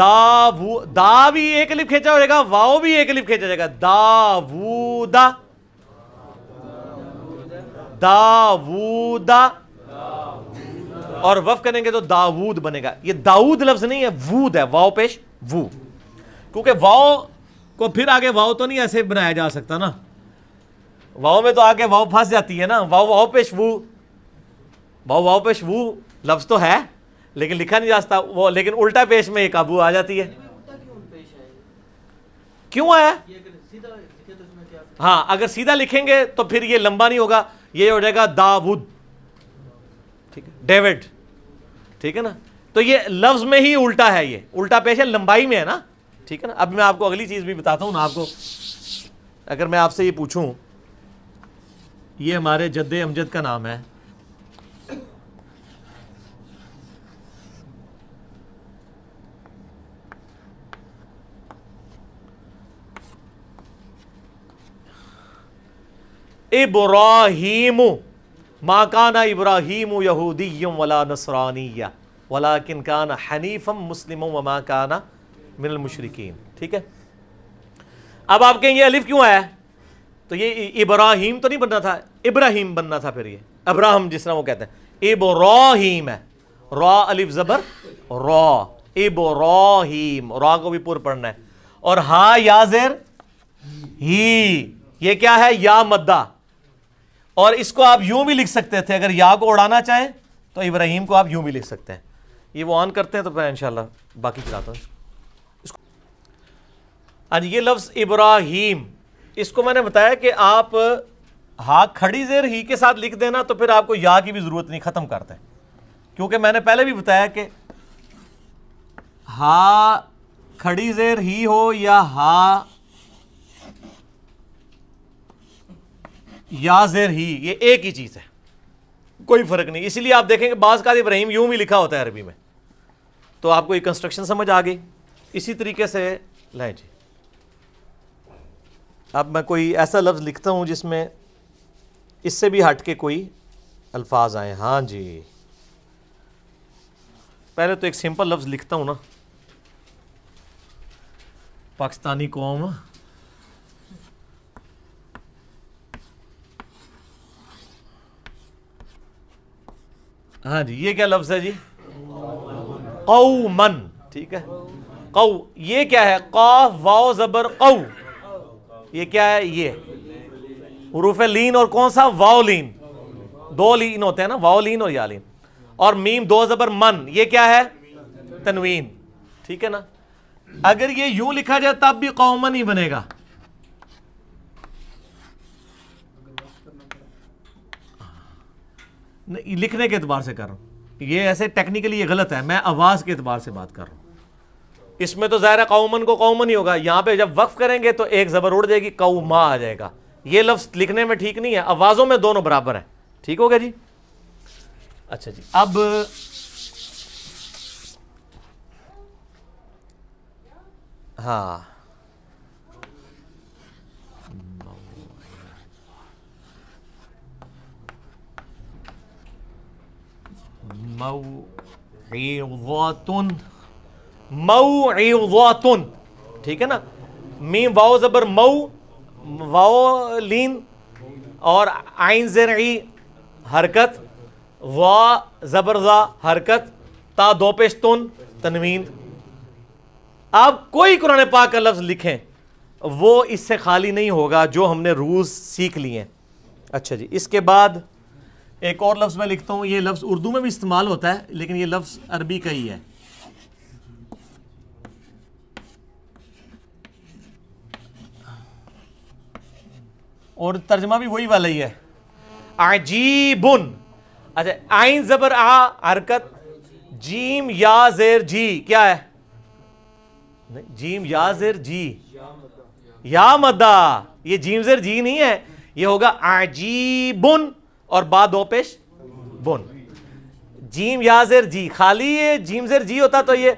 दा वो दा भी एक अलिफ खींचा जाएगा वाओ भी एक अलिफ खींचा जाएगा दा वो दा दावूदा और वफ करेंगे तो दाऊद बनेगा ये दाऊद लफ्ज नहीं है वूद है वाओ पेश वू क्योंकि वाओ को फिर आगे वाओ तो नहीं ऐसे बनाया जा सकता ना वाव में तो आके वाव फंस जाती है ना वाव वाव पेश वो वाव वाव पेश वो लफ्ज़ तो है लेकिन लिखा नहीं जाता वो लेकिन उल्टा पेश में ये काबू आ जाती है क्यों आया तो हाँ अगर सीधा लिखेंगे तो फिर ये लंबा नहीं होगा ये हो जाएगा दाऊद ठीक है डेविड ठीक है ना तो ये लफ्ज़ में ही उल्टा है ये उल्टा पेश है लंबाई में है ना ठीक है ना अब मैं आपको अगली चीज़ भी बताता हूँ ना आपको अगर मैं आपसे ये पूछूं ये हमारे जद्दे अमजद का नाम है इब्राहिम माकाना इब्राहिम यहूदीम वला नसरानिया वला किन काना हनीफम मुस्लिम व माकाना मिनलमशरकिन ठीक है अब आप कहेंगे अलिफ क्यों आया तो ये इब्राहिम तो नहीं बनना था इब्राहिम बनना था फिर ये अब्राहम जिस तरह वो कहते हैं एबो इब्राहिम है रॉ अलिफ जबर रॉ एबो इब्राहिम रॉ को भी पुर पढ़ना है और हा याजेर ही ये क्या है या मद्दा और इसको आप यूं भी लिख सकते थे अगर या को उड़ाना चाहें तो इब्राहिम को आप यूं भी लिख सकते हैं ये वो ऑन करते हैं तो फिर इंशाल्लाह बाकी चलाता हूँ इसको आज हाँ ये लफ्ज़ इब्राहिम इसको मैंने बताया कि आप हा खड़ी जेर ही के साथ लिख देना तो फिर आपको या की भी जरूरत नहीं खत्म करते क्योंकि मैंने पहले भी बताया कि हा खड़ी जेर ही हो या हा या जेर ही ये एक ही चीज है कोई फर्क नहीं इसलिए आप देखेंगे बाज का इब्राहिम यूं भी लिखा होता है अरबी में तो आपको ये कंस्ट्रक्शन समझ आ गई इसी तरीके से लें जी अब मैं कोई ऐसा लफ्ज़ लिखता हूं जिसमें इससे भी हट के कोई अल्फाज आए हाँ जी पहले तो एक सिंपल लफ्ज़ लिखता हूँ ना पाकिस्तानी कौम हाँ जी ये क्या लफ्ज़ है जी मन ठीक है कौ ये क्या है कौ वाओ जबर कौ ये क्या है ये हरूफ लीन और कौन सा वाओलिन दो लीन होते हैं ना वाओलिन और यालीन और मीम दो जबर मन ये क्या है तनवीन ठीक है ना अगर ये यूं लिखा जाए तब भी कौमन ही बनेगा लिखने के एतबार से कर रहा हूं ये ऐसे टेक्निकली यह गलत है मैं आवाज के एतबार से बात कर रहा हूं इसमें तो ज़ाहिर कौमन को कौमन ही होगा यहां पर जब वक्फ करेंगे तो एक ज़बर उड़ जाएगी कौमा आ जाएगा ये लफ्ज़ लिखने में ठीक नहीं है आवाज़ों में दोनों बराबर है ठीक हो गया जी अच्छा जी अब हाँ मऊ मऊतुन मऊतुन ठीक है ना मी वाओ जबर मऊ वाओलिन और आइन ज़रई हरकत वा ज़बरजा हरकत ता दो पेशतुन तनवीन आप कोई कुरान पाक का लफ्ज़ लिखें वो इससे खाली नहीं होगा जो हमने रूल्स सीख लिए हैं अच्छा जी इसके बाद एक और लफ्ज़ मैं लिखता हूँ ये लफ्ज़ उर्दू में भी इस्तेमाल होता है लेकिन ये लफ्ज़ अरबी का ही है और तर्जमा भी वही वाला ही है आजीबुन अच्छा आइन जबर आ हरकत जीम या जेर जी क्या है जीम या जेर जी या मदा ये जीम जेर जी नहीं है ये होगा आजीबुन और बा दो पेश बुन जीम या जेर जी खाली ये जीम जेर जी होता तो ये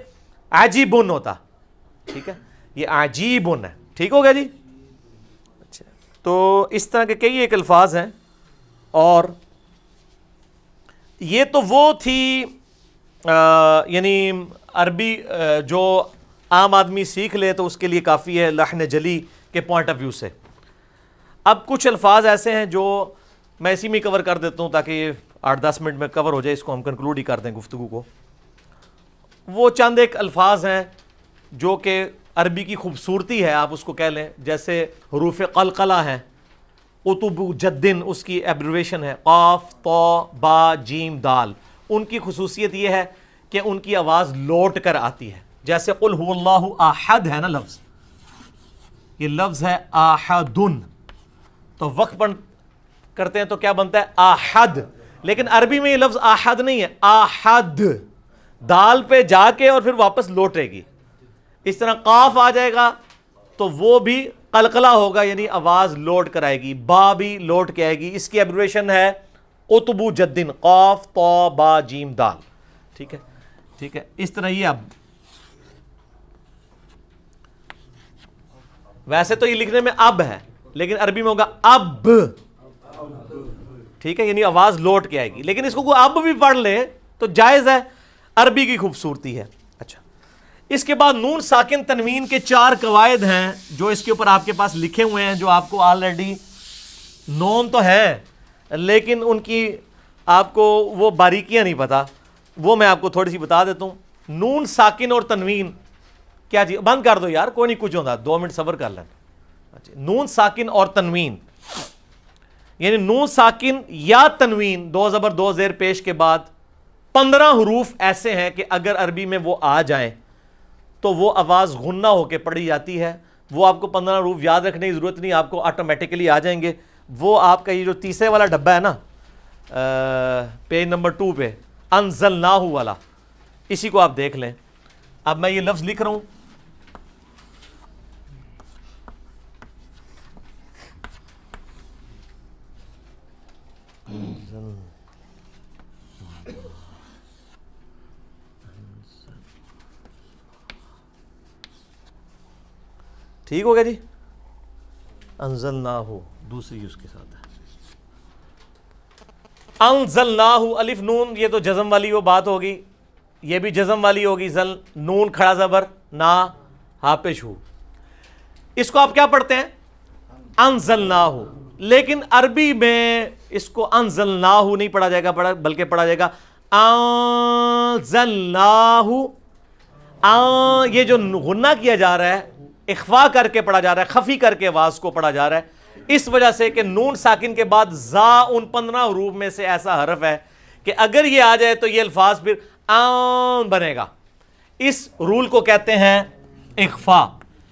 आजीबुन होता ठीक है ये आजीबुन है ठीक हो गया जी तो इस तरह के कई एक अल्फाज हैं और ये तो वो थी यानी अरबी आ, जो आम आदमी सीख ले तो उसके लिए काफ़ी है लहन जली के पॉइंट ऑफ व्यू से अब कुछ अल्फाज ऐसे हैं जो मैं इसी में कवर कर देता हूँ ताकि आठ दस मिनट में कवर हो जाए इसको हम कंक्लूड ही कर दें गुफ्तु को वो चंद एक अल्फाज हैं जो कि अरबी की खूबसूरती है आप उसको कह लें जैसे हरूफ कलकला है उतुब जद्दीन उसकी एब्रवेशन है काफ तो बा जीम दाल उनकी खसूसियत यह है कि उनकी आवाज़ लौट कर आती है जैसे कुल्लाह आहद है ना लफ्ज़ ये लफ्ज़ है आहदन तो वक्त बन करते हैं तो क्या बनता है आहद लेकिन अरबी में ये लफ्ज़ आहद नहीं है आहद दाल पे जाके और फिर वापस लौटेगी इस तरह काफ आ जाएगा तो वो भी कलकला होगा यानी आवाज़ लौट कर आएगी बा भी लौट के आएगी इसकी एब्रेशन है उतबू जद्दीन कौफ तो बा जीम दाल ठीक है ठीक है इस तरह ये अब वैसे तो ये लिखने में अब है लेकिन अरबी में होगा अब ठीक है यानी आवाज़ लौट के आएगी लेकिन इसको अब भी पढ़ ले तो जायज़ है अरबी की खूबसूरती है इसके बाद नून साकिन तनवीन के चार कवायद हैं जो इसके ऊपर आपके पास लिखे हुए हैं जो आपको ऑलरेडी नोन तो है लेकिन उनकी आपको वो बारीकियां नहीं पता वो मैं आपको थोड़ी सी बता देता हूँ नून साकिन और तनवीन क्या जी बंद कर दो यार कोई नहीं कुछ होता दो मिनट सबर कर लें अच्छा, नून साकिन और तनवीन यानी नून साकिन या तनवीन दो ज़बर दो जेर पेश के बाद पंद्रह हरूफ ऐसे हैं कि अगर अरबी में वो आ जाएं तो वो आवाज़ गुन्ना होकर पड़ी जाती है वो आपको पंद्रह रूप याद रखने की ज़रूरत नहीं आपको ऑटोमेटिकली आ जाएंगे वो आपका ये जो तीसरे वाला डब्बा है ना पेज नंबर टू पे अनजल ना हो वाला इसी को आप देख लें अब मैं ये लफ्ज़ लिख रहा हूँ Mm-hmm. ठीक हो गया जी अंजल ना हो दूसरी उसके साथ है अनजल ना हो अलिफ नून ये तो जजम वाली वो बात होगी ये भी जजम वाली होगी जल नून खड़ा जबर ना हापिश हो इसको आप क्या पढ़ते हैं अनजल ना हो लेकिन अरबी में इसको अनजल ना हो नहीं पढ़ा जाएगा पढ़ा बल्कि पढ़ा जाएगा अंजल ना हो ये जो गुन्ना किया जा रहा है इखवा करके पढ़ा जा रहा है खफी करके वाज को पढ़ा जा रहा है इस वजह से कि नून साकिन के बाद जा उन पंद्रह रूप में से ऐसा हरफ है कि अगर ये आ जाए तो ये अल्फाज फिर आन बनेगा इस रूल को कहते हैं इखफा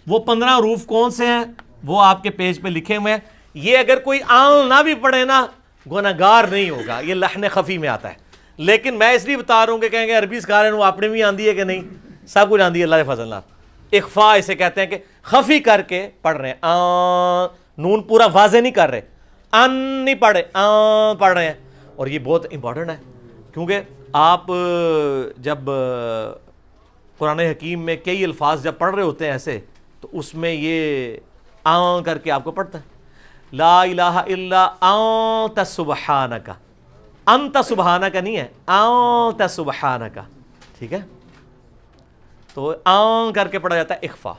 वो पंद्रह रूफ कौन से हैं वो आपके पेज पे लिखे हुए हैं ये अगर कोई आन ना भी पढ़े ना गुनागार नहीं होगा ये लहन खफी में आता है लेकिन मैं इसलिए बता रहा हूँ कि कहेंगे अरबी इस कारण वो आपने भी आंदी है कि नहीं सब कुछ आंदी है अल्लाह फजल्ला इखफा इसे कहते हैं कि खफी करके पढ़ रहे हैं आ, नून पूरा वाजे नहीं कर रहे अन नहीं पढ़ रहे आ, पढ़ रहे हैं और ये बहुत इंपॉर्टेंट है क्योंकि आप जब कुरान हकीम में कई अल्फाज जब पढ़ रहे होते हैं ऐसे तो उसमें ये आ करके आपको पढ़ता है ला इलाहा इल्ला आ सुबहाना का अंत सुबहाना का नहीं है आ सुबहाना का ठीक है तो आं करके पढ़ा जाता है इख्फा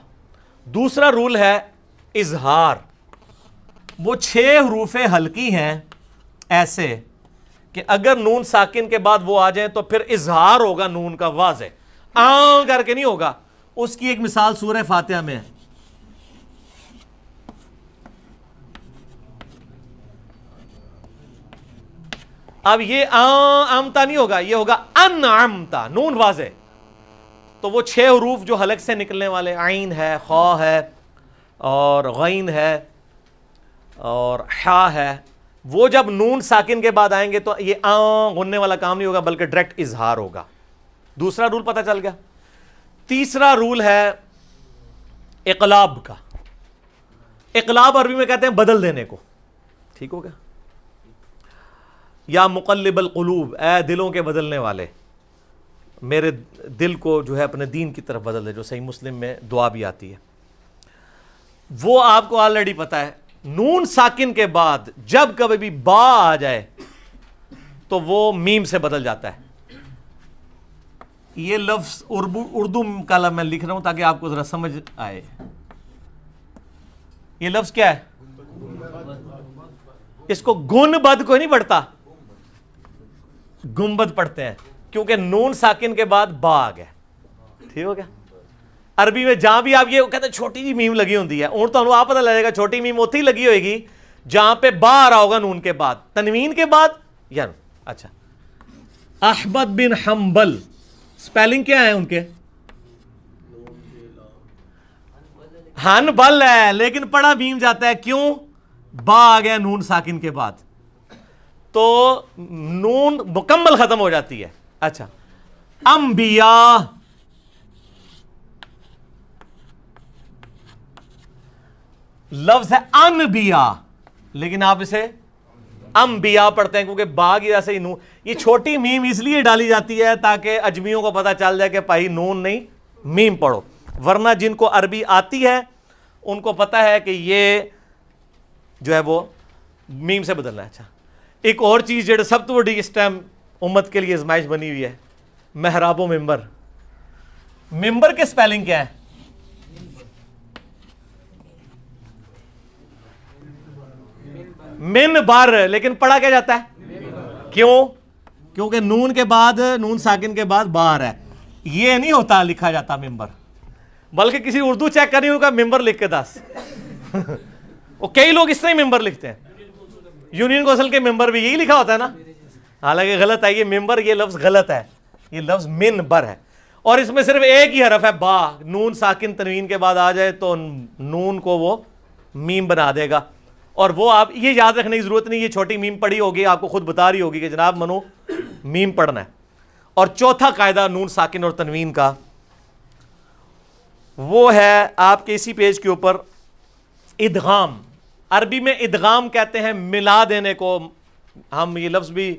दूसरा रूल है इजहार वो छह हरूफ हल्की हैं ऐसे कि अगर नून साकिन के बाद वो आ जाए तो फिर इजहार होगा नून का वाज आं करके नहीं होगा उसकी एक मिसाल सूर फातिहा में है अब ये आमता नहीं होगा ये होगा अन आमता नून वाजे तो वो छह हरूफ जो हलक से निकलने वाले आइन है खौ है और गैन है और हा है वो जब नून साकिन के बाद आएंगे तो ये आ गुनने वाला काम नहीं होगा बल्कि डायरेक्ट इजहार होगा दूसरा रूल पता चल गया तीसरा रूल है इकलाब का इकलाब अरबी में कहते हैं बदल देने को ठीक हो गया या मुकलबल कलूब ए दिलों के बदलने वाले मेरे दिल को जो है अपने दीन की तरफ बदल दे जो सही मुस्लिम में दुआ भी आती है वो आपको ऑलरेडी पता है नून साकिन के बाद जब कभी भी बा आ जाए तो वो मीम से बदल जाता है ये लफ्ज उर्दू का मैं लिख रहा हूं ताकि आपको जरा समझ आए ये लफ्ज क्या है इसको बद को नहीं पढ़ता गुंबद पढ़ते हैं क्योंकि नून साकिन के बाद बा आ गया ठीक हो गया अरबी में जहां भी आप ये कहते छोटी जी मीम लगी होती है हूँ तो आप पता लगेगा छोटी मीम उत लगी होगी जहां पे बा आ रहा होगा नून के बाद तनवीन के बाद यार अच्छा अहमद बिन हम्बल स्पेलिंग क्या है उनके हन बल है लेकिन पढ़ा भीम जाता है क्यों बा आ गया नून साकिन के बाद तो नून मुकम्मल खत्म हो जाती है अच्छा अंबिया लफ्ज है अनबिया लेकिन आप इसे अंबिया पढ़ते हैं क्योंकि बाघ या सही ही ये छोटी मीम इसलिए डाली जाती है ताकि अजमियों को पता चल जाए कि भाई नून नहीं मीम पढ़ो वरना जिनको अरबी आती है उनको पता है कि ये जो है वो मीम से बदलना है अच्छा एक और चीज़ जो सब तो बड़ी इस टाइम उम्मत के लिए आजमाइश बनी हुई है मेहराबो मेंबर मेंबर के स्पेलिंग क्या है मिन बार लेकिन पढ़ा क्या जाता है क्यों क्योंकि नून के बाद नून साकिन के बाद बार है ये नहीं होता लिखा जाता मेंबर बल्कि किसी उर्दू चेक करनी उनका मेंबर लिख के दस (laughs) वो कई लोग इसने मेंबर लिखते हैं यूनियन कौंसिल के मेंबर भी यही लिखा होता है ना हालांकि गलत है ये मेंबर ये लफ्ज़ गलत है ये लफ्ज़ मिन बर है और इसमें सिर्फ एक ही हरफ है बा नून साकिन तनवीन के बाद आ जाए तो नून को वो मीम बना देगा और वो आप ये याद रखने की ज़रूरत नहीं ये छोटी मीम पढ़ी होगी आपको खुद बता रही होगी कि जनाब मनो मीम पढ़ना है और चौथा कायदा नून साकिन और तनवीन का वो है आपके इसी पेज के ऊपर इदगाम अरबी में इदगाम कहते हैं मिला देने को हम ये लफ्ज़ भी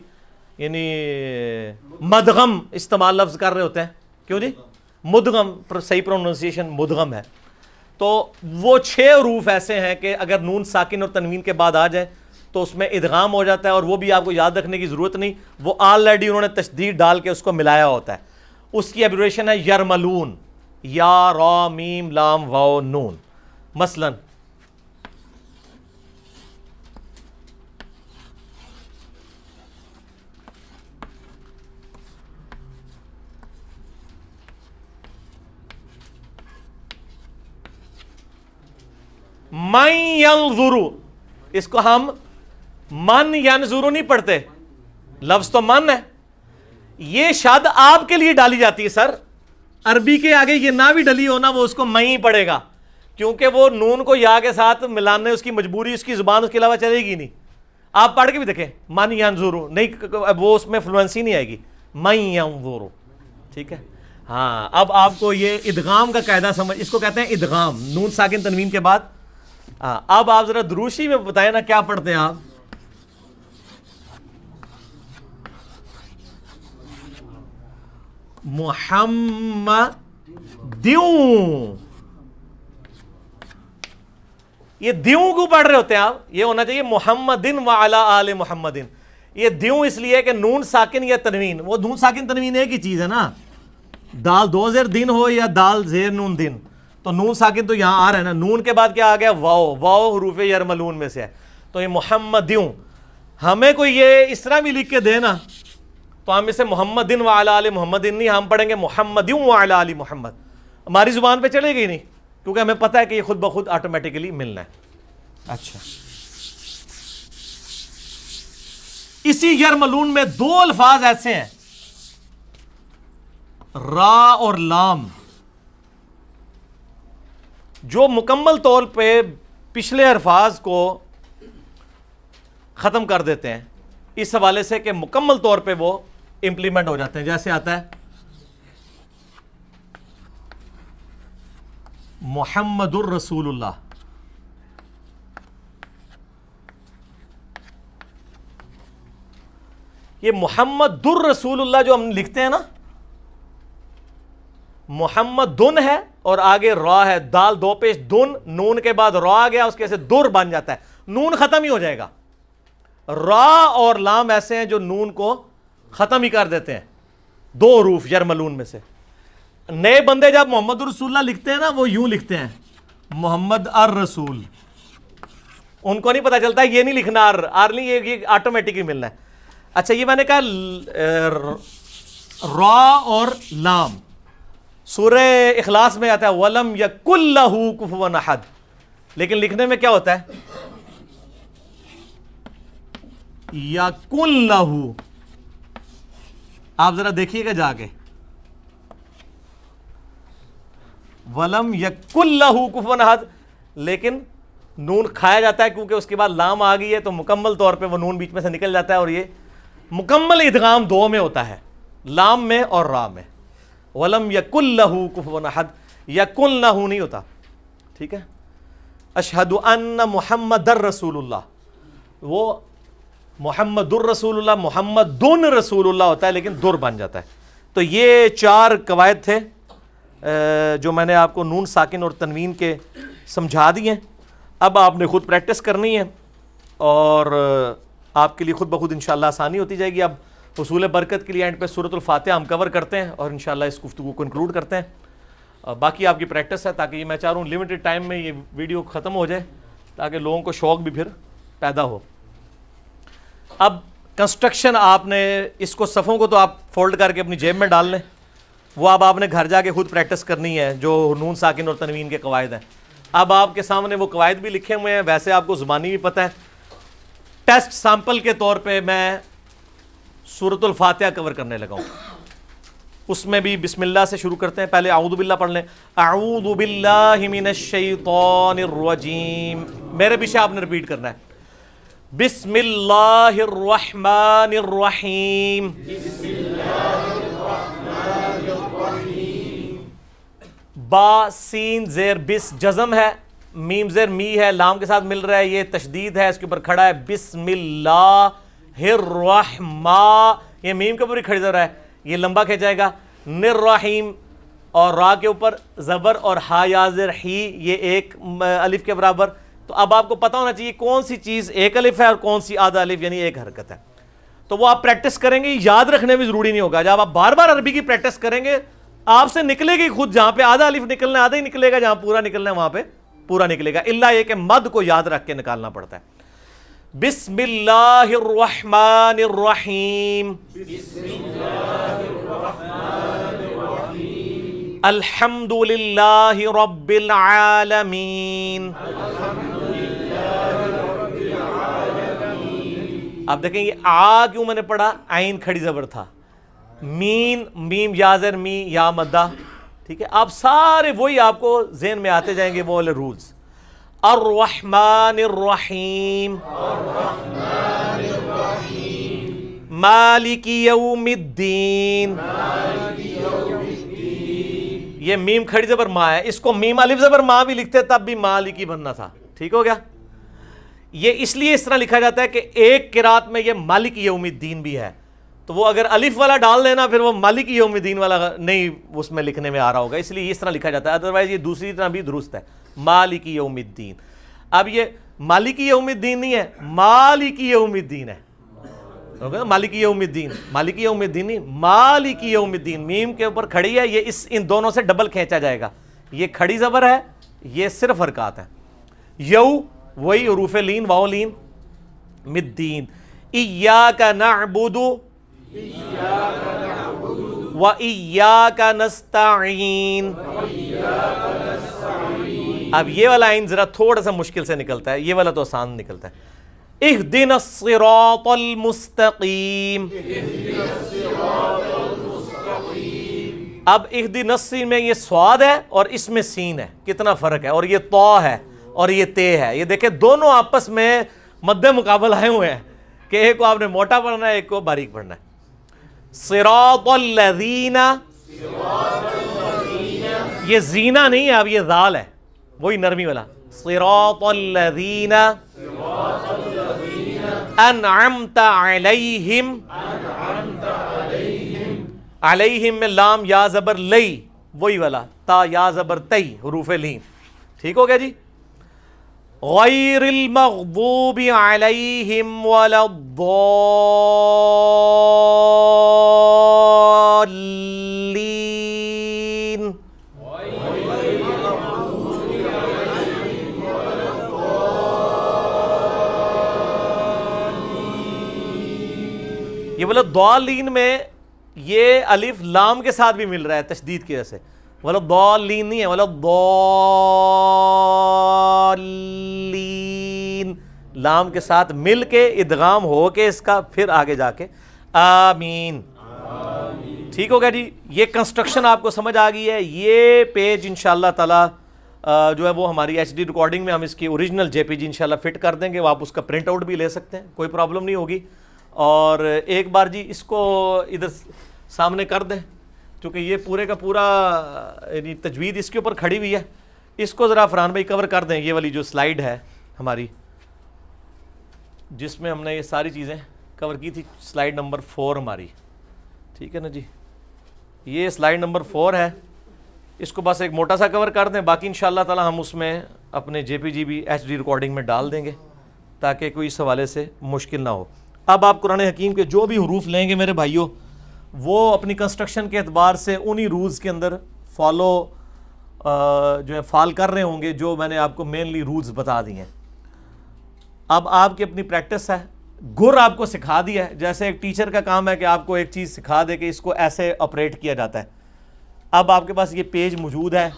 यानी मदगम इस्तेमाल लफ्ज़ कर रहे होते हैं क्यों जी मुदगम सही प्रोनाउंसिएशन मुदगम है तो वो छः रूफ ऐसे हैं कि अगर नून साकिन और तनवीन के बाद आ जाए तो उसमें इदगाम हो जाता है और वो भी आपको याद रखने की ज़रूरत नहीं वो ऑलरेडी उन्होंने तशदीद डाल के उसको मिलाया होता है उसकी एब्रेशन है यरमलून या रा मीम लाम वाओ नून मसलन मन यंजुरु इसको हम मन यान यंजुरु नहीं पढ़ते लफ्ज तो मन है ये शब्द आपके लिए डाली जाती है सर अरबी के आगे ये ना भी डली हो ना वो उसको मई ही पड़ेगा क्योंकि वो नून को या के साथ मिलाने उसकी मजबूरी उसकी जुबान उसके अलावा चलेगी नहीं आप पढ़ के भी देखें मन यान यंजुरु नहीं वो उसमें फ्लुएंसी नहीं आएगी मई यंजुरु ठीक है हाँ अब आपको ये इदगाम का कायदा समझ इसको कहते हैं इदगाम नून साकिन तनवीन के बाद हाँ अब आप जरा द्रूसी में बताए ना क्या पढ़ते हैं आप मोहम्मद ये दीव को पढ़ रहे होते हैं आप ये होना चाहिए मोहम्मदिन व अला आल मोहम्मदिन ये दीव इसलिए कि नून साकिन या तनवीन वो नून साकिन तनवीन एक ही चीज़ है ना दाल दो जेर दिन हो या दाल जेर नून दिन तो नून साकिन तो यहां आ रहा है ना नून के बाद क्या आ गया वाओ वाओ हरूफ यरमलून में से है तो ये मोहम्मदियों हमें कोई ये इस तरह भी लिख के देना तो हम इसे दिन वाला अली दिन नहीं हम पढ़ेंगे मोहम्मदियों वाला अली मोहम्मद हमारी ज़ुबान पर चलेगी नहीं क्योंकि हमें पता है कि ये खुद ब खुद ऑटोमेटिकली मिलना है अच्छा इसी यरमलून में दो अल्फाज ऐसे हैं रा और लाम जो मुकम्मल तौर पे पिछले अरफाज को ख़त्म कर देते हैं इस हवाले से कि मुकम्मल तौर पे वो इम्प्लीमेंट हो जाते हैं जैसे आता है मोहम्मदुर रसूलुल्लाह ये मोहम्मदुर रसूलुल्लाह जो हम लिखते हैं ना मोहम्मद है और आगे रॉ है दाल दो पेश दुन नून के बाद रॉ आ गया उसके ऐसे दुर बन जाता है नून खत्म ही हो जाएगा रॉ और लाम ऐसे हैं जो नून को ख़त्म ही कर देते हैं दो रूफ यरमलून में से नए बंदे जब मोहम्मद रसूल्ला लिखते हैं ना वो यूं लिखते हैं मोहम्मद अर रसूल उनको नहीं पता चलता ये नहीं लिखना अर आर नहीं ये ऑटोमेटिक ही मिलना है अच्छा ये मैंने कहा रॉ और लाम सूर्य इखलास में आता है वलम यकुल्लहू कुफवन अहद लेकिन लिखने में क्या होता है कुल्लहू आप जरा देखिएगा जाके वलम यकुल्लहू कुफवन अहद लेकिन नून खाया जाता है क्योंकि उसके बाद लाम आ गई है तो मुकम्मल तौर पे वो नून बीच में से निकल जाता है और ये मुकम्मल इदगाम दो में होता है लाम में और रा में वलम यकुल लहू कुफवन अहद यकुल लहू नहीं होता ठीक है अशहद अन मोहम्मद रसूलुल्लाह वो मोहम्मद रसूल मोहम्मद रसूल्ला होता है लेकिन दुर बन जाता है तो ये चार कवायद थे जो मैंने आपको नून साकिन और तनवीन के समझा दिए अब आपने ख़ुद प्रैक्टिस करनी है और आपके लिए ख़ुद ब खुद इन आसानी होती जाएगी अब उसूल बरकत के लिए एंड पे सूरतफातह हम कवर करते हैं और इन इस गुफ्तु को इंक्लूड करते हैं बाकी आपकी प्रैक्टिस है ताकि मैं चाह रहा हूँ लिमिटेड टाइम में ये वीडियो ख़त्म हो जाए ताकि लोगों को शौक़ भी फिर पैदा हो अब कंस्ट्रक्शन आपने इसको सफ़ों को तो आप फोल्ड करके अपनी जेब में डाल लें वो अब आपने घर जाके खुद प्रैक्टिस करनी है जो नून साकिन और तनवीन के कवायद हैं अब आपके सामने वो कवायद भी लिखे हुए हैं वैसे आपको ज़ुबानी भी पता है टेस्ट सैम्पल के तौर पे मैं सूरत फातिहा कवर करने लगा हूँ उसमें भी बिस्मिल्लाह से शुरू करते हैं पहले आऊदबिल्ला पढ़ लें आऊदबिल्लाजीम मेरे पीछे आपने रिपीट करना है बिस्मिल्लाहमानीम बासीन जेर बिस जज़म है मीम जेर मी है लाम के साथ मिल रहा है ये तशदीद है इसके ऊपर खड़ा है बिस्मिल्लाह हिर्रहमा ये मीम के ऊपर ही खड़ी है ये लंबा खे जाएगा निर्रहीम और रा के ऊपर ज़बर और हा याजर ही ये एक अलिफ के बराबर तो अब आपको पता होना चाहिए कौन सी चीज़ एक अलिफ है और कौन सी आधा अलिफ यानी एक हरकत है तो वो आप प्रैक्टिस करेंगे याद रखने भी ज़रूरी नहीं होगा जब आप बार बार अरबी की प्रैक्टिस करेंगे आपसे निकलेगी खुद जहाँ पे आधा अलिफ निकलना आधा ही निकलेगा जहाँ पूरा निकलना है वहाँ पे पूरा निकलेगा इल्ला ये कि मद को याद रख के निकालना पड़ता है बिस्मिल्लाहिर्रहमानिर्रहीम अल्हम्दुलिल्लाहि रब्बिल आलमीन आप देखें ये आ क्यों मैंने पढ़ा आइन खड़ी जबर था मीन मीम याजर मी या मद्दा ठीक है आप सारे वही आपको जेन में आते जाएंगे वो वाले रूल्स अर्रहमानिर्रहीम मालिकी यौमिद्दीन ये मीम खड़ी जबर माँ है इसको मीम अलिफ जबर माँ भी लिखते तब भी मालिकी बनना था ठीक हो गया ये इसलिए इस तरह लिखा जाता है कि एक किरात में ये मालिक यौमिद्दीन भी है तो वो अगर अलिफ वाला डाल देना फिर वो मालिक योमद्दीन वाला नहीं उसमें लिखने में आ रहा होगा इसलिए इस तरह लिखा जाता है अदरवाइज ये दूसरी तरह भी दुरुस्त है मालिक योमद्दीन अब ये मालिक योमद्दीन नहीं है मालिक योमद्दीन है मालिक योमद्दीन मालिक योमद्दीन नहीं मालिक योमद्दीन मीम के ऊपर खड़ी है ये इस इन दोनों से डबल खींचा जाएगा ये खड़ी ज़बर है ये सिर्फ हरकत है यऊ वही रूफ लीन वाओ लीन मिद्दीन इया का नाबुदू व का नस्ताइन अब ये वाला आइन ज़रा थोड़ा सा मुश्किल से निकलता है ये वाला तो आसान निकलता है इह दिन मुस्तकीम अब इह दिन में ये स्वाद है और इसमें सीन है कितना फ़र्क है और ये तो है और ये ते है ये देखे दोनों आपस में मद्दे मुकाबला आए हुए हैं कि एक को आपने मोटा पढ़ना है एक को बारीक पढ़ना है सिरातल्लजीना ये जीना नहीं है अब ये दाल है वही नरमी वाला सिरातल्लजीना अनअमता अलैहिम अलैहिम में लाम या ज़बर लई वही वाला ता या ज़बर तई हरूफ लीम ठीक हो गया जी عليهم ولا वाला वलदौलिन मतलब में ये अलिफ लाम के साथ भी मिल रहा है तशदीद की वजह से वलदौलिन मतलब नहीं है वलदौलिन मतलब लाम के साथ मिल के इदगाम हो के इसका फिर आगे जाके आमीन ठीक हो गया जी ये कंस्ट्रक्शन आपको समझ आ गई है ये पेज इन ताला जो है वो हमारी एच रिकॉर्डिंग में हम इसकी ओरिजिनल जेपीजी इनशाला फिट कर देंगे वो आप उसका प्रिंट आउट भी ले सकते हैं कोई प्रॉब्लम नहीं होगी और एक बार जी इसको इधर सामने कर दें चूँकि ये पूरे का पूरा यानी तजवीज़ इसके ऊपर खड़ी हुई है इसको ज़रा फरहान भाई कवर कर दें ये वाली जो स्लाइड है हमारी जिसमें हमने ये सारी चीज़ें कवर की थी स्लाइड नंबर फोर हमारी ठीक है ना जी ये स्लाइड नंबर फोर है इसको बस एक मोटा सा कवर कर दें बाकी इन ताला हम उसमें अपने J P G B H D recording में डाल देंगे ताकि कोई इस हवाले से मुश्किल ना हो अब आप कुरान हकीम के जो भी हरूफ लेंगे मेरे भाइयों वो अपनी कंस्ट्रक्शन के अतबार से उन्हीं रूल्स के अंदर फॉलो जो है फॉल कर रहे होंगे जो मैंने आपको मेनली रूल्स बता दिए हैं अब आपकी अपनी प्रैक्टिस है गुर आपको सिखा दिया है जैसे एक टीचर का काम है कि आपको एक चीज़ सिखा दे कि इसको ऐसे ऑपरेट किया जाता है अब आपके पास ये पेज मौजूद है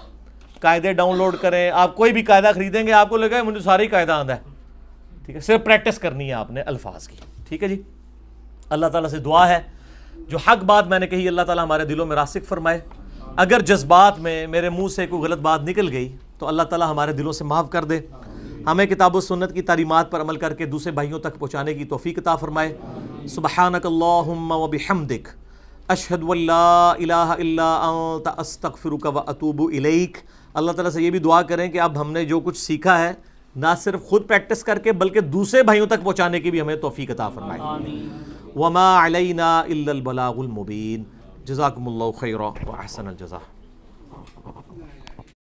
कायदे डाउनलोड करें आप कोई भी कायदा ख़रीदेंगे आपको लगेगा मुझे सारी कायदा आंदा है ठीक है सिर्फ प्रैक्टिस करनी है आपने अल्फाज की ठीक है जी अल्लाह ताला से दुआ है जो हक बात मैंने कही अल्लाह ताला हमारे दिलों में रासिक फरमाए अगर जज्बात में मेरे मुंह से कोई गलत बात निकल गई तो अल्लाह ताला हमारे दिलों से माफ़ कर दे हमें किताब सुन्नत की तालीमत पर अमल करके दूसरे भाइयों तक पहुँचाने की तोफ़ी कता फ़रमाए सुबहानकल्लम वबिहमदिक अशहद अस्तफ़िर व अतूब इलेक अल्लाह ताला से ये भी दुआ करें कि अब हमने जो कुछ सीखा है ना सिर्फ खुद प्रैक्टिस करके बल्कि दूसरे भाइयों तक पहुँचाने की भी हमें तोफ़ी कता फरमाए वमा अलैना इल्लल बलागुल मुबीन जजाकमुल्लाह खैरा व अहसन जजा